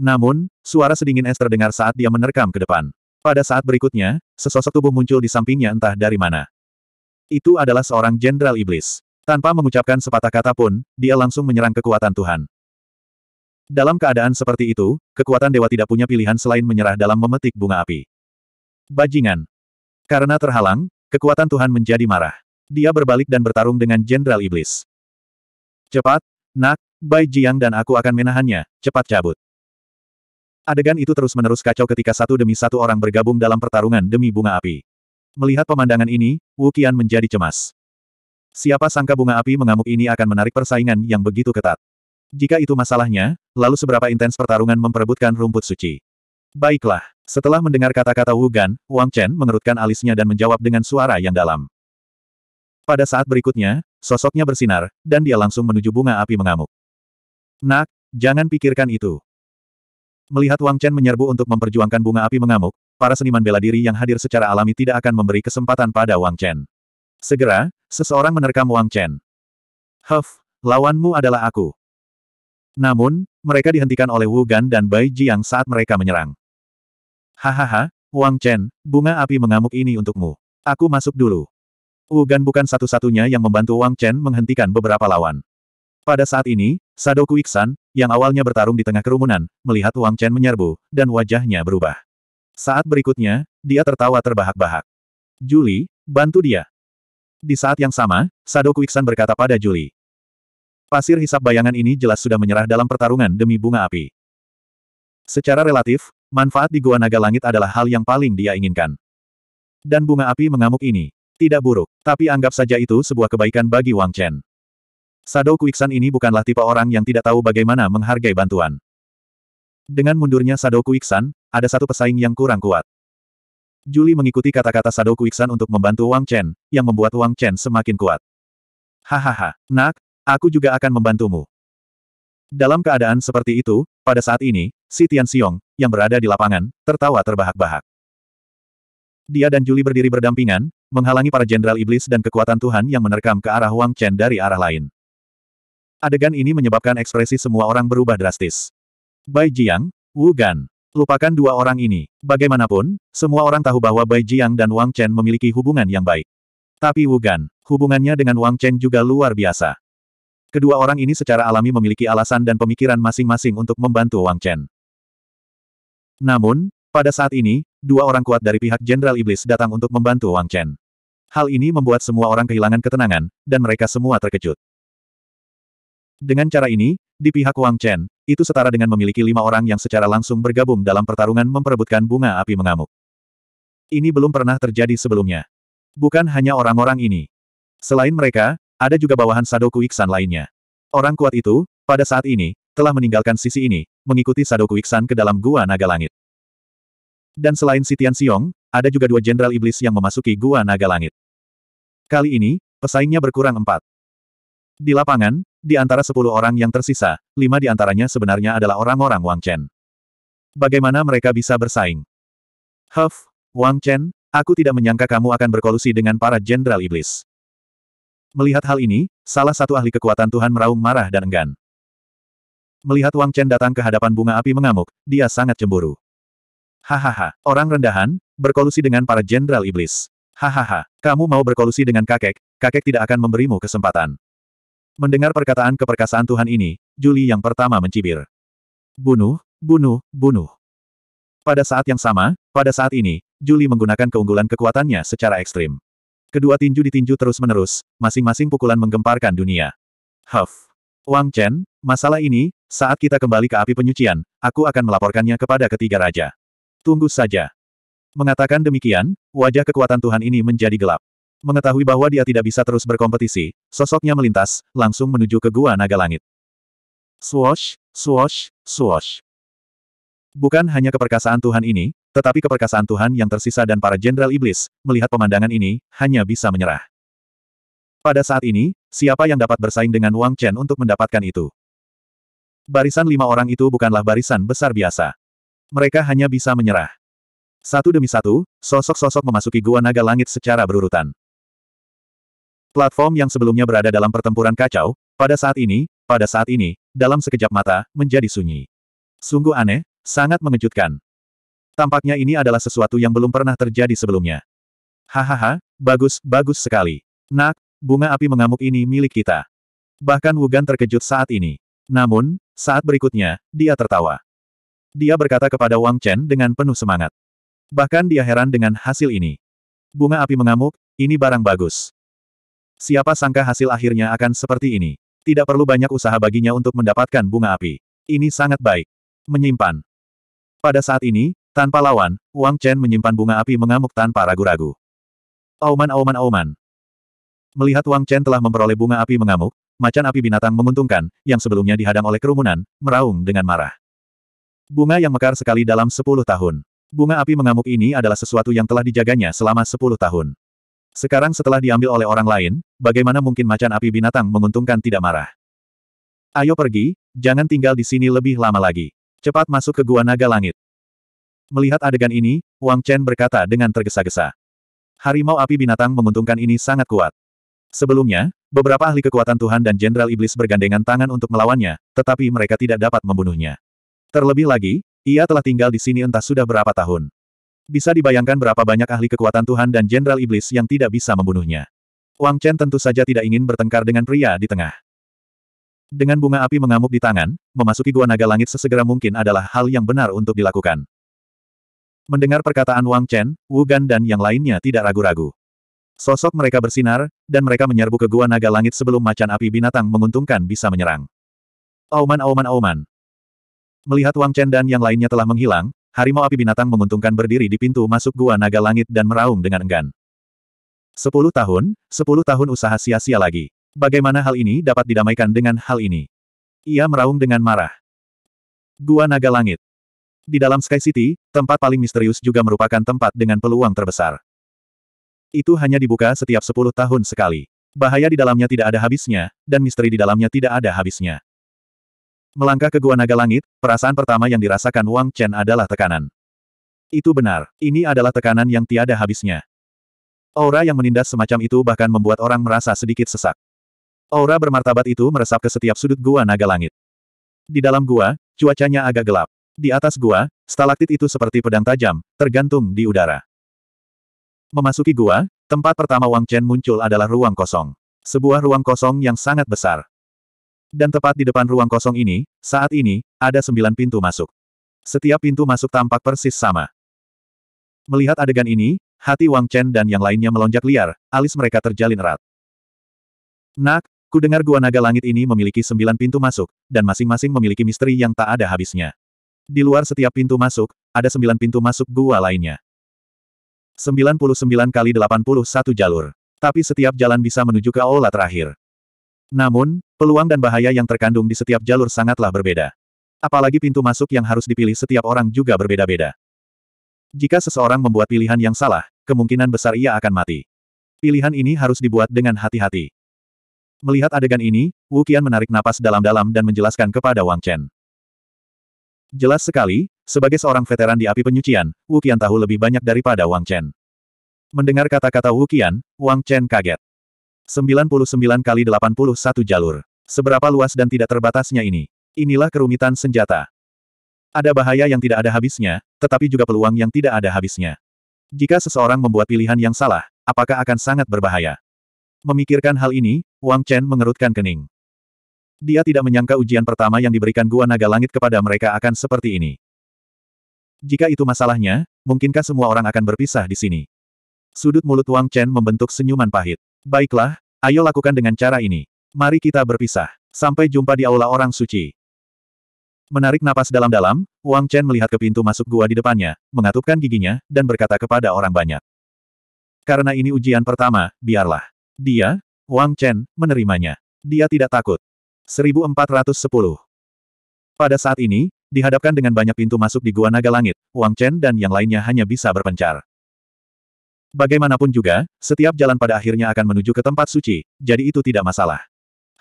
Namun, suara sedingin es terdengar saat dia menerkam ke depan. Pada saat berikutnya, sesosok tubuh muncul di sampingnya entah dari mana. Itu adalah seorang jenderal iblis. Tanpa mengucapkan sepatah kata pun, dia langsung menyerang kekuatan Tuhan. Dalam keadaan seperti itu, kekuatan dewa tidak punya pilihan selain menyerah dalam memetik bunga api. Bajingan, karena terhalang, kekuatan Tuhan menjadi marah. Dia berbalik dan bertarung dengan Jenderal Iblis. Cepat, nak, Bai Jiang dan aku akan menahannya, cepat cabut. Adegan itu terus-menerus kacau ketika satu demi satu orang bergabung dalam pertarungan demi bunga api. Melihat pemandangan ini, Wu Qian menjadi cemas. Siapa sangka bunga api mengamuk ini akan menarik persaingan yang begitu ketat. Jika itu masalahnya, lalu seberapa intens pertarungan memperebutkan rumput suci. Baiklah, setelah mendengar kata-kata Wu Gan, Wang Chen mengerutkan alisnya dan menjawab dengan suara yang dalam. Pada saat berikutnya, sosoknya bersinar, dan dia langsung menuju bunga api mengamuk. Nak, jangan pikirkan itu. Melihat Wang Chen menyerbu untuk memperjuangkan bunga api mengamuk, para seniman bela diri yang hadir secara alami tidak akan memberi kesempatan pada Wang Chen. Segera, seseorang menerkam Wang Chen. Huff, lawanmu adalah aku. Namun, mereka dihentikan oleh Wu Gan dan Bai Jiang saat mereka menyerang. Hahaha, Wang Chen, bunga api mengamuk ini untukmu. Aku masuk dulu. Wugan bukan satu-satunya yang membantu Wang Chen menghentikan beberapa lawan. Pada saat ini, Sadoku Iksan, yang awalnya bertarung di tengah kerumunan, melihat Wang Chen menyerbu, dan wajahnya berubah. Saat berikutnya, dia tertawa terbahak-bahak. Juli, bantu dia. Di saat yang sama, Sadoku Iksan berkata pada Juli. Pasir hisap bayangan ini jelas sudah menyerah dalam pertarungan demi bunga api. Secara relatif, Manfaat di Gua Naga Langit adalah hal yang paling dia inginkan. Dan bunga api mengamuk ini. Tidak buruk, tapi anggap saja itu sebuah kebaikan bagi Wang Chen. Sado Kuiksan ini bukanlah tipe orang yang tidak tahu bagaimana menghargai bantuan. Dengan mundurnya Sado Kuiksan, ada satu pesaing yang kurang kuat. Juli mengikuti kata-kata Sado Kuiksan untuk membantu Wang Chen, yang membuat Wang Chen semakin kuat. Hahaha, nak, aku juga akan membantumu. Dalam keadaan seperti itu, pada saat ini, si Tian Xiong, yang berada di lapangan, tertawa terbahak-bahak. Dia dan Juli berdiri berdampingan, menghalangi para jenderal iblis dan kekuatan Tuhan yang menerkam ke arah Wang Chen dari arah lain. Adegan ini menyebabkan ekspresi semua orang berubah drastis. Bai Jiang, Wu Gan. Lupakan dua orang ini. Bagaimanapun, semua orang tahu bahwa Bai Jiang dan Wang Chen memiliki hubungan yang baik. Tapi Wu Gan, hubungannya dengan Wang Chen juga luar biasa. Kedua orang ini secara alami memiliki alasan dan pemikiran masing-masing untuk membantu Wang Chen. Namun, pada saat ini, dua orang kuat dari pihak Jenderal Iblis datang untuk membantu Wang Chen. Hal ini membuat semua orang kehilangan ketenangan, dan mereka semua terkejut. Dengan cara ini, di pihak Wang Chen, itu setara dengan memiliki lima orang yang secara langsung bergabung dalam pertarungan memperebutkan bunga api mengamuk. Ini belum pernah terjadi sebelumnya. Bukan hanya orang-orang ini. Selain mereka, ada juga bawahan Sadoku Iksan lainnya. Orang kuat itu, pada saat ini, telah meninggalkan sisi ini, mengikuti Sadoku Iksan ke dalam Gua Naga Langit. Dan selain Sitian Siong, ada juga dua jenderal iblis yang memasuki Gua Naga Langit. Kali ini, pesaingnya berkurang empat. Di lapangan, di antara sepuluh orang yang tersisa, lima di antaranya sebenarnya adalah orang-orang Wang Chen. Bagaimana mereka bisa bersaing? Huff, Wang Chen, aku tidak menyangka kamu akan berkolusi dengan para jenderal iblis. Melihat hal ini, salah satu ahli kekuatan Tuhan meraung marah dan enggan. Melihat Wang Chen datang ke hadapan bunga api mengamuk, dia sangat cemburu. Hahaha, orang rendahan, berkolusi dengan para jenderal iblis. Hahaha, kamu mau berkolusi dengan kakek, kakek tidak akan memberimu kesempatan. Mendengar perkataan keperkasaan Tuhan ini, Juli yang pertama mencibir. Bunuh, bunuh, bunuh. Pada saat yang sama, pada saat ini, Juli menggunakan keunggulan kekuatannya secara ekstrim. Kedua tinju ditinju terus-menerus, masing-masing pukulan menggemparkan dunia. Huff. Wang Chen, masalah ini, saat kita kembali ke api penyucian, aku akan melaporkannya kepada ketiga raja. Tunggu saja. Mengatakan demikian, wajah kekuatan Tuhan ini menjadi gelap. Mengetahui bahwa dia tidak bisa terus berkompetisi, sosoknya melintas, langsung menuju ke gua naga langit. Swosh, swosh, swosh. Bukan hanya keperkasaan Tuhan ini, tetapi keperkasaan Tuhan yang tersisa dan para jenderal iblis, melihat pemandangan ini, hanya bisa menyerah. Pada saat ini, siapa yang dapat bersaing dengan Wang Chen untuk mendapatkan itu? barisan lima orang itu bukanlah barisan besar biasa. Mereka hanya bisa menyerah. Satu demi satu, sosok-sosok memasuki gua naga langit secara berurutan. Platform yang sebelumnya berada dalam pertempuran kacau, pada saat ini, pada saat ini, dalam sekejap mata, menjadi sunyi. Sungguh aneh, sangat mengejutkan. Tampaknya ini adalah sesuatu yang belum pernah terjadi sebelumnya. Hahaha, bagus, bagus sekali. Nak, bunga api mengamuk ini milik kita. Bahkan Wugan terkejut saat ini. Namun, saat berikutnya, dia tertawa. Dia berkata kepada Wang Chen dengan penuh semangat. Bahkan dia heran dengan hasil ini. Bunga api mengamuk, ini barang bagus. Siapa sangka hasil akhirnya akan seperti ini. Tidak perlu banyak usaha baginya untuk mendapatkan bunga api. Ini sangat baik. Menyimpan. Pada saat ini, tanpa lawan, Wang Chen menyimpan bunga api mengamuk tanpa ragu-ragu. Auman auman auman. Melihat Wang Chen telah memperoleh bunga api mengamuk, macan api binatang menguntungkan, yang sebelumnya dihadang oleh kerumunan, meraung dengan marah. Bunga yang mekar sekali dalam sepuluh tahun. Bunga api mengamuk ini adalah sesuatu yang telah dijaganya selama sepuluh tahun. Sekarang setelah diambil oleh orang lain, bagaimana mungkin macan api binatang menguntungkan tidak marah? Ayo pergi, jangan tinggal di sini lebih lama lagi. Cepat masuk ke gua naga langit. Melihat adegan ini, Wang Chen berkata dengan tergesa-gesa. Harimau api binatang menguntungkan ini sangat kuat. Sebelumnya, Beberapa ahli kekuatan Tuhan dan Jenderal Iblis bergandengan tangan untuk melawannya, tetapi mereka tidak dapat membunuhnya. Terlebih lagi, ia telah tinggal di sini entah sudah berapa tahun. Bisa dibayangkan berapa banyak ahli kekuatan Tuhan dan Jenderal Iblis yang tidak bisa membunuhnya. Wang Chen tentu saja tidak ingin bertengkar dengan pria di tengah. Dengan bunga api mengamuk di tangan, memasuki gua naga langit sesegera mungkin adalah hal yang benar untuk dilakukan. Mendengar perkataan Wang Chen, Wu Gan dan yang lainnya tidak ragu-ragu. Sosok mereka bersinar, dan mereka menyerbu ke gua naga langit sebelum macan api binatang menguntungkan bisa menyerang. Auman auman auman. Melihat Wang Chen dan yang lainnya telah menghilang, harimau api binatang menguntungkan berdiri di pintu masuk gua naga langit dan meraung dengan enggan. Sepuluh tahun, sepuluh tahun usaha sia-sia lagi. Bagaimana hal ini dapat didamaikan dengan hal ini? Ia meraung dengan marah. Gua naga langit. Di dalam Sky City, tempat paling misterius juga merupakan tempat dengan peluang terbesar. Itu hanya dibuka setiap sepuluh tahun sekali. Bahaya di dalamnya tidak ada habisnya, dan misteri di dalamnya tidak ada habisnya. Melangkah ke Gua Naga Langit, perasaan pertama yang dirasakan Wang Chen adalah tekanan. Itu benar, ini adalah tekanan yang tiada habisnya. Aura yang menindas semacam itu bahkan membuat orang merasa sedikit sesak. Aura bermartabat itu meresap ke setiap sudut Gua Naga Langit. Di dalam gua, cuacanya agak gelap. Di atas gua, stalaktit itu seperti pedang tajam, tergantung di udara. Memasuki gua, tempat pertama Wang Chen muncul adalah ruang kosong. Sebuah ruang kosong yang sangat besar. Dan tepat di depan ruang kosong ini, saat ini, ada sembilan pintu masuk. Setiap pintu masuk tampak persis sama. Melihat adegan ini, hati Wang Chen dan yang lainnya melonjak liar, alis mereka terjalin erat. Nak, ku dengar gua naga langit ini memiliki sembilan pintu masuk, dan masing-masing memiliki misteri yang tak ada habisnya. Di luar setiap pintu masuk, ada sembilan pintu masuk gua lainnya. 99 kali 81 jalur. Tapi setiap jalan bisa menuju ke aula terakhir. Namun, peluang dan bahaya yang terkandung di setiap jalur sangatlah berbeda. Apalagi pintu masuk yang harus dipilih setiap orang juga berbeda-beda. Jika seseorang membuat pilihan yang salah, kemungkinan besar ia akan mati. Pilihan ini harus dibuat dengan hati-hati. Melihat adegan ini, Wu Qian menarik napas dalam-dalam dan menjelaskan kepada Wang Chen. Jelas sekali, sebagai seorang veteran di api penyucian, Wu Qian tahu lebih banyak daripada Wang Chen. Mendengar kata-kata Wu Qian, Wang Chen kaget. 99 kali 81 jalur. Seberapa luas dan tidak terbatasnya ini. Inilah kerumitan senjata. Ada bahaya yang tidak ada habisnya, tetapi juga peluang yang tidak ada habisnya. Jika seseorang membuat pilihan yang salah, apakah akan sangat berbahaya? Memikirkan hal ini, Wang Chen mengerutkan kening. Dia tidak menyangka ujian pertama yang diberikan Gua Naga Langit kepada mereka akan seperti ini. Jika itu masalahnya, mungkinkah semua orang akan berpisah di sini? Sudut mulut Wang Chen membentuk senyuman pahit. Baiklah, ayo lakukan dengan cara ini. Mari kita berpisah. Sampai jumpa di aula orang suci. Menarik napas dalam-dalam, Wang Chen melihat ke pintu masuk gua di depannya, mengatupkan giginya, dan berkata kepada orang banyak. Karena ini ujian pertama, biarlah. Dia, Wang Chen, menerimanya. Dia tidak takut. 1410 Pada saat ini, Dihadapkan dengan banyak pintu masuk di Gua Naga Langit, Wang Chen dan yang lainnya hanya bisa berpencar. Bagaimanapun juga, setiap jalan pada akhirnya akan menuju ke tempat suci, jadi itu tidak masalah.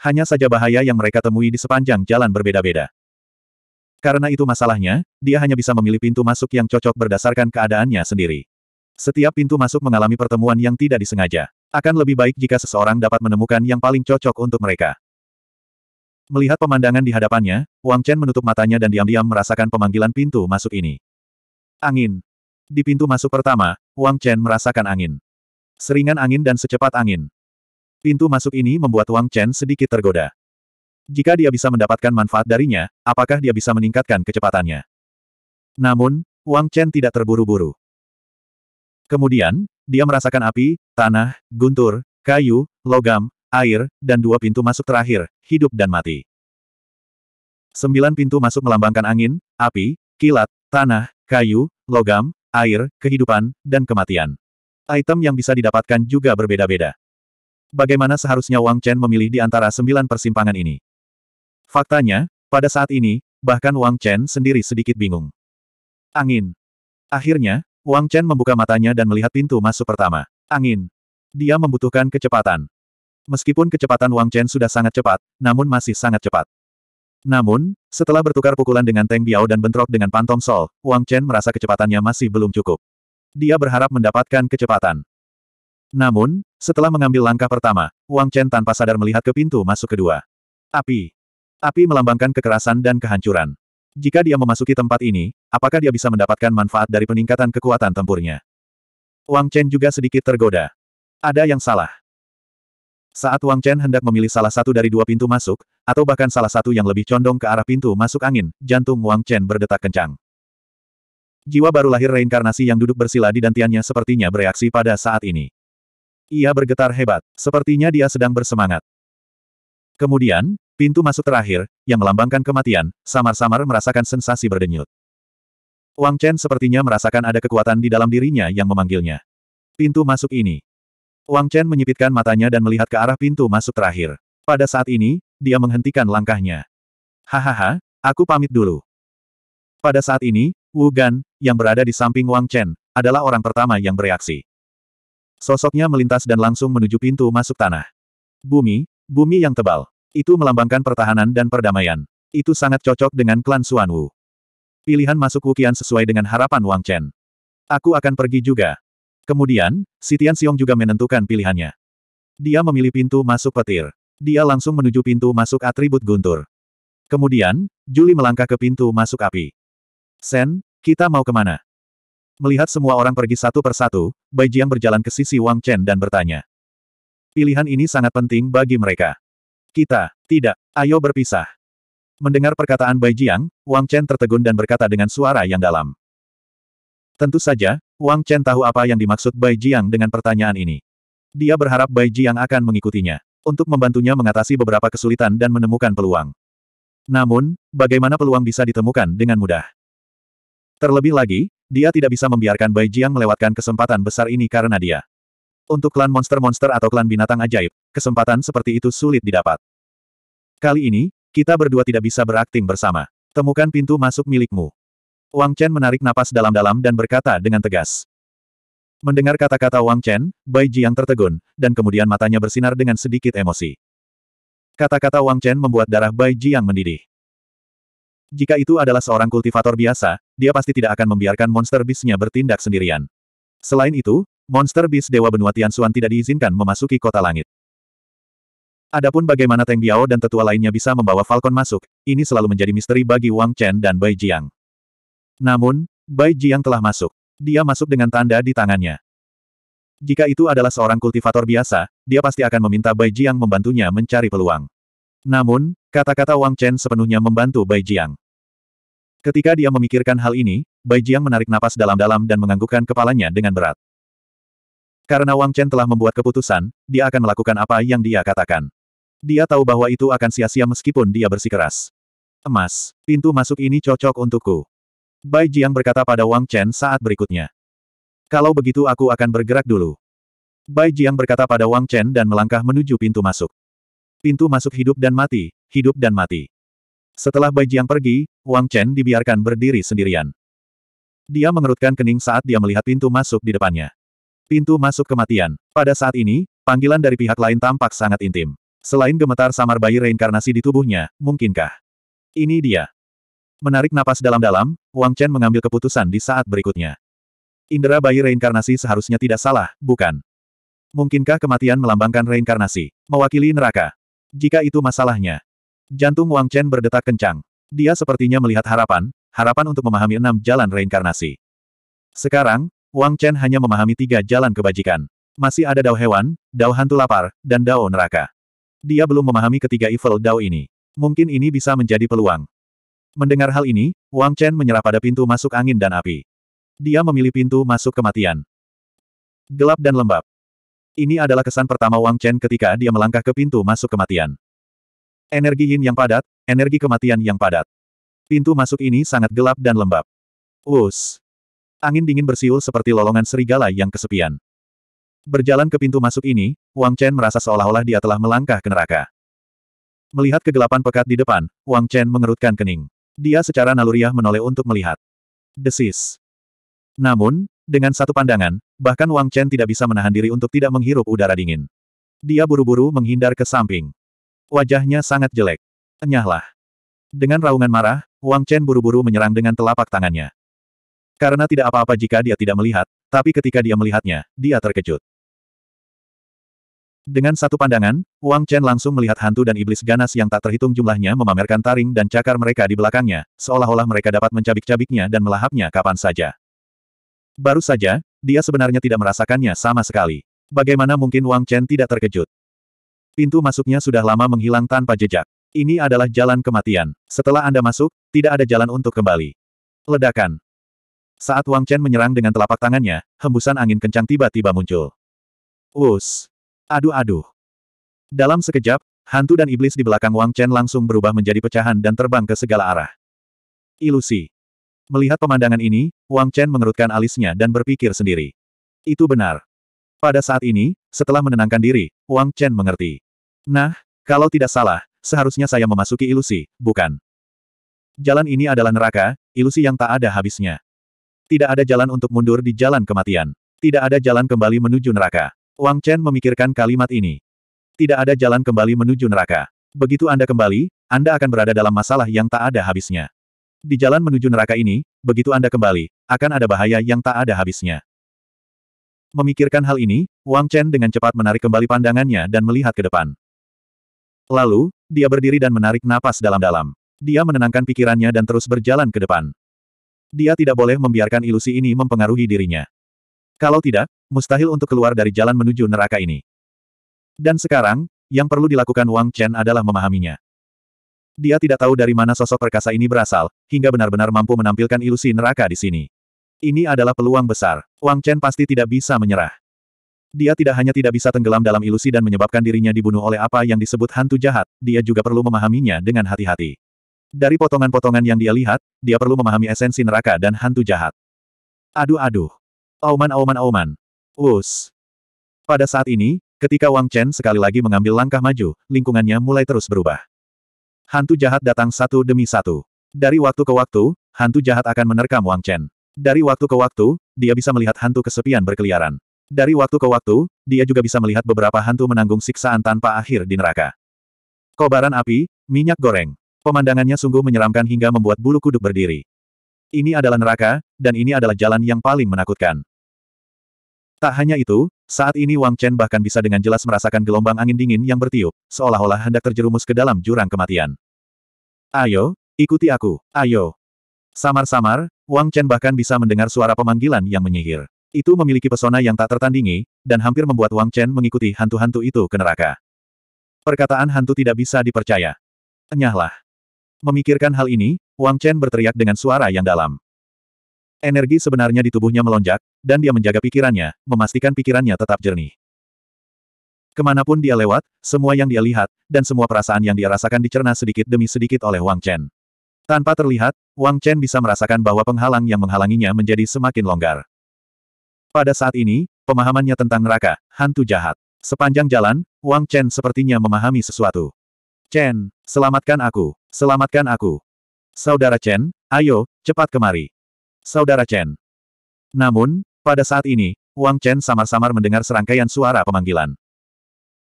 Hanya saja bahaya yang mereka temui di sepanjang jalan berbeda-beda. Karena itu masalahnya, dia hanya bisa memilih pintu masuk yang cocok berdasarkan keadaannya sendiri. Setiap pintu masuk mengalami pertemuan yang tidak disengaja. Akan lebih baik jika seseorang dapat menemukan yang paling cocok untuk mereka. Melihat pemandangan di hadapannya, Wang Chen menutup matanya dan diam-diam merasakan pemanggilan pintu masuk ini. Angin. Di pintu masuk pertama, Wang Chen merasakan angin. Seringan angin dan secepat angin. Pintu masuk ini membuat Wang Chen sedikit tergoda. Jika dia bisa mendapatkan manfaat darinya, apakah dia bisa meningkatkan kecepatannya? Namun, Wang Chen tidak terburu-buru. Kemudian, dia merasakan api, tanah, guntur, kayu, logam, air, dan dua pintu masuk terakhir, hidup dan mati. Sembilan pintu masuk melambangkan angin, api, kilat, tanah, kayu, logam, air, kehidupan, dan kematian. Item yang bisa didapatkan juga berbeda-beda. Bagaimana seharusnya Wang Chen memilih di antara sembilan persimpangan ini? Faktanya, pada saat ini, bahkan Wang Chen sendiri sedikit bingung. Angin. Akhirnya, Wang Chen membuka matanya dan melihat pintu masuk pertama. Angin. Dia membutuhkan kecepatan. Meskipun kecepatan Wang Chen sudah sangat cepat, namun masih sangat cepat. Namun, setelah bertukar pukulan dengan Teng Biao dan bentrok dengan Pantom Sol, Wang Chen merasa kecepatannya masih belum cukup. Dia berharap mendapatkan kecepatan. Namun, setelah mengambil langkah pertama, Wang Chen tanpa sadar melihat ke pintu masuk kedua. Api. Api melambangkan kekerasan dan kehancuran. Jika dia memasuki tempat ini, apakah dia bisa mendapatkan manfaat dari peningkatan kekuatan tempurnya? Wang Chen juga sedikit tergoda. Ada yang salah. Saat Wang Chen hendak memilih salah satu dari dua pintu masuk, atau bahkan salah satu yang lebih condong ke arah pintu masuk angin, jantung Wang Chen berdetak kencang. Jiwa baru lahir reinkarnasi yang duduk bersila di dantiannya sepertinya bereaksi pada saat ini. Ia bergetar hebat, sepertinya dia sedang bersemangat. Kemudian, pintu masuk terakhir, yang melambangkan kematian, samar-samar merasakan sensasi berdenyut. Wang Chen sepertinya merasakan ada kekuatan di dalam dirinya yang memanggilnya. Pintu masuk ini, Wang Chen menyipitkan matanya dan melihat ke arah pintu masuk terakhir. Pada saat ini, dia menghentikan langkahnya. Hahaha, aku pamit dulu. Pada saat ini, Wu Gan, yang berada di samping Wang Chen, adalah orang pertama yang bereaksi. Sosoknya melintas dan langsung menuju pintu masuk tanah. Bumi, bumi yang tebal. Itu melambangkan pertahanan dan perdamaian. Itu sangat cocok dengan klan Xuan Wu. Pilihan masuk Wukian sesuai dengan harapan Wang Chen. Aku akan pergi juga, Kemudian, si Tian Xiong juga menentukan pilihannya. Dia memilih pintu masuk petir. Dia langsung menuju pintu masuk atribut guntur. Kemudian, Juli melangkah ke pintu masuk api. Sen, kita mau kemana? Melihat semua orang pergi satu persatu, Bai Jiang berjalan ke sisi Wang Chen dan bertanya. Pilihan ini sangat penting bagi mereka. Kita, tidak, ayo berpisah. Mendengar perkataan Bai Jiang, Wang Chen tertegun dan berkata dengan suara yang dalam. Tentu saja, Wang Chen tahu apa yang dimaksud Bai Jiang dengan pertanyaan ini. Dia berharap Bai Jiang akan mengikutinya, untuk membantunya mengatasi beberapa kesulitan dan menemukan peluang. Namun, bagaimana peluang bisa ditemukan dengan mudah? Terlebih lagi, dia tidak bisa membiarkan Bai Jiang melewatkan kesempatan besar ini karena dia. Untuk klan monster-monster atau klan binatang ajaib, kesempatan seperti itu sulit didapat. Kali ini, kita berdua tidak bisa berakting bersama. Temukan pintu masuk milikmu. Wang Chen menarik napas dalam-dalam dan berkata dengan tegas. Mendengar kata-kata Wang Chen, Bai Jiang tertegun, dan kemudian matanya bersinar dengan sedikit emosi. Kata-kata Wang Chen membuat darah Bai Jiang mendidih. Jika itu adalah seorang kultivator biasa, dia pasti tidak akan membiarkan monster bisnya bertindak sendirian. Selain itu, monster bis Dewa Benua Tianxuan tidak diizinkan memasuki kota langit. Adapun bagaimana Teng Biao dan tetua lainnya bisa membawa Falcon masuk, ini selalu menjadi misteri bagi Wang Chen dan Bai Jiang. Namun, Bai Jiang telah masuk. Dia masuk dengan tanda di tangannya. Jika itu adalah seorang kultivator biasa, dia pasti akan meminta Bai Jiang membantunya mencari peluang. Namun, kata-kata Wang Chen sepenuhnya membantu Bai Jiang. Ketika dia memikirkan hal ini, Bai Jiang menarik napas dalam-dalam dan menganggukkan kepalanya dengan berat. Karena Wang Chen telah membuat keputusan, dia akan melakukan apa yang dia katakan. Dia tahu bahwa itu akan sia-sia meskipun dia bersikeras. Emas, pintu masuk ini cocok untukku. Bai Jiang berkata pada Wang Chen saat berikutnya. Kalau begitu aku akan bergerak dulu. Bai Jiang berkata pada Wang Chen dan melangkah menuju pintu masuk. Pintu masuk hidup dan mati, hidup dan mati. Setelah Bai Jiang pergi, Wang Chen dibiarkan berdiri sendirian. Dia mengerutkan kening saat dia melihat pintu masuk di depannya. Pintu masuk kematian. Pada saat ini, panggilan dari pihak lain tampak sangat intim. Selain gemetar samar bayi reinkarnasi di tubuhnya, mungkinkah? Ini dia. Menarik napas dalam-dalam, Wang Chen mengambil keputusan di saat berikutnya. Indera bayi reinkarnasi seharusnya tidak salah, bukan? Mungkinkah kematian melambangkan reinkarnasi, mewakili neraka? Jika itu masalahnya. Jantung Wang Chen berdetak kencang. Dia sepertinya melihat harapan, harapan untuk memahami enam jalan reinkarnasi. Sekarang, Wang Chen hanya memahami tiga jalan kebajikan. Masih ada dao hewan, dao hantu lapar, dan dao neraka. Dia belum memahami ketiga evil dao ini. Mungkin ini bisa menjadi peluang. Mendengar hal ini, Wang Chen menyerah pada pintu masuk angin dan api. Dia memilih pintu masuk kematian. Gelap dan lembab. Ini adalah kesan pertama Wang Chen ketika dia melangkah ke pintu masuk kematian. Energi yin yang padat, energi kematian yang padat. Pintu masuk ini sangat gelap dan lembab. Wus. Angin dingin bersiul seperti lolongan serigala yang kesepian. Berjalan ke pintu masuk ini, Wang Chen merasa seolah-olah dia telah melangkah ke neraka. Melihat kegelapan pekat di depan, Wang Chen mengerutkan kening. Dia secara naluriah menoleh untuk melihat. Desis. Namun, dengan satu pandangan, bahkan Wang Chen tidak bisa menahan diri untuk tidak menghirup udara dingin. Dia buru-buru menghindar ke samping. Wajahnya sangat jelek. Enyahlah. Dengan raungan marah, Wang Chen buru-buru menyerang dengan telapak tangannya. Karena tidak apa-apa jika dia tidak melihat, tapi ketika dia melihatnya, dia terkejut. Dengan satu pandangan, Wang Chen langsung melihat hantu dan iblis ganas yang tak terhitung jumlahnya memamerkan taring dan cakar mereka di belakangnya, seolah-olah mereka dapat mencabik-cabiknya dan melahapnya kapan saja. Baru saja, dia sebenarnya tidak merasakannya sama sekali. Bagaimana mungkin Wang Chen tidak terkejut? Pintu masuknya sudah lama menghilang tanpa jejak. Ini adalah jalan kematian. Setelah Anda masuk, tidak ada jalan untuk kembali. Ledakan. Saat Wang Chen menyerang dengan telapak tangannya, hembusan angin kencang tiba-tiba muncul. Wus. Aduh-aduh. Dalam sekejap, hantu dan iblis di belakang Wang Chen langsung berubah menjadi pecahan dan terbang ke segala arah. Ilusi. Melihat pemandangan ini, Wang Chen mengerutkan alisnya dan berpikir sendiri. Itu benar. Pada saat ini, setelah menenangkan diri, Wang Chen mengerti. Nah, kalau tidak salah, seharusnya saya memasuki ilusi, bukan? Jalan ini adalah neraka, ilusi yang tak ada habisnya. Tidak ada jalan untuk mundur di jalan kematian. Tidak ada jalan kembali menuju neraka. Wang Chen memikirkan kalimat ini. Tidak ada jalan kembali menuju neraka. Begitu Anda kembali, Anda akan berada dalam masalah yang tak ada habisnya. Di jalan menuju neraka ini, begitu Anda kembali, akan ada bahaya yang tak ada habisnya. Memikirkan hal ini, Wang Chen dengan cepat menarik kembali pandangannya dan melihat ke depan. Lalu, dia berdiri dan menarik napas dalam-dalam. Dia menenangkan pikirannya dan terus berjalan ke depan. Dia tidak boleh membiarkan ilusi ini mempengaruhi dirinya. Kalau tidak, mustahil untuk keluar dari jalan menuju neraka ini. Dan sekarang, yang perlu dilakukan Wang Chen adalah memahaminya. Dia tidak tahu dari mana sosok perkasa ini berasal, hingga benar-benar mampu menampilkan ilusi neraka di sini. Ini adalah peluang besar. Wang Chen pasti tidak bisa menyerah. Dia tidak hanya tidak bisa tenggelam dalam ilusi dan menyebabkan dirinya dibunuh oleh apa yang disebut hantu jahat, dia juga perlu memahaminya dengan hati-hati. Dari potongan-potongan yang dia lihat, dia perlu memahami esensi neraka dan hantu jahat. Aduh-aduh. Auman-auman-auman. Us. Pada saat ini, ketika Wang Chen sekali lagi mengambil langkah maju, lingkungannya mulai terus berubah. Hantu jahat datang satu demi satu. Dari waktu ke waktu, hantu jahat akan menerkam Wang Chen. Dari waktu ke waktu, dia bisa melihat hantu kesepian berkeliaran. Dari waktu ke waktu, dia juga bisa melihat beberapa hantu menanggung siksaan tanpa akhir di neraka. Kobaran api, minyak goreng. Pemandangannya sungguh menyeramkan hingga membuat bulu kuduk berdiri. Ini adalah neraka, dan ini adalah jalan yang paling menakutkan. Tak hanya itu, saat ini Wang Chen bahkan bisa dengan jelas merasakan gelombang angin dingin yang bertiup, seolah-olah hendak terjerumus ke dalam jurang kematian. Ayo, ikuti aku, ayo. Samar-samar, Wang Chen bahkan bisa mendengar suara pemanggilan yang menyihir. Itu memiliki pesona yang tak tertandingi, dan hampir membuat Wang Chen mengikuti hantu-hantu itu ke neraka. Perkataan hantu tidak bisa dipercaya. Enyahlah. Memikirkan hal ini, Wang Chen berteriak dengan suara yang dalam. Energi sebenarnya di tubuhnya melonjak, dan dia menjaga pikirannya, memastikan pikirannya tetap jernih. Kemanapun dia lewat, semua yang dia lihat, dan semua perasaan yang dia rasakan dicerna sedikit demi sedikit oleh Wang Chen. Tanpa terlihat, Wang Chen bisa merasakan bahwa penghalang yang menghalanginya menjadi semakin longgar. Pada saat ini, pemahamannya tentang neraka, hantu jahat. Sepanjang jalan, Wang Chen sepertinya memahami sesuatu. Chen, selamatkan aku, selamatkan aku. Saudara Chen, ayo, cepat kemari saudara Chen. Namun, pada saat ini, Wang Chen samar-samar mendengar serangkaian suara pemanggilan.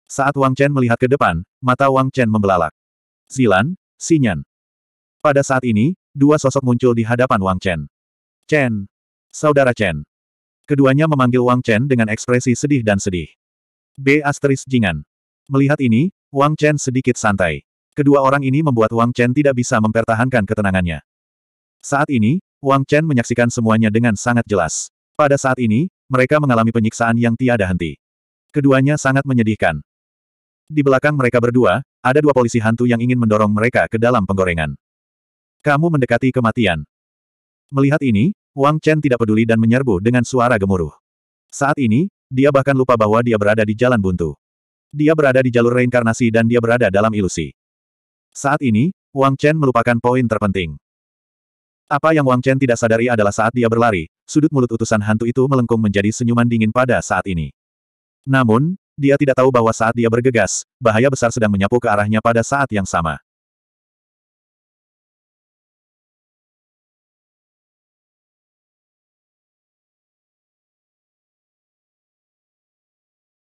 Saat Wang Chen melihat ke depan, mata Wang Chen membelalak. Zilan, Xinyan. Pada saat ini, dua sosok muncul di hadapan Wang Chen. Chen. Saudara Chen. Keduanya memanggil Wang Chen dengan ekspresi sedih dan sedih. B asteris Jingan. Melihat ini, Wang Chen sedikit santai. Kedua orang ini membuat Wang Chen tidak bisa mempertahankan ketenangannya. Saat ini, Wang Chen menyaksikan semuanya dengan sangat jelas. Pada saat ini, mereka mengalami penyiksaan yang tiada henti. Keduanya sangat menyedihkan. Di belakang mereka berdua, ada dua polisi hantu yang ingin mendorong mereka ke dalam penggorengan. Kamu mendekati kematian. Melihat ini, Wang Chen tidak peduli dan menyerbu dengan suara gemuruh. Saat ini, dia bahkan lupa bahwa dia berada di jalan buntu. Dia berada di jalur reinkarnasi dan dia berada dalam ilusi. Saat ini, Wang Chen melupakan poin terpenting. Apa yang Wang Chen tidak sadari adalah saat dia berlari, sudut mulut utusan hantu itu melengkung menjadi senyuman dingin pada saat ini. Namun, dia tidak tahu bahwa saat dia bergegas, bahaya besar sedang menyapu ke arahnya pada saat yang sama.